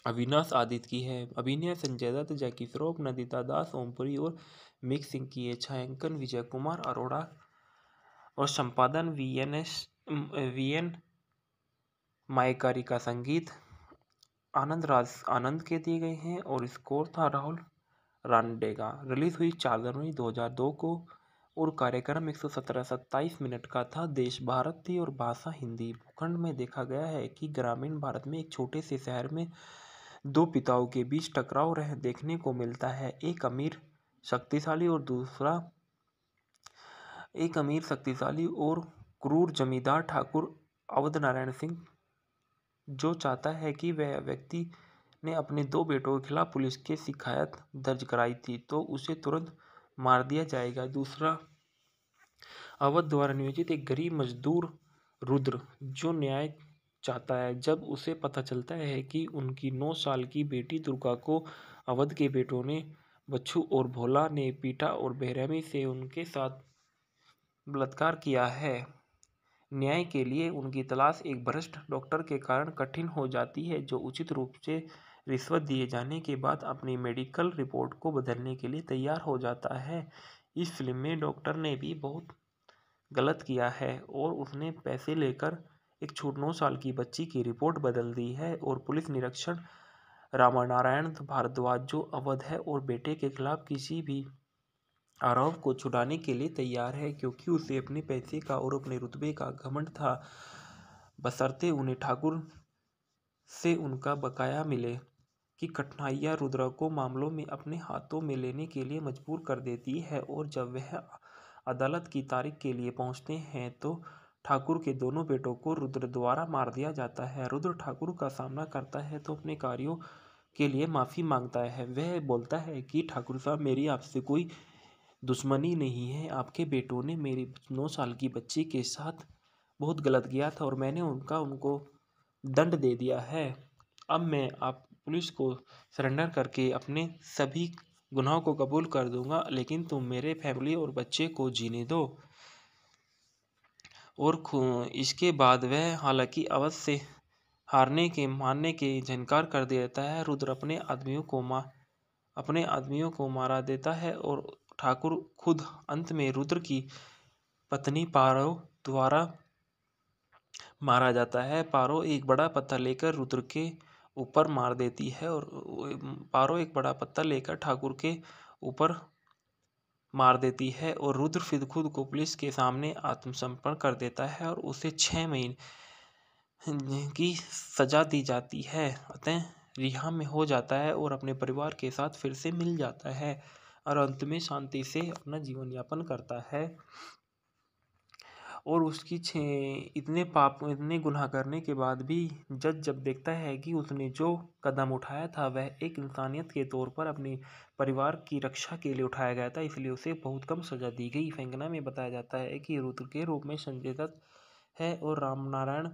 Speaker 1: अविनाश आदित्य की है अभिनय संजय दत्त जैकी श्रॉफ नदिता दास ओमपुरी और मिक सिंह की है छायांकन विजय कुमार अरोड़ा और संपादन V N S V N मायकारी का संगीत आनंद राज आनंद के दिए गए हैं और स्कोर था राहुल रानडे का रिलीज़ हुई चार जनवरी 2002 को और कार्यक्रम एक सौ सत्रह सत्ताईस मिनट का था देश भारत थी और भाषा हिंदी भूखंड में देखा गया है कि ग्रामीण भारत में एक छोटे से शहर में दो पिताओं के बीच टकराव रह देखने को मिलता है एक अमीर शक्तिशाली और दूसरा एक अमीर शक्तिशाली और क्रूर जमींदार ठाकुर अवध नारायण सिंह जो चाहता है कि वह व्यक्ति ने अपने दो बेटों के खिलाफ पुलिस के शिकायत दर्ज कराई थी तो उसे तुरंत मार दिया जाएगा दूसरा अवध द्वारा नियोजित एक गरीब मजदूर रुद्र जो न्याय चाहता है जब उसे पता चलता है कि उनकी नौ साल की बेटी दुर्गा को अवध के बेटों ने बच्छू और भोला ने पीटा और बेरहमी से उनके साथ बलात्कार किया है न्याय के लिए उनकी तलाश एक भ्रष्ट डॉक्टर के कारण कठिन हो जाती है जो उचित रूप से रिश्वत दिए जाने के बाद अपनी मेडिकल रिपोर्ट को बदलने के लिए तैयार हो जाता है इस फिल्म में डॉक्टर ने भी बहुत गलत किया है और उसने पैसे लेकर एक छोट नौ साल की बच्ची की रिपोर्ट बदल दी है और पुलिस निरीक्षण रामानारायण भारद्वाज जो अवध है और बेटे के खिलाफ किसी भी आरोप को छुड़ाने के लिए तैयार है क्योंकि उसे अपने पैसे का और अपने रुतबे का घमंड था बसरते उन्हें ठाकुर से उनका बकाया मिले की कठिनाइयाँ रुद्रा को मामलों में अपने हाथों में लेने के लिए मजबूर कर देती है और जब वह अदालत की तारीख के लिए पहुँचते हैं तो ठाकुर के दोनों बेटों को रुद्र द्वारा मार दिया जाता है रुद्र ठाकुर का सामना करता है तो अपने कार्यों के लिए माफ़ी मांगता है वह बोलता है कि ठाकुर साहब मेरी आपसे कोई दुश्मनी नहीं है आपके बेटों ने मेरी नौ साल की बच्ची के साथ बहुत गलत किया था और मैंने उनका उनको दंड दे दिया है अब मैं आप पुलिस को सरेंडर करके अपने सभी गुनाहों को कबूल कर दूंगा लेकिन तुम मेरे फैमिली और बच्चे को जीने दो और इसके बाद वह हालांकि अवध से हारने के मानने के झनकार कर देता है रुद्र अपने आदमियों को मा अपने आदमियों को मारा देता है और ठाकुर खुद अंत में रुद्र की पत्नी पारो द्वारा मारा जाता है पारो एक बड़ा पत्थर लेकर रुद्र के ऊपर मार देती है और पारो एक बड़ा पत्ता लेकर ठाकुर के ऊपर मार देती है और रुद्र फिर खुद को पुलिस के सामने आत्मसमर्पण कर देता है और उसे छः महीने की सजा दी जाती है अतः रिहा में हो जाता है और अपने परिवार के साथ फिर से मिल जाता है और अंत में शांति से अपना जीवन यापन करता है और उसकी क्षे इतने पाप इतने गुनाह करने के बाद भी जज जब देखता है कि उसने जो कदम उठाया था वह एक इंसानियत के तौर पर अपने परिवार की रक्षा के लिए उठाया गया था इसलिए उसे बहुत कम सज़ा दी गई फेंगना में बताया जाता है कि रुद्र के रूप में संजय दत्त है और रामनारायण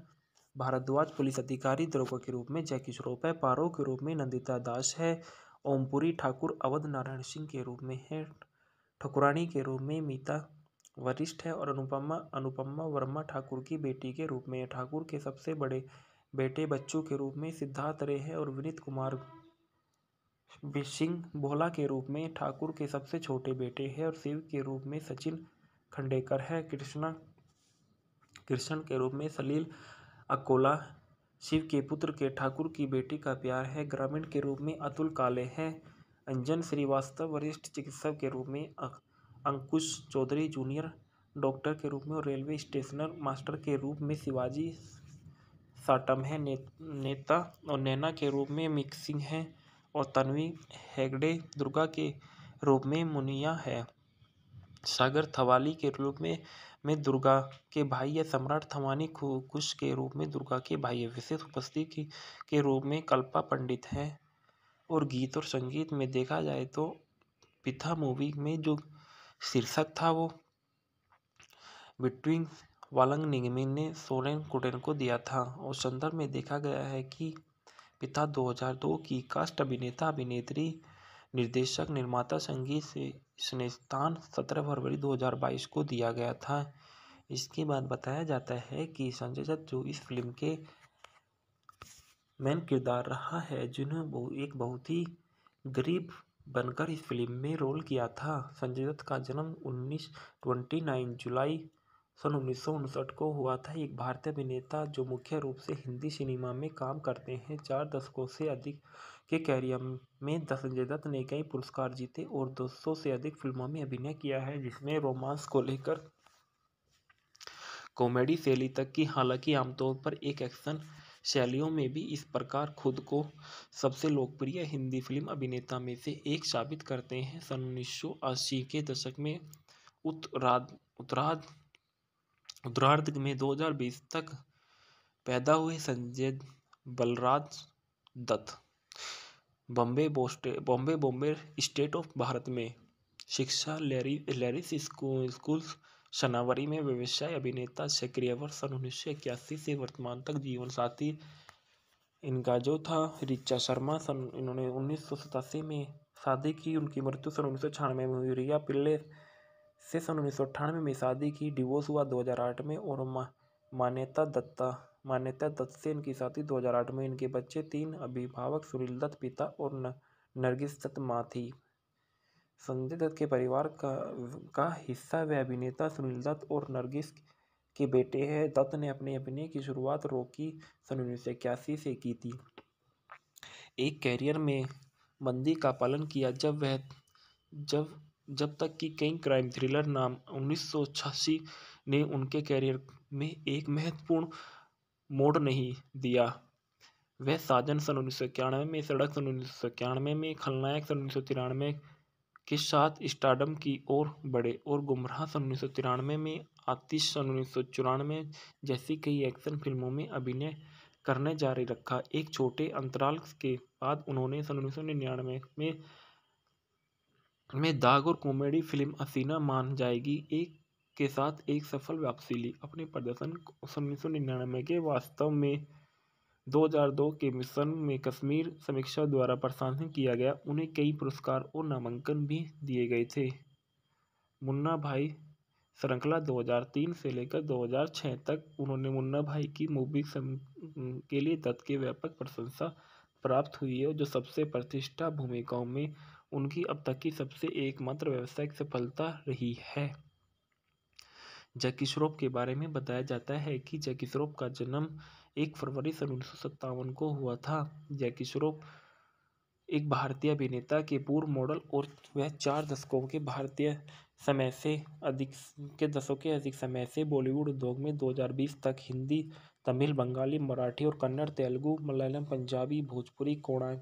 Speaker 1: भारद्वाज पुलिस अधिकारी द्रोपा के रूप में जैकी श्रोफ है पारो के रूप में नंदिता दास है ओमपुरी ठाकुर अवध नारायण सिंह के रूप में है ठकुरानी के रूप में मीता वरिष्ठ हैं और अनुपमा अनुपमा वर्मा ठाकुर की बेटी के रूप में ठाकुर के सबसे बड़े बेटे बच्चों के रूप में सिद्धार्थ रे हैं और विनीत कुमार सिंह भोला के रूप में ठाकुर के सबसे छोटे बेटे हैं और शिव के रूप में सचिन खंडेकर है कृष्णा कृष्ण के रूप में सलील अकोला शिव के पुत्र के ठाकुर की बेटी का प्यार है ग्रामीण के रूप में अतुल काले हैं अंजन श्रीवास्तव वरिष्ठ चिकित्सक के रूप में अंकुश चौधरी जूनियर डॉक्टर के रूप में और रेलवे स्टेशनर मास्टर के रूप में शिवाजी है ने, नेता और नैना के रूप में मिक्सिंग है और तनवी हेगड़े दुर्गा के रूप में मुनिया है सागर थवाली के रूप में में दुर्गा के भाई या सम्राट थवानी कुश के रूप में दुर्गा के भाई है विशेष उपस्थिति के, के रूप में कल्पा पंडित हैं और गीत और संगीत में देखा जाए तो पिथा मूवी में जो शीर्षक था वो बिटवीन वालंग निगमिन ने सोरेन कुटेन को दिया था और संदर्भ में देखा गया है कि पिता 2002 की कास्ट अभिनेता अभिनेत्री निर्देशक निर्माता संगीत से इसने स्थान सत्रह फरवरी 2022 को दिया गया था इसके बाद बताया जाता है कि संजय दत्त जो इस फिल्म के मेन किरदार रहा है जिन्हें वो एक बहुत ही गरीब बनकर इस फिल्म में रोल किया था संजय दत्त का जन्म उन्नीस ट्वेंटी नाइन जुलाई सन उन्नीस को हुआ था एक भारतीय अभिनेता जो मुख्य रूप से हिंदी सिनेमा में काम करते हैं चार दशकों से अधिक के कैरियर में संजय दत्त ने कई पुरस्कार जीते और 200 से अधिक फिल्मों में अभिनय किया है जिसमें रोमांस को लेकर कॉमेडी शैली तक की हालांकि आमतौर पर एक एक्शन एक शैलियों में भी इस प्रकार खुद को सबसे लोकप्रिय हिंदी फिल्म अभिनेता में से एक साबित करते हैं सन उन्नीस के दशक में उत्तराध उत्तराध उत्तरार्ध में 2020 तक पैदा हुए संजय बलराज दत्त बॉम्बे बोस्टे बॉम्बे बॉम्बे स्टेट ऑफ भारत में शिक्षा लेरी लेरिस स्कूल स्कूल्स शनावरी में व्यवसाय अभिनेता वर्ष सन उन्नीस सौ इक्यासी से वर्तमान तक जीवन साथी इनका जो था रिचा शर्मा सन इन्होंने उन्नीस सौ सतासी में शादी की उनकी मृत्यु सन उन्नीस सौ छियानवे में हुई रिया पिल्ले से सन उन्नीस सौ अट्ठानवे में शादी की डिवोर्स हुआ दो हज़ार आठ में और मा, मान्यता दत्ता मान्यता दत्त से इनकी शादी दो हज़ार आठ में इनके बच्चे तीन अभिभावक सुनील दत्त पिता और न, नरगिस दत्त माँ थी संजय दत्त के परिवार का का हिस्सा वे अभिनेता सुनील दत्त और नरगिस के बेटे हैं दत्त ने अपने अभिनय की शुरुआत रोकी सन उन्नीस सौ इक्यासी से की थी एक कैरियर में मंदी का पालन किया जब वह जब जब तक कि कई क्राइम थ्रिलर नाम उन्नीस सौ छियासी ने उनके कैरियर में एक महत्वपूर्ण मोड़ नहीं दिया वह साजन सन उन्नीस सौ इक्यानवे में सड़क सन उन्नीस सौ इक्यानवे में खलनायक सन उन्नीस सौ तिरानवे के साथ स्टार्डम की ओर बढ़े और गुमराह सन उन्नीस सौ तिरानवे में आतिश सन उन्नीस सौ चौरानवे जैसी कई एक्शन फिल्मों में अभिनय करने जारी रखा एक छोटे अंतराल के बाद उन्होंने सन उन्नीस सौ निन्यानवे में में दाग और कॉमेडी फिल्म असीना मान जाएगी एक के साथ एक सफल वापसी ली अपने प्रदर्शन सन उन्नीस सौ निन्यानवे के वास्तव में 2002 के मिशन में कश्मीर समीक्षा द्वारा प्रशासन किया गया उन्हें कई पुरस्कार और नामांकन भी दिए गए थे मुन्ना भाई श्रृंखला 2003 से लेकर 2006 तक उन्होंने मुन्ना भाई की मूवी के लिए दत्त के व्यापक प्रशंसा प्राप्त हुई है जो सबसे प्रतिष्ठा भूमिकाओं में उनकी अब तक की सबसे एकमात्र व्यावसायिक सफलता रही है जैकी श्रॉफ के बारे में बताया जाता है कि जैकी श्रॉफ का जन्म एक फरवरी सन उन्नीस को हुआ था जैकी श्रॉफ एक भारतीय अभिनेता के पूर्व मॉडल और वह चार दशकों के भारतीय समय से अधिक के दशकों के अधिक समय से बॉलीवुड उद्योग में 2020 तक हिंदी तमिल बंगाली मराठी और कन्नड़ तेलुगु मलयालम पंजाबी भोजपुरी कोणा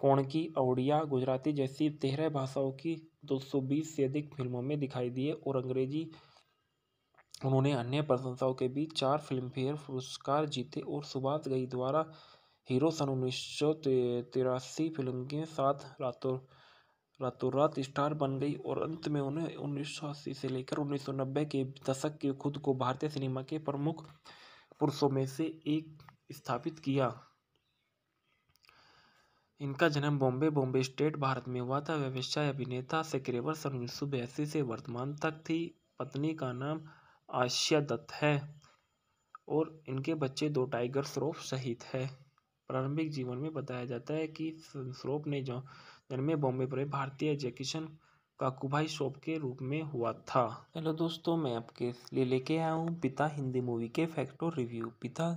Speaker 1: कोणकी ओडिया गुजराती जैसी तेरह भाषाओं की 220 से अधिक फिल्मों में दिखाई दिए और अंग्रेजी उन्होंने अन्य प्रशंसाओं के बीच चार फिल्मफेयर पुरस्कार जीते और सुभाष गई द्वारा हीरो सन उन्नीस सौ तिरासी फिल्म के साथ रातों रातों रात स्टार बन गई और अंत में उन्हें उन्नीस सौ अस्सी से लेकर उन्नीस सौ नब्बे के दशक के खुद को भारतीय सिनेमा के प्रमुख पुरुषों में से एक स्थापित किया इनका जन्म बॉम्बे बॉम्बे स्टेट भारत में हुआ था व्यवसाय अभिनेता सेक्रेवर सन उन्नीस सौ बयासी से वर्तमान तक थी पत्नी का नाम आशिया दत्त है और इनके बच्चे दो टाइगर श्रोफ सहित है प्रारंभिक जीवन में बताया जाता है कि श्रोफ ने जो जन्मे बॉम्बे पर भारतीय जैकिशन काकूभाई शोप के रूप में हुआ था हेलो दोस्तों मैं आपके लिए लेके आया हूँ पिता हिंदी मूवी के फैक्ट और रिव्यू पिता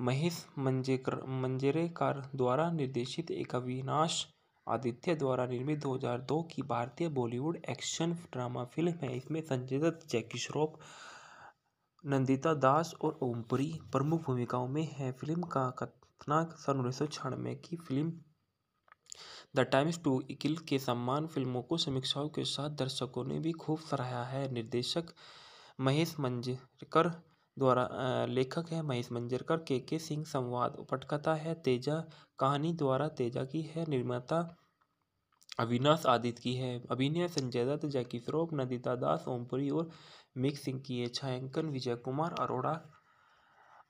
Speaker 1: महेश मंजेकर मंजेरेकर द्वारा निर्देशित एक अविनाश आदित्य द्वारा निर्मित 2002 की भारतीय बॉलीवुड एक्शन ड्रामा फिल्म है इसमें संजय दत्त जैकी श्रॉफ नंदिता दास और ओमपुरी प्रमुख भूमिकाओं में है फिल्म का कथना सन उन्नीस सौ की फिल्म द टाइम्स टू इकिल के सम्मान फिल्मों को समीक्षाओं के साथ दर्शकों ने भी खूब सराहा है निर्देशक महेश मंजरकर द्वारा लेखक है महेश मंजरकर के के सिंह संवाद पटकथा है तेजा कहानी द्वारा तेजा की है निर्माता अविनाश आदित्य की है अभिनय संजय दत्त जैकी श्रॉफ नदिता दास ओमपुरी और मिक सिंह की है छायांकन विजय कुमार अरोड़ा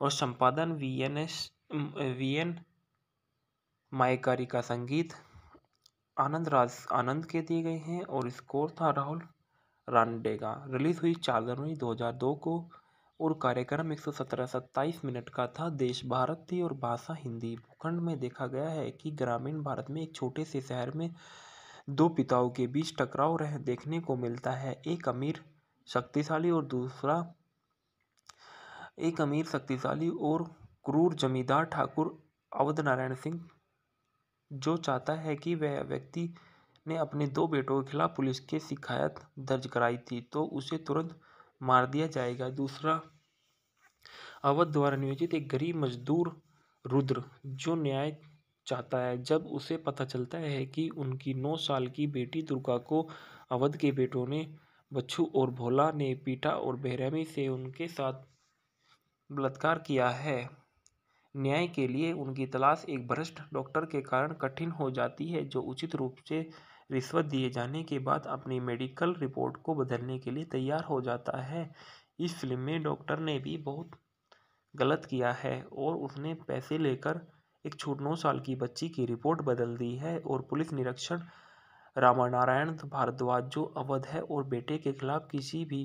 Speaker 1: और संपादन V N S V N मायकारी का संगीत आनंद राज आनंद के दिए गए हैं और स्कोर था राहुल रानडे का रिलीज़ हुई चार जनवरी 2002 को और कार्यक्रम 117 सत्ताईस मिनट का था देश भारत थी और भाषा हिंदी भूखंड में देखा गया है कि ग्रामीण भारत में एक छोटे से शहर में दो पिताओं के बीच टकराव रह देखने को मिलता है एक अमीर शक्तिशाली और दूसरा एक अमीर शक्तिशाली और क्रूर जमींदार ठाकुर अवध नारायण सिंह जो चाहता है कि वह व्यक्ति ने अपने दो बेटों के खिलाफ पुलिस के शिकायत दर्ज कराई थी तो उसे तुरंत मार दिया जाएगा दूसरा अवध द्वारा नियोजित एक गरीब मजदूर रुद्र जो न्याय चाहता है जब उसे पता चलता है कि उनकी नौ साल की बेटी दुर्गा को अवध के बेटों ने बच्छू और भोला ने पीटा और बेरहमी से उनके साथ बलात्कार किया है न्याय के लिए उनकी तलाश एक भ्रष्ट डॉक्टर के कारण कठिन हो जाती है जो उचित रूप से रिश्वत दिए जाने के बाद अपनी मेडिकल रिपोर्ट को बदलने के लिए तैयार हो जाता है इस फिल्म में डॉक्टर ने भी बहुत गलत किया है और उसने पैसे लेकर एक छोट नौ साल की बच्ची की रिपोर्ट बदल दी है और पुलिस निरीक्षण रामानारायण भारद्वाज जो अवध है और बेटे के खिलाफ किसी भी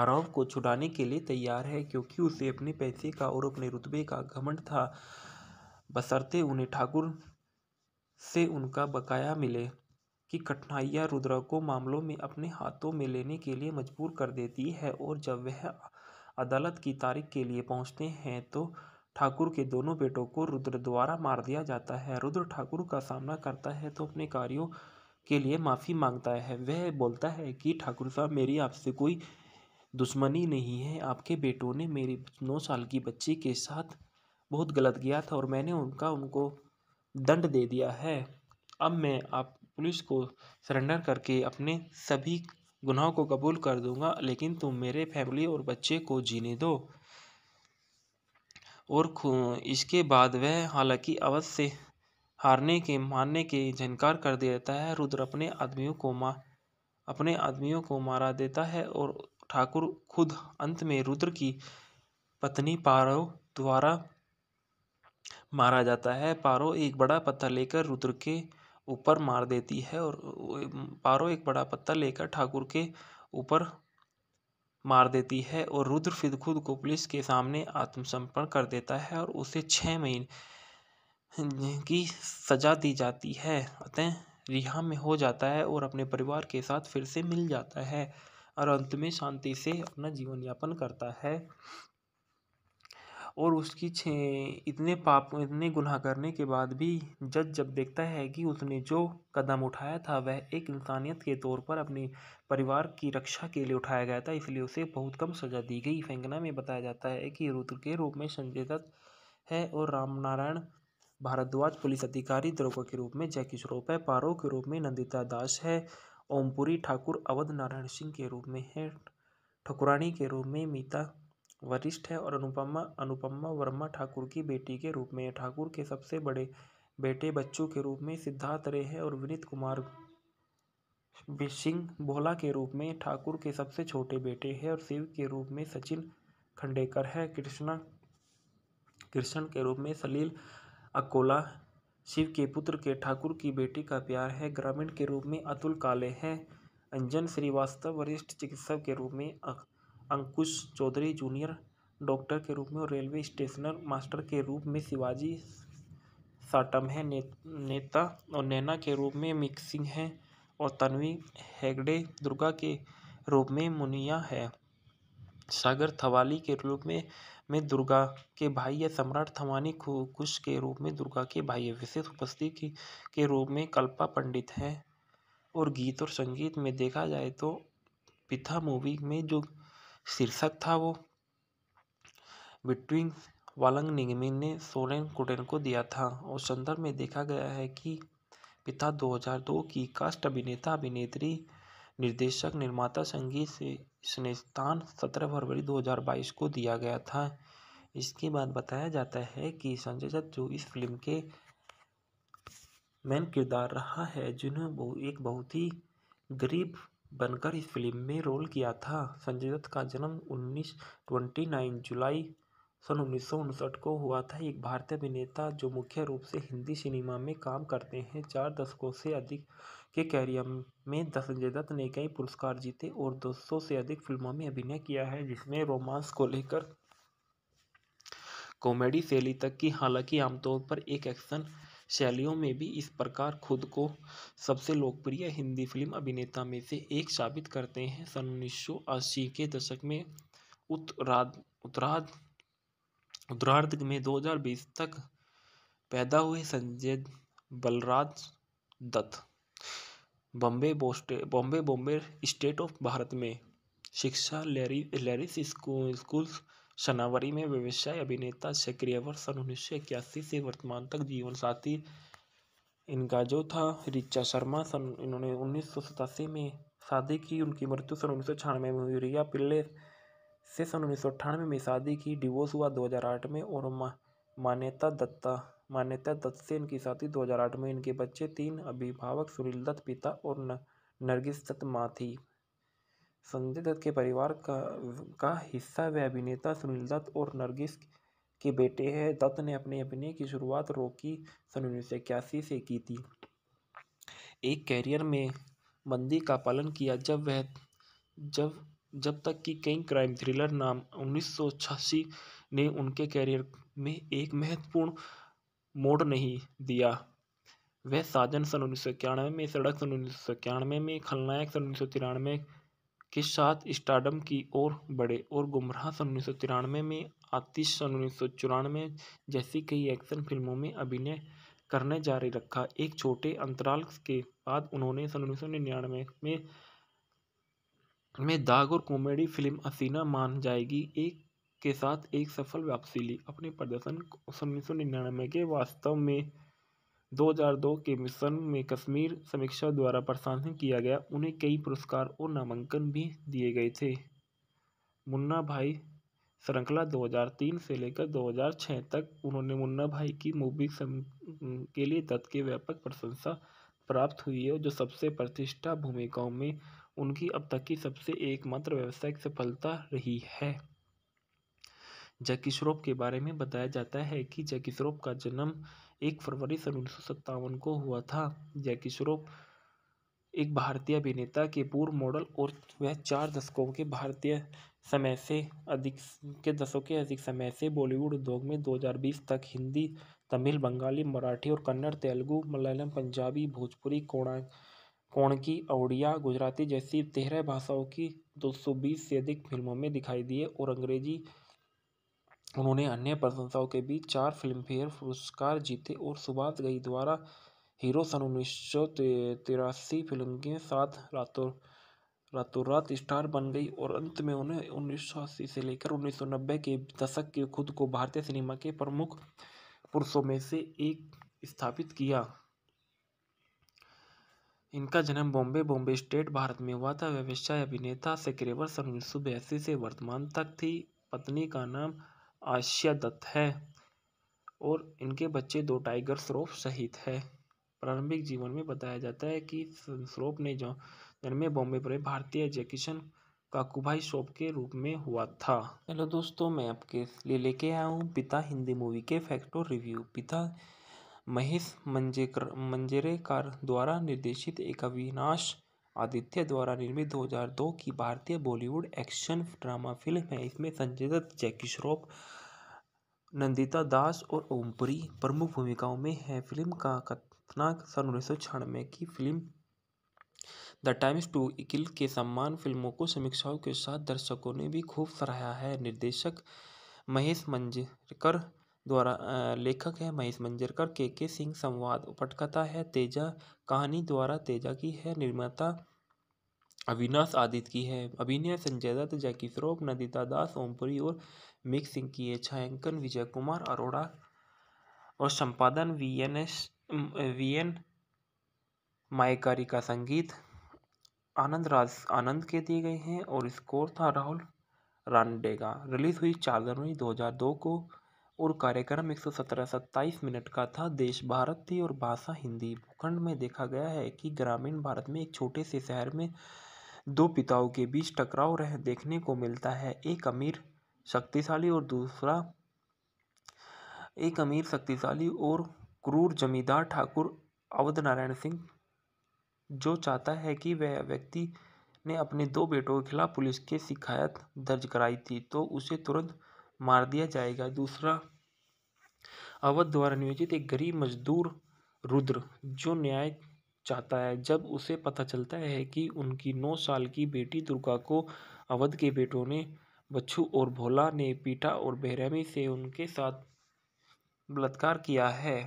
Speaker 1: आरोप को छुड़ाने के लिए तैयार है क्योंकि उसे अपने पैसे का और अपने रुतबे का घमंड था बसरते उन्हें ठाकुर से उनका बकाया मिले कि कठिनाइयाँ रुद्रा को मामलों में अपने हाथों में लेने के लिए मजबूर कर देती है और जब वह अदालत की तारीख के लिए पहुंचते हैं तो ठाकुर के दोनों बेटों को रुद्र द्वारा मार दिया जाता है रुद्र ठाकुर का सामना करता है तो अपने कार्यों के लिए माफ़ी मांगता है वह बोलता है कि ठाकुर साहब मेरी आपसे कोई दुश्मनी नहीं है आपके बेटों ने मेरी नौ साल की बच्ची के साथ बहुत गलत किया था और मैंने उनका उनको दंड दे दिया है अब मैं आप पुलिस को सरेंडर करके अपने सभी गुनाहों को कबूल कर दूंगा लेकिन तुम मेरे फैमिली और बच्चे को जीने दो और इसके बाद वह हालांकि अवध से हारने के मानने के झनकार कर देता है रुद्र अपने आदमियों को मा अपने आदमियों को मारा देता है और ठाकुर खुद अंत में रुद्र की पत्नी पारो द्वारा मारा जाता है पारो एक बड़ा पत्थर लेकर रुद्र के ऊपर मार देती है और पारो एक बड़ा पत्थर लेकर ठाकुर के ऊपर मार देती है और रुद्र खुद को पुलिस के सामने आत्मसमर्पण कर देता है और उसे छः महीने की सज़ा दी जाती है अतः रिहा में हो जाता है और अपने परिवार के साथ फिर से मिल जाता है और अंत में शांति से अपना जीवन यापन करता है और उसकी छे इतने पाप इतने गुनाह करने के बाद भी जज जब देखता है कि उसने जो कदम उठाया था वह एक इंसानियत के तौर पर अपने परिवार की रक्षा के लिए उठाया गया था इसलिए उसे बहुत कम सज़ा दी गई फैंगना में बताया जाता है कि रुद्र के रूप में संजय दत्त है और रामनारायण भारद्वाज पुलिस अधिकारी द्रोपा के रूप में जैकी श्रोप है पारो के रूप में नंदिता दास है ओमपुरी ठाकुर अवध नारायण सिंह के रूप में है ठकुरानी के रूप में मीता वरिष्ठ हैं और अनुपमा अनुपमा वर्मा ठाकुर की बेटी के रूप में ठाकुर के सबसे बड़े बेटे बच्चों के रूप में सिद्धार्थ रे हैं और विनीत कुमार सिंह भोला के रूप में ठाकुर के सबसे छोटे बेटे हैं और शिव के रूप में सचिन खंडेकर है कृष्णा कृष्ण के रूप में सलील अकोला शिव के पुत्र के ठाकुर की बेटी का प्यार है ग्रामीण के रूप में अतुल काले हैं अंजन श्रीवास्तव वरिष्ठ चिकित्सक के रूप में अंकुश चौधरी जूनियर डॉक्टर के रूप में और रेलवे स्टेशनर मास्टर के रूप में शिवाजी है ने, नेता और नैना के रूप में मिक्सिंग है और तन्वी हेगड़े दुर्गा के रूप में मुनिया है सागर थवाली के रूप में में दुर्गा के भाई या सम्राट थवानी कुश के रूप में दुर्गा के भाई है विशेष उपस्थिति के रूप में कल्पा पंडित हैं और गीत और संगीत में देखा जाए तो पिथा मूवी में जो शीर्षक था वो बिटवीन वालंग निगमी ने सोरेन कुडेन को दिया था और संदर्भ में देखा गया है कि पिता 2002 की कास्ट अभिनेता अभिनेत्री निर्देशक निर्माता संगीत से इसने स्थान सत्रह फरवरी 2022 को दिया गया था इसके बाद बताया जाता है कि संजय दत्त जो इस फिल्म के मेन किरदार रहा है जिन्हें वो एक बहुत ही गरीब बनकर इस फिल्म में रोल किया था संजय दत्त का जन्म उन्नीस ट्वेंटी जुलाई सन उन्नीस को हुआ था एक भारतीय अभिनेता जो मुख्य रूप से हिंदी सिनेमा में काम करते हैं चार दशकों से अधिक के कैरियर में संजय दत्त ने कई पुरस्कार जीते और दो सौ से अधिक फिल्मों में अभिनय किया है जिसमें रोमांस को लेकर कॉमेडी शैली तक की हालांकि आमतौर पर एक एक्शन एक शैलियों में भी इस प्रकार खुद को सबसे लोकप्रिय हिंदी फिल्म अभिनेता में से एक साबित करते हैं सन उन्नीस सौ के दशक में उत्तराध उत्तराध उत्तरार्ध में 2020 तक पैदा हुए संजय बलराज दत्त बॉम्बे बोस्टे बॉम्बे बॉम्बे स्टेट ऑफ भारत में शिक्षा लेरी लेरिस स्कूल स्कूल्स शनावरी में व्यवसाय अभिनेता सक्रिय वर्ष सन उन्नीस सौ इक्यासी से वर्तमान तक जीवन साथी इनका जो था रिचा शर्मा सन इन्होंने उन्नीस सौ सतासी में शादी की उनकी मृत्यु सन उन्नीस सौ छियानवे में हुई रिया पिल्ले से सन उन्नीस सौ अट्ठानवे में शादी की डिवोर्स हुआ दो हज़ार आठ में और मा, मान्यता दत्ता मान्यता दत्त से इनकी शादी दो हज़ार आठ में इनके बच्चे तीन अभिभावक सुनील दत्त पिता और न, नरगिस दत्त माँ थी संजय दत्त के परिवार का का हिस्सा वे अभिनेता सुनील दत्त और नरगिस के बेटे हैं दत्त ने अपने अभिनय की शुरुआत रोकी सन उन्नीस सौ इक्यासी से की थी एक कैरियर में मंदी का पालन किया जब वह जब जब तक कि कई क्राइम थ्रिलर नाम उन्नीस ने उनके कैरियर में एक महत्वपूर्ण मोड़ नहीं दिया वह साजन सन उन्नीस में सड़क सन उन्नीस में खलनायक सन उन्नीस के साथ स्टार्डम की ओर बढ़े और गुमराह सन उन्नीस सौ तिरानवे में आतिश सन उन्नीस सौ चौरानवे जैसी कई एक्शन फिल्मों में अभिनय करने जारी रखा एक छोटे अंतराल के बाद उन्होंने सन उन्नीस सौ निन्यानवे में में दाग और कॉमेडी फिल्म हसीना मान जाएगी एक के साथ एक सफल वापसी ली अपने प्रदर्शन सन उन्नीस सौ निन्यानवे के वास्तव में 2002 के मिशन में कश्मीर समीक्षा द्वारा प्रशासन किया गया उन्हें कई पुरस्कार और नामांकन भी दिए गए थे मुन्ना भाई श्रृंखला 2003 से लेकर 2006 तक उन्होंने मुन्ना भाई की मूवी के लिए दत्त के व्यापक प्रशंसा प्राप्त हुई है जो सबसे प्रतिष्ठा भूमिकाओं में उनकी अब तक की सबसे एकमात्र व्यावसायिक सफलता रही है जकी श्रॉफ के बारे में बताया जाता है कि जकी श्रॉफ का जन्म एक फरवरी सन उन्नीस को हुआ था जैकी श्रॉफ एक भारतीय अभिनेता के पूर्व मॉडल और वह चार दशकों के भारतीय समय से अधिक के दशकों के अधिक समय से बॉलीवुड उद्योग में 2020 तक हिंदी तमिल बंगाली मराठी और कन्नड़ तेलुगु मलयालम पंजाबी भोजपुरी कोणा कोणकी ओडिया गुजराती जैसी तेरह भाषाओं की 220 से अधिक फिल्मों में दिखाई दिए और अंग्रेजी उन्होंने अन्य प्रशंसाओं के बीच चार फिल्मफेयर पुरस्कार जीते और सुभाष गई द्वारा हीरो सन उन्नीस सौ तिरासी फिल्म के साथ रातों रातों रात स्टार बन गई और अंत में उन्हें उन्नीस सौ अस्सी से लेकर उन्नीस सौ नब्बे के दशक के खुद को भारतीय सिनेमा के प्रमुख पुरुषों में से एक स्थापित किया इनका जन्म बॉम्बे बॉम्बे स्टेट भारत में हुआ था व्यवसाय अभिनेता से सन उन्नीस सौ बयासी से वर्तमान तक थी पत्नी का नाम आशिया दत्त है और इनके बच्चे दो टाइगर श्रॉफ सहित है प्रारंभिक जीवन में बताया जाता है कि श्रॉफ ने जो जन्मे बॉम्बे पर भारतीय जैकिशन काकूभाई श्रॉफ के रूप में हुआ था हेलो दोस्तों मैं आपके लिए लेके आया हूँ पिता हिंदी मूवी के फैक्ट और रिव्यू पिता महेश मंजेकर मंजेरेकर द्वारा निर्देशित एक अविनाश आदित्य द्वारा निर्मित 2002 की भारतीय बॉलीवुड एक्शन ड्रामा फिल्म है इसमें संजय दत्त जैकी श्रॉफ नंदिता दास और ओमपुरी प्रमुख भूमिकाओं में है फिल्म का कथना सन उन्नीस सौ छियानवे की फिल्म द टाइम्स टू इकिल के सम्मान फिल्मों को समीक्षाओं के साथ दर्शकों ने भी खूब सराहा है निर्देशक महेश मंजरकर द्वारा लेखक है महेश मंजरकर के के सिंह संवाद पटकथा है तेजा कहानी द्वारा तेजा की है निर्माता अविनाश आदित्य की है अभिनय संजय दत्त जैकी श्रॉफ नदिता दास ओमपुरी और मिक सिंह की है छायांकन विजय कुमार अरोड़ा और संपादन V N S V N मायकारी का संगीत आनंद राज आनंद के दिए गए हैं और स्कोर था राहुल रानडे का रिलीज़ हुई चार जनवरी 2002 को और कार्यक्रम एक सौ सत्रह सत्ताईस मिनट का था देश भारत थी और भाषा हिंदी भूखंड में देखा गया है कि ग्रामीण भारत में एक छोटे से शहर में दो पिताओं के बीच टकराव रह देखने को मिलता है एक अमीर शक्तिशाली और दूसरा एक अमीर शक्तिशाली और क्रूर जमींदार ठाकुर अवध नारायण सिंह जो चाहता है कि वह व्यक्ति ने अपने दो बेटों के खिलाफ पुलिस के शिकायत दर्ज कराई थी तो उसे तुरंत मार दिया जाएगा दूसरा अवध द्वारा नियोजित एक गरीब मजदूर रुद्र जो न्याय चाहता है जब उसे पता चलता है कि उनकी नौ साल की बेटी दुर्गा को अवध के बेटों ने बच्छू और भोला ने पीटा और बेरहमी से उनके साथ बलात्कार किया है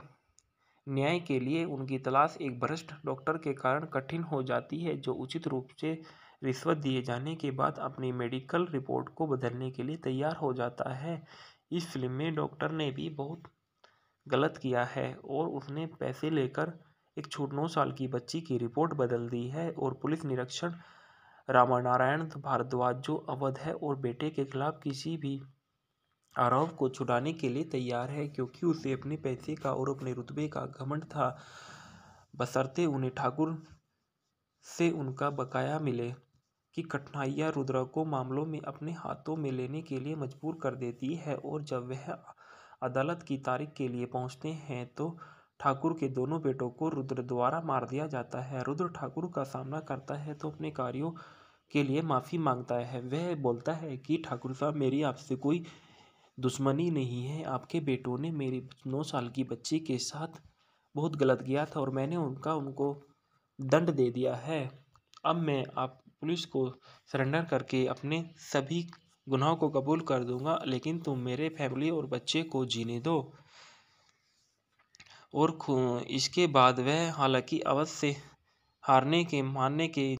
Speaker 1: न्याय के लिए उनकी तलाश एक भ्रष्ट डॉक्टर के कारण कठिन हो जाती है जो उचित रूप से रिश्वत दिए जाने के बाद अपनी मेडिकल रिपोर्ट को बदलने के लिए तैयार हो जाता है इस फिल्म में डॉक्टर ने भी बहुत गलत किया है और उसने पैसे लेकर एक छोट नौ साल की बच्ची की रिपोर्ट बदल दी है और पुलिस निरीक्षण रामानारायण भारद्वाज जो अवध है और बेटे के खिलाफ किसी भी आरोप को छुड़ाने के लिए तैयार है क्योंकि उसे अपने पैसे का और अपने रुतबे का घमंड था बसरते उन्हें ठाकुर से उनका बकाया मिले की कठिनाइयाँ रुद्र को मामलों में अपने हाथों में लेने के लिए मजबूर कर देती है और जब वह अदालत की तारीख के लिए पहुँचते हैं तो ठाकुर के दोनों बेटों को रुद्र द्वारा मार दिया जाता है रुद्र ठाकुर का सामना करता है तो अपने कार्यों के लिए माफ़ी मांगता है वह बोलता है कि ठाकुर साहब मेरी आपसे कोई दुश्मनी नहीं है आपके बेटों ने मेरी नौ साल की बच्ची के साथ बहुत गलत किया था और मैंने उनका उनको दंड दे दिया है अब मैं आप पुलिस को सरेंडर करके अपने सभी गुनाहों को कबूल कर दूंगा लेकिन तुम मेरे फैमिली और बच्चे को जीने दो और इसके बाद वह हालांकि अवध से हारने के मानने के